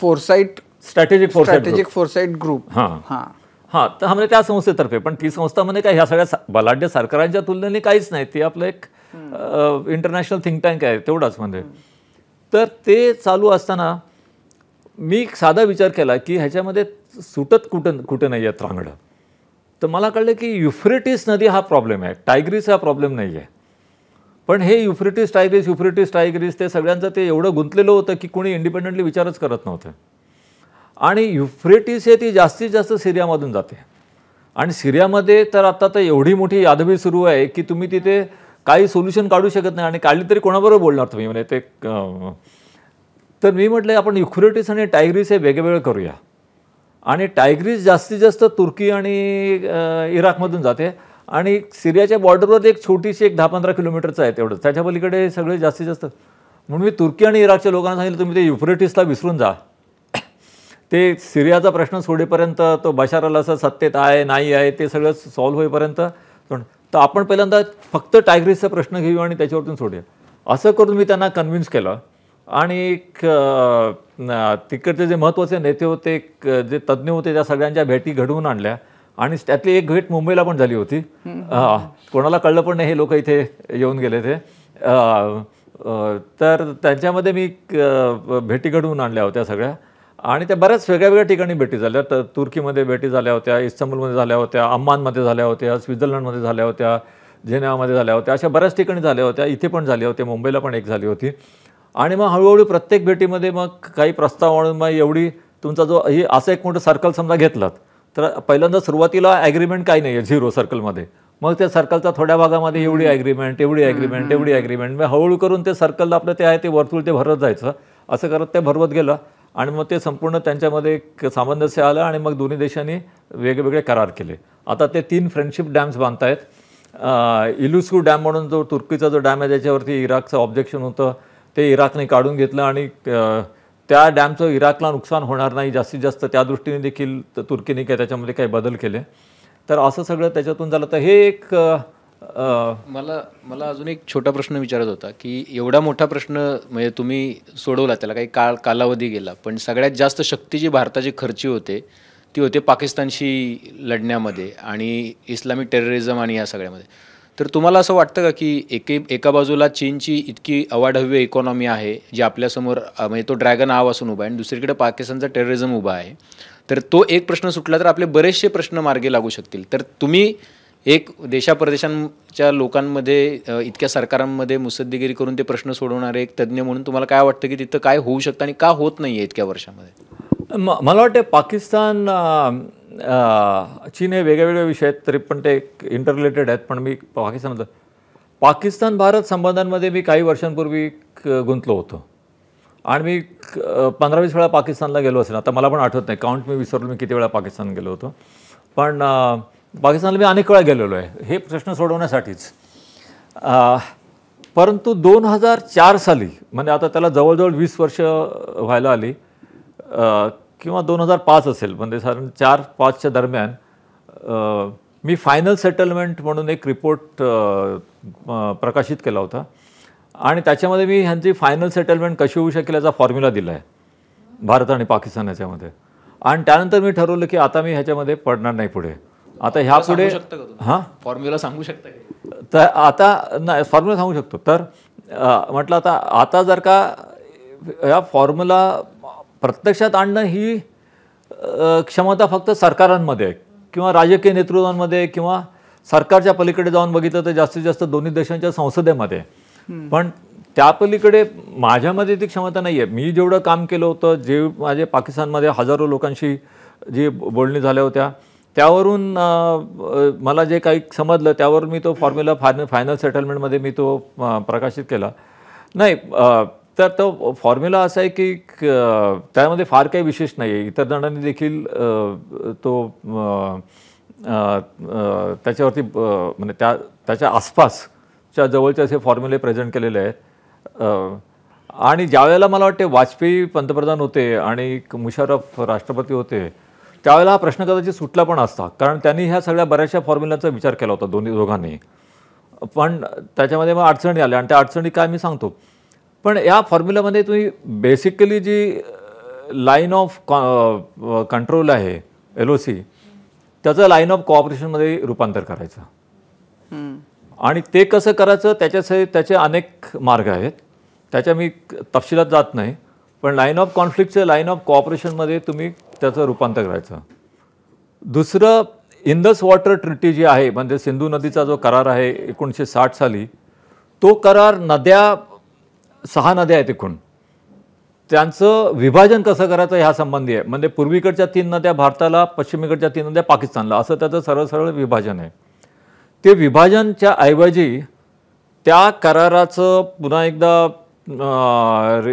foresight strategic strategic foresight group हां हां हां तर म्हणजे त्या संस्थेतर्फे पण ती संस्था म्हणजे काय ह्या सगळ्या बलाढ्य सरकारांच्या तुलनेने काहीच नाही ती आपलं एक इंटरनॅशनल थिंक टँक आहे तेवढाच म्हणजे तर ते चालू असताना मी साधा विचार केला की ह्याच्यामध्ये सुटत कुठं कुठं नाही आहेत रांगडं तर मला कळलं की युफ्रेटिस नदी हा प्रॉब्लेम आहे टायग्रीस हा प्रॉब्लेम नाही आहे पण हे युफ्रेटिस टायग्रीस युफ्रेटिस टायग्रीस ते सगळ्यांचं ते एवढं गुंतलेलं होतं की कोणी इंडिपेंडंटली विचारच करत नव्हतं आणि युफ्रेटिस हे ती जास्तीत जास्त सिरियामधून जाते आणि सिरियामध्ये तर आता तर एवढी मोठी यादवी सुरू आहे की तुम्ही तिथे काही सोल्युशन काढू शकत नाही आणि काढली तरी कोणाबरोबर बोलणार तुम्ही म्हणजे ते तर मी म्हटलं आपण युफ्रेटिस आणि टायग्रीस हे वेगवेगळं करूया आणि टायग्रीस जास्तीत जास्त तुर्की आणि इराकमधून जाते आणि सिरियाच्या बॉर्डरवर एक छोटीशी एक दहा पंधरा किलोमीटरचं आहे तेवढं त्याच्या पलीकडे सगळे जास्तीत जास्त म्हणून मी तुर्की आणि इराकच्या लोकांना सांगितलं तुम्ही ते युफ्रेटिसला विसरून जा ते सिरियाचा प्रश्न सोडेपर्यंत तो बशाराला असं सत्तेत आहे नाही आहे ते सगळं सॉल्व्ह होईपर्यंत पण तर आपण पहिल्यांदा फक्त टायग्रीसचा प्रश्न घेऊ आणि त्याच्यावरतून सोडूया असं करून मी त्यांना कन्व्हिन्स केलं आणि एक तिकडचे जे महत्त्वाचे नेते होते जे तज्ज्ञ होते त्या सगळ्यांच्या भेटी घडवून आणल्या आणि त्यातली एक भेट मुंबईला पण झाली होती कोणाला कळलं पण नाही हे लोक इथे येऊन गेले ते तर त्यांच्यामध्ये मी भेटी घडवून आणल्या होत्या सगळ्या आणि त्या बऱ्याच वेगळ्या वेगळ्या ठिकाणी भेटी झाल्या तर तुर्कीमध्ये भेटी झाल्या होत्या इस्तंबूलमध्ये झाल्या होत्या अम्मानमध्ये झाल्या होत्या स्वित्झर्लंडमध्ये झाल्या होत्या जेनेवामध्ये झाल्या होत्या अशा बऱ्याच ठिकाणी झाल्या होत्या इथे पण झाल्या होत्या मुंबईला पण एक झाली होती आणि मग हळूहळू प्रत्येक भेटीमध्ये मग काही प्रस्ताव आणून मग एवढी तुमचा जो ही असं एक मोठं सर्कल समजा घेतलात तर पहिल्यांदा सुरुवातीला ॲग्रीमेंट काही नाही आहे झिरो सर्कलमध्ये मग त्या सर्कलचा थोड्या भागामध्ये एवढी ॲग्रीमेंट एवढी ॲग्रीमेंट एवढी ॲग्रीमेंट मग हळूहळू करून ते सर्कलला आपलं ते आहे ते वर्तुळ ते भरत जायचं असं करत ते भरवत गेलं आणि मग ते संपूर्ण त्यांच्यामध्ये एक सामंजस्य आलं आणि मग दोन्ही देशांनी वेगवेगळे करार केले आता ते तीन फ्रेंडशिप डॅम्स बांधतायत इलुस्कू डॅम म्हणून जो तुर्कीचा जो डॅम आहे त्याच्यावरती इराकचं ऑब्जेक्शन होतं ते इराकने काढून घेतलं आणि त्या डॅमचं इराकला नुकसान होणार नाही जास्तीत जास्त त्या दृष्टीने देखील तुर्कीने काय त्याच्यामध्ये काही बदल केले तर असं सगळं त्याच्यातून झालं तर हे एक मला मला अजून एक छोटा प्रश्न विचारत होता की एवढा मोठा प्रश्न म्हणजे तुम्ही सोडवला त्याला काही काळ कालावधी गेला पण सगळ्यात जास्त शक्ती जी भारताची खर्ची होते ती होते पाकिस्तानशी लढण्यामध्ये आणि इस्लामिक टेररिझम आणि या सगळ्यामध्ये तर तुम्हाला असं वाटतं का की एके एका बाजूला चीनची इतकी अवाढव्य इकॉनॉमी आहे जी आपल्यासमोर म्हणजे तो ड्रॅगन आव असून उभा आहे आणि दुसरीकडे पाकिस्तानचा टेररिझम उभा आहे तर तो एक प्रश्न सुटला तर आपले बरेचसे प्रश्न मार्गे लागू शकतील तर तुम्ही एक देशाप्रदेशांच्या लोकांमध्ये इतक्या सरकारांमध्ये मुसद्दीगिरी करून ते प्रश्न सोडवणारे एक तज्ज्ञ म्हणून तुम्हाला काय वाटतं की तिथं काय होऊ शकतं आणि का होत नाही आहे इतक्या वर्षामध्ये म मला वाटतं पाकिस्तान चीन हे वेगळ्या विषय आहेत तरी पण ते इंटररिलेटेड आहेत पण मी पाकिस्तानला पाकिस्तान भारत संबंधांमध्ये मी काही वर्षांपूर्वी गुंतलो होतो आणि मी पंधरा वीस वेळा पाकिस्तानला गेलो असेल आता मला पण आठवत नाही काउंट मी विसरलो मी किती वेळा पाकिस्तान गेलो होतो पण पाकिस्तानला मी अनेक वेळा गेलेलो आहे हे प्रश्न सोडवण्यासाठीच परंतु दोन हजार चार साली म्हणजे आता त्याला जवळजवळ वीस वर्ष व्हायला आली किंवा दोन हजार पाच असेल म्हणजे साधारण चार पाचच्या दरम्यान मी फायनल सेटलमेंट म्हणून एक रिपोर्ट प्रकाशित केला होता आणि त्याच्यामध्ये मी ह्यांची फायनल सेटलमेंट कशी होऊ शकेल याचा फॉर्म्युला दिला आहे भारत आणि पाकिस्तान याच्यामध्ये आणि त्यानंतर मी ठरवलं की आता मी ह्याच्यामध्ये पडणार नाही पुढे आता ह्या पुढे हां फॉर्म्युला सांगू शकता तर आता नाही फॉर्म्युला सांगू शकतो तर म्हटलं आता आता जर का या फॉर्म्युला प्रत्यक्षात आणणं ही क्षमता फक्त सरकारांमध्ये किंवा राजकीय नेतृत्वांमध्ये किंवा सरकारच्या पलीकडे जाऊन बघितलं तर जास्तीत जास्त दोन्ही देशांच्या संसदेमध्ये पण त्या पलीकडे माझ्यामध्ये ती क्षमता नाही आहे मी जेवढं काम केलं होतं जे माझे पाकिस्तानमध्ये हजारो लोकांशी जी बोलणी झाल्या होत्या त्यावरून मला जे काही समजलं त्यावर मी तो फॉर्म्युला फायन फायनल सेटलमेंटमध्ये मी तो प्रकाशित केला नाही तर तो फॉर्म्युला असा आहे की त्यामध्ये फार काही विशेष नाही आहे इतर जणांनी देखील तो त्याच्यावरती म्हणजे त्या त्याच्या आसपासच्या जवळचे असे फॉर्म्युले प्रेझेंट केलेले आहेत आणि ज्यावेळेला मला वाटते वाजपेयी पंतप्रधान होते आणि मुशरफ राष्ट्रपती होते त्यावेळेला हा प्रश्न कदाचित सुटला पण असता कारण त्यांनी ह्या सगळ्या बऱ्याचशा फॉर्म्युलांचा विचार केला होता दोन्ही दोघांनी पण त्याच्यामध्ये मग अडचणी आल्या आणि त्या अडचणी काय मी सांगतो पण या फॉर्म्युलामध्ये तुम्ही बेसिकली जी लाईन ऑफ कंट्रोल आहे एल ओ सी त्याचं लाईन ऑफ कॉपरेशनमध्ये रूपांतर करायचं आणि ते कसं करायचं त्याच्यासाठी त्याचे अनेक मार्ग आहेत त्याच्या मी तपशिलात जात नाही पण लाईन ऑफ कॉन्फ्लिक्टचं लाईन ऑफ कॉपरेशनमध्ये तुम्ही त्याचं रूपांतर करायचं दुसरं इंदस वॉटर ट्रिटी जी आहे म्हणजे सिंधू नदीचा जो करार आहे एकोणीसशे साठ साली तो करार नद्या सहा नद्या आहेत एकूण त्यांचं विभाजन कसं करायचं ह्या संबंधी आहे म्हणजे पूर्वीकडच्या तीन नद्या भारताला पश्चिमेकडच्या तीन नद्या पाकिस्तानला असं त्याचं सरळ सरळ विभाजन आहे ते विभाजनच्या ऐवजी त्या कराराचं पुन्हा एकदा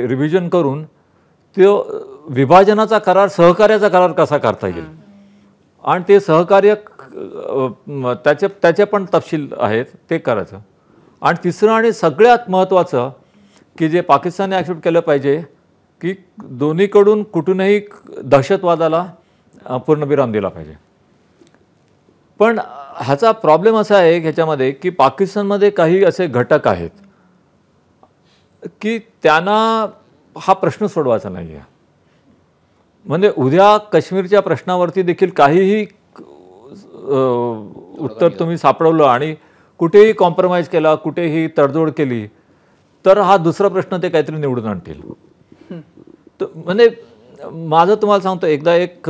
रिव्हिजन करून तो विभाजनाचा करार सहकार्याचा करार कसा करता येईल आणि ते सहकार्य त्याचे त्याचे पण तपशील आहेत ते करायचं आणि तिसरं आणि सगळ्यात महत्त्वाचं की जे पाकिस्तानने ॲक्सेप्ट केलं पाहिजे की दोन्हीकडून कुठूनही दहशतवादाला पूर्णविराम दिला पाहिजे पण ह्याचा प्रॉब्लेम असा आहे ह्याच्यामध्ये की पाकिस्तानमध्ये काही असे घटक आहेत की त्यांना हा प्रश्न सोडवायचा नाही आहे म्हणजे उद्या काश्मीरच्या प्रश्नावरती देखील काहीही उत्तर तुम्ही सापडवलं आणि कुठेही कॉम्प्रोमाइज केला कुठेही तडजोड केली तर हा दुसरा प्रश्न ते काहीतरी निवडून आणतील तर म्हणजे माझं तुम्हाला सांगतो एकदा एक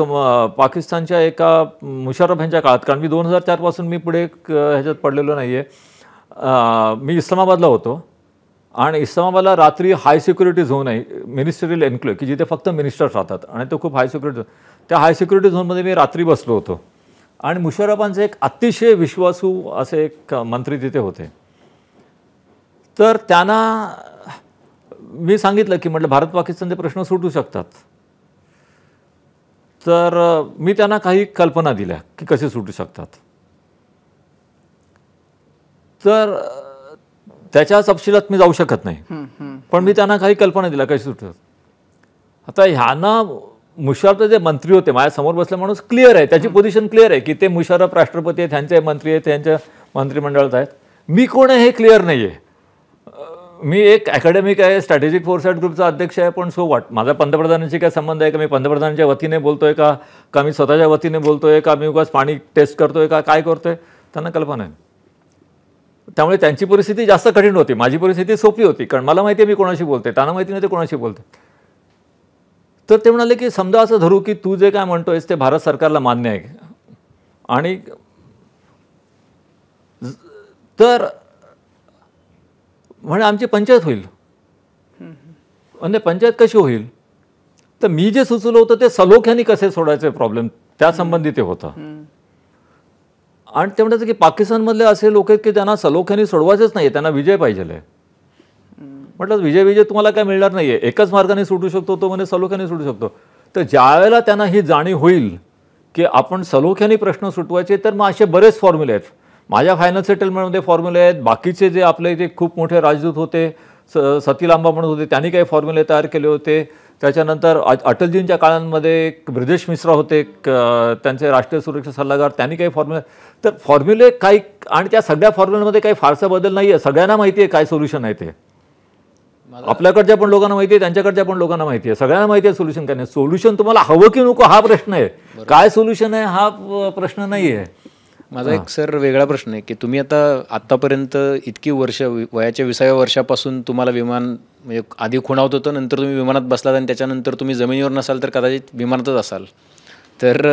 पाकिस्तानच्या एका मुशर्रफ यांच्या काळात कारण मी दोन हजार चारपासून मी पुढे ह्याच्यात पडलेलो नाही आहे मी इस्लामाबादला होतो आणि इस्लामाबादला रात्री हाय सिक्युरिटी झोन आहे मिनिस्टरियल एन्क्लोय की जिथे फक्त मिनिस्टर राहतात आणि तो खूप हाय सिक्युरिटी त्या हाय सिक्युरिटी झोनमध्ये मी रात्री बसलो होतो आणि मुशर्रफांचे एक अतिशय विश्वासू असे एक मंत्री तिथे होते तर त्यांना मी सांगितलं की म्हटलं भारत पाकिस्तानचे प्रश्न सुटू शकतात तर मी त्यांना काही कल्पना दिल्या की कसे सुटू शकतात तर त्याच्या तपशिलात मी जाऊ शकत नाही पण मी त्यांना काही कल्पना दिल्या कशी सुटू आता ह्यांना मुशरफचे जे मंत्री होते माझ्यासमोर बसलेला माणूस क्लिअर आहे त्याची पोझिशन क्लिअर आहे की ते मुशर्रफ राष्ट्रपती आहेत त्यांचे मंत्री आहेत त्यांच्या मंत्रिमंडळात आहेत मी कोण आहे हे क्लिअर नाही आहे मी एक अकॅडमिक आहे स्ट्रॅटेजिक फोरसाईट ग्रुपचा अध्यक्ष आहे पण सो वाट माझा पंतप्रधानांशी काय संबंध आहे का मी पंतप्रधानांच्या वतीने बोलतो आहे का का मी स्वतःच्या वतीने बोलतो आहे का मी उगाच पाणी टेस्ट करतो आहे का काय करतो आहे त्यांना कल्पना आहे त्यामुळे त्यांची परिस्थिती जास्त कठीण होती माझी परिस्थिती सोपी होती कारण मला माहिती आहे मी कोणाशी बोलते त्यांना माहिती नाही ते कोणाशी बोलते तर ते म्हणाले की समजा असं धरू की तू जे काय म्हणतो आहेस ते भारत सरकारला मान्य आहे आणि तर म्हणजे आमची पंचायत होईल म्हणजे पंचायत कशी होईल तर मी जे सुचवलं होतं ते सलोख्याने कसे सोडायचे प्रॉब्लेम त्यासंबंधी ते होतं आणि ते म्हणायचं की पाकिस्तानमधले असे लोक आहेत की त्यांना सलोख्याने सोडवायचेच नाही त्यांना विजय पाहिजे म्हटलं विजय विजय तुम्हाला काय मिळणार नाही आहे एकाच मार्गाने सुटू शकतो तो म्हणजे सलोख्याने सुटू शकतो तर वेळेला त्यांना ही जाणीव होईल की आपण सलोख्याने प्रश्न सुटवायचे तर मग असे बरेच फॉर्म्युले आहेत माझ्या फायनल सेटलमेंटमध्ये फॉर्म्युले आहेत बाकीचे जे आपले इथे खूप मोठे राजदूत होते स सतीलांबा म्हणून होते त्यांनी काही फॉर्म्युले तयार केले होते त्याच्यानंतर अटलजींच्या काळांमध्ये ब्रिजेश मिश्रा होते त्यांचे राष्ट्रीय सुरक्षा सल्लागार त्यांनी काही फॉर्म्युले तर फॉर्म्युले काही आणि त्या सगळ्या फॉर्म्युलेमध्ये काही फारसा बदल नाही आहे सगळ्यांना माहिती आहे काय सोल्युशन आहे ते आपल्याकडच्या पण लोकांना माहिती आहे त्यांच्याकडच्या पण लोकांना माहिती आहे सगळ्यांना माहिती आहे सोल्युशन काय नाही सोल्युशन तुम्हाला हवं की नको हा प्रश्न आहे काय सोल्युशन आहे हा प्रश्न नाही आहे माझा एक सर वेगळा प्रश्न आहे की तुम्ही आता आत्तापर्यंत इतकी वर्ष वयाच्या विसाव्या वर्षापासून तुम्हाला विमान म्हणजे आधी खुणावत होतं नंतर तुम्ही विमानात बसलात आणि त्याच्यानंतर तुम्ही जमिनीवर नसाल तर कदाचित विमानातच असाल तर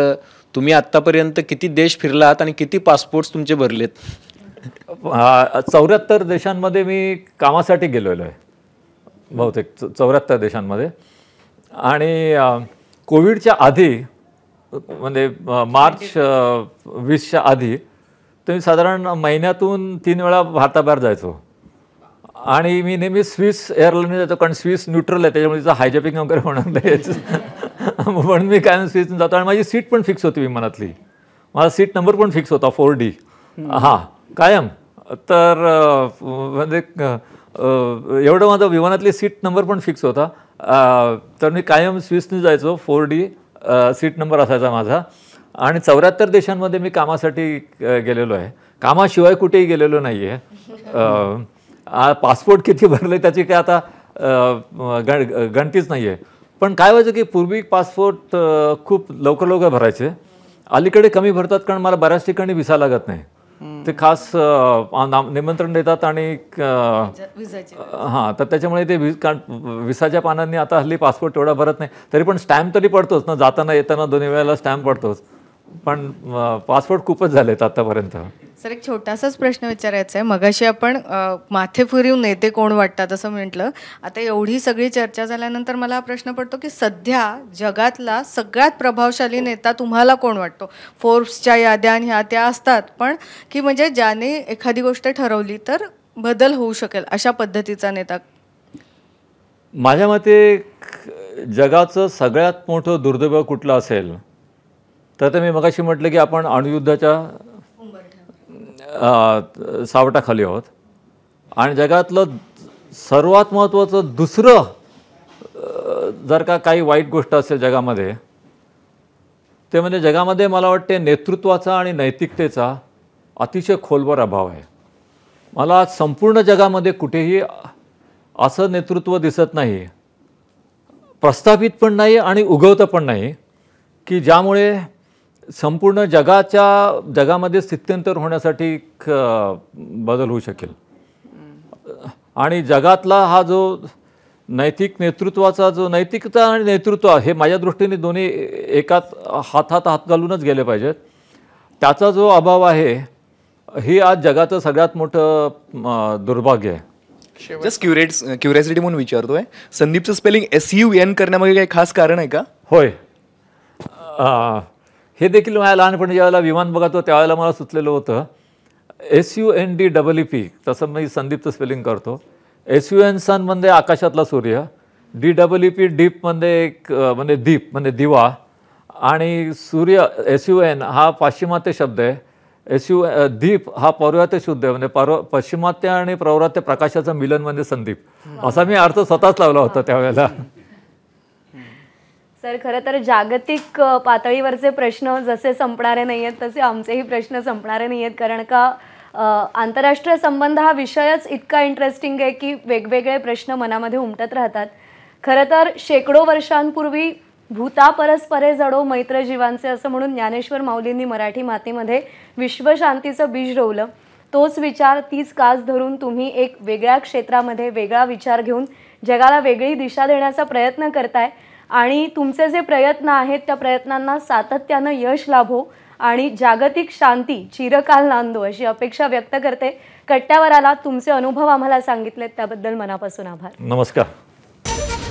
तुम्ही आत्तापर्यंत किती देश फिरलात आणि किती पासपोर्ट्स तुमचे भरलेत चौऱ्याहत्तर देशांमध्ये मी कामासाठी गेलेलो आहे बहुतेक चौऱ्याहत्तर देशांमध्ये आणि कोविडच्या आधी म्हणजे मार्च वीसच्या आधी तुम्ही साधारण महिन्यातून तीन वेळा भारताबाहेर जायचो आणि मी नेहमी स्विस एअरलाईन जातो कारण स्विस न्यूट्रल आहे त्याच्यामुळे तिचं हायजपिंग वगैरे होणार नाही म्हणून मी कायम स्विसने जातो आणि माझी सीट पण फिक्स होती विमानातली माझा सीट नंबर पण फिक्स होता फोर डी हां कायम तर म्हणजे एवढं माझं विमानातली सीट नंबर पण फिक्स होता तर मी कायम स्विसने जायचो फोर डी सीट नंबर असायचा माझा आणि चौऱ्याहत्तर देशांमध्ये मी कामासाठी गेलेलो आहे कामाशिवाय कुठेही गेलेलो नाही आहे पासपोर्ट किती भरले त्याची काय आता गण गणतीच नाही आहे पण काय व्हायचं की पूर्वी पासपोर्ट खूप लवकर लवकर भरायचे अलीकडे कमी भरतात कारण मला बऱ्याच ठिकाणी विसा लागत नाही ते खास निमंत्रण देतात आणि हा तर त्याच्यामुळे ते विसाच्या पानांनी आता हल्ली पासपोर्ट तेवढा भरत नाही तरी पण स्टॅम्प तरी पडतोच ना जाताना येताना दोन्ही वेळेला स्टॅम्प पडतोच पण पासपोर्ट खूपच झालेत आतापर्यंत सर एक छोटासाच प्रश्न विचारायचा आहे मगाशी आपण माथेफिरीव नेते कोण वाटतात असं म्हटलं आता एवढी सगळी चर्चा झाल्यानंतर मला हा प्रश्न पडतो की सध्या जगातला सगळ्यात प्रभावशाली नेता तुम्हाला कोण वाटतो फोर्ब्सच्या याद्या आणि ह्या त्या असतात पण की म्हणजे ज्याने एखादी गोष्ट ठरवली तर बदल होऊ शकेल अशा पद्धतीचा नेता माझ्या मते जगाचं सगळ्यात मोठं दुर्दैव कुठलं असेल तर ते मी मगाशी म्हटलं की आपण अणुयुद्धाच्या सावटाखाली आहोत आणि जगातलं सर्वात महत्त्वाचं दुसरं जर का काही वाईट गोष्ट असेल जगामध्ये ते म्हणजे जगामध्ये मला वाटते नेतृत्वाचा आणि नैतिकतेचा अतिशय खोलवर अभाव आहे मला संपूर्ण जगामध्ये कुठेही असं नेतृत्व दिसत नाही प्रस्थापित पण नाही आणि उगवतं पण नाही की ज्यामुळे संपूर्ण जगाच्या जगामध्ये स्थित्यंतर होण्यासाठी बदल होऊ शकेल आणि जगातला हा जो नैतिक नेतृत्वाचा जो नैतिकता आणि नेतृत्व हे माझ्या दृष्टीने दोन्ही एकात हातात हात घालूनच गेले पाहिजेत त्याचा जो अभाव आहे हे आज जगाचं सगळ्यात मोठं दुर्भाग्य आहे जस्ट क्युरेट क्युरियासिटी म्हणून विचारतोय संदीपचं स्पेलिंग एस यू एन करण्यामागे काही खास कारण आहे का होय हे देखील माझ्या लहानपणी ज्यावेळेला विमान बघतो त्यावेळेला मला सुचलेलं होतं S U N D double E P तसं मी संदीपचं स्पेलिंग करतो एस यू एन सन म्हणजे आकाशातला सूर्य D double E P deep म्हणजे एक म्हणजे दीप म्हणजे दिवा आणि सूर्य एस यू एन हा पाश्चिमात्य शब्द आहे एस यू दीप हा पौर्वात्य शुद्ध आहे म्हणजे पार्व पाश्चिमात्य आणि प्रौरात्य प्रकाशाचं मिलन म्हणजे संदीप असा मी अर्थ स्वतःच लावला होता त्यावेळेला सर खरं तर जागतिक पातळीवरचे प्रश्न जसे संपणारे नाही आहेत तसे आमचेही प्रश्न संपणारे नाही आहेत कारण का आंतरराष्ट्रीय संबंध हा विषयच इतका इंटरेस्टिंग आहे की वेगवेगळे प्रश्न मनामध्ये उमटत राहतात खरं तर शेकडो वर्षांपूर्वी भूता परस्परे जडो मैत्रजीवांचे जीवांचे असं म्हणून ज्ञानेश्वर माऊलींनी मराठी मातीमध्ये विश्वशांतीचं बीज रोवलं तोच विचार तीच कास धरून तुम्ही एक वेगळ्या क्षेत्रामध्ये वेगळा विचार घेऊन जगाला वेगळी दिशा देण्याचा प्रयत्न करताय आणि तुमचे जे प्रयत्न आहेत त्या प्रयत्नांना सातत्यानं यश लाभो आणि जागतिक शांती चिरकाल नांदो अशी अपेक्षा व्यक्त करते कट्ट्यावर आला तुमचे अनुभव आम्हाला सांगितलेत त्याबद्दल मनापासून आभार नमस्कार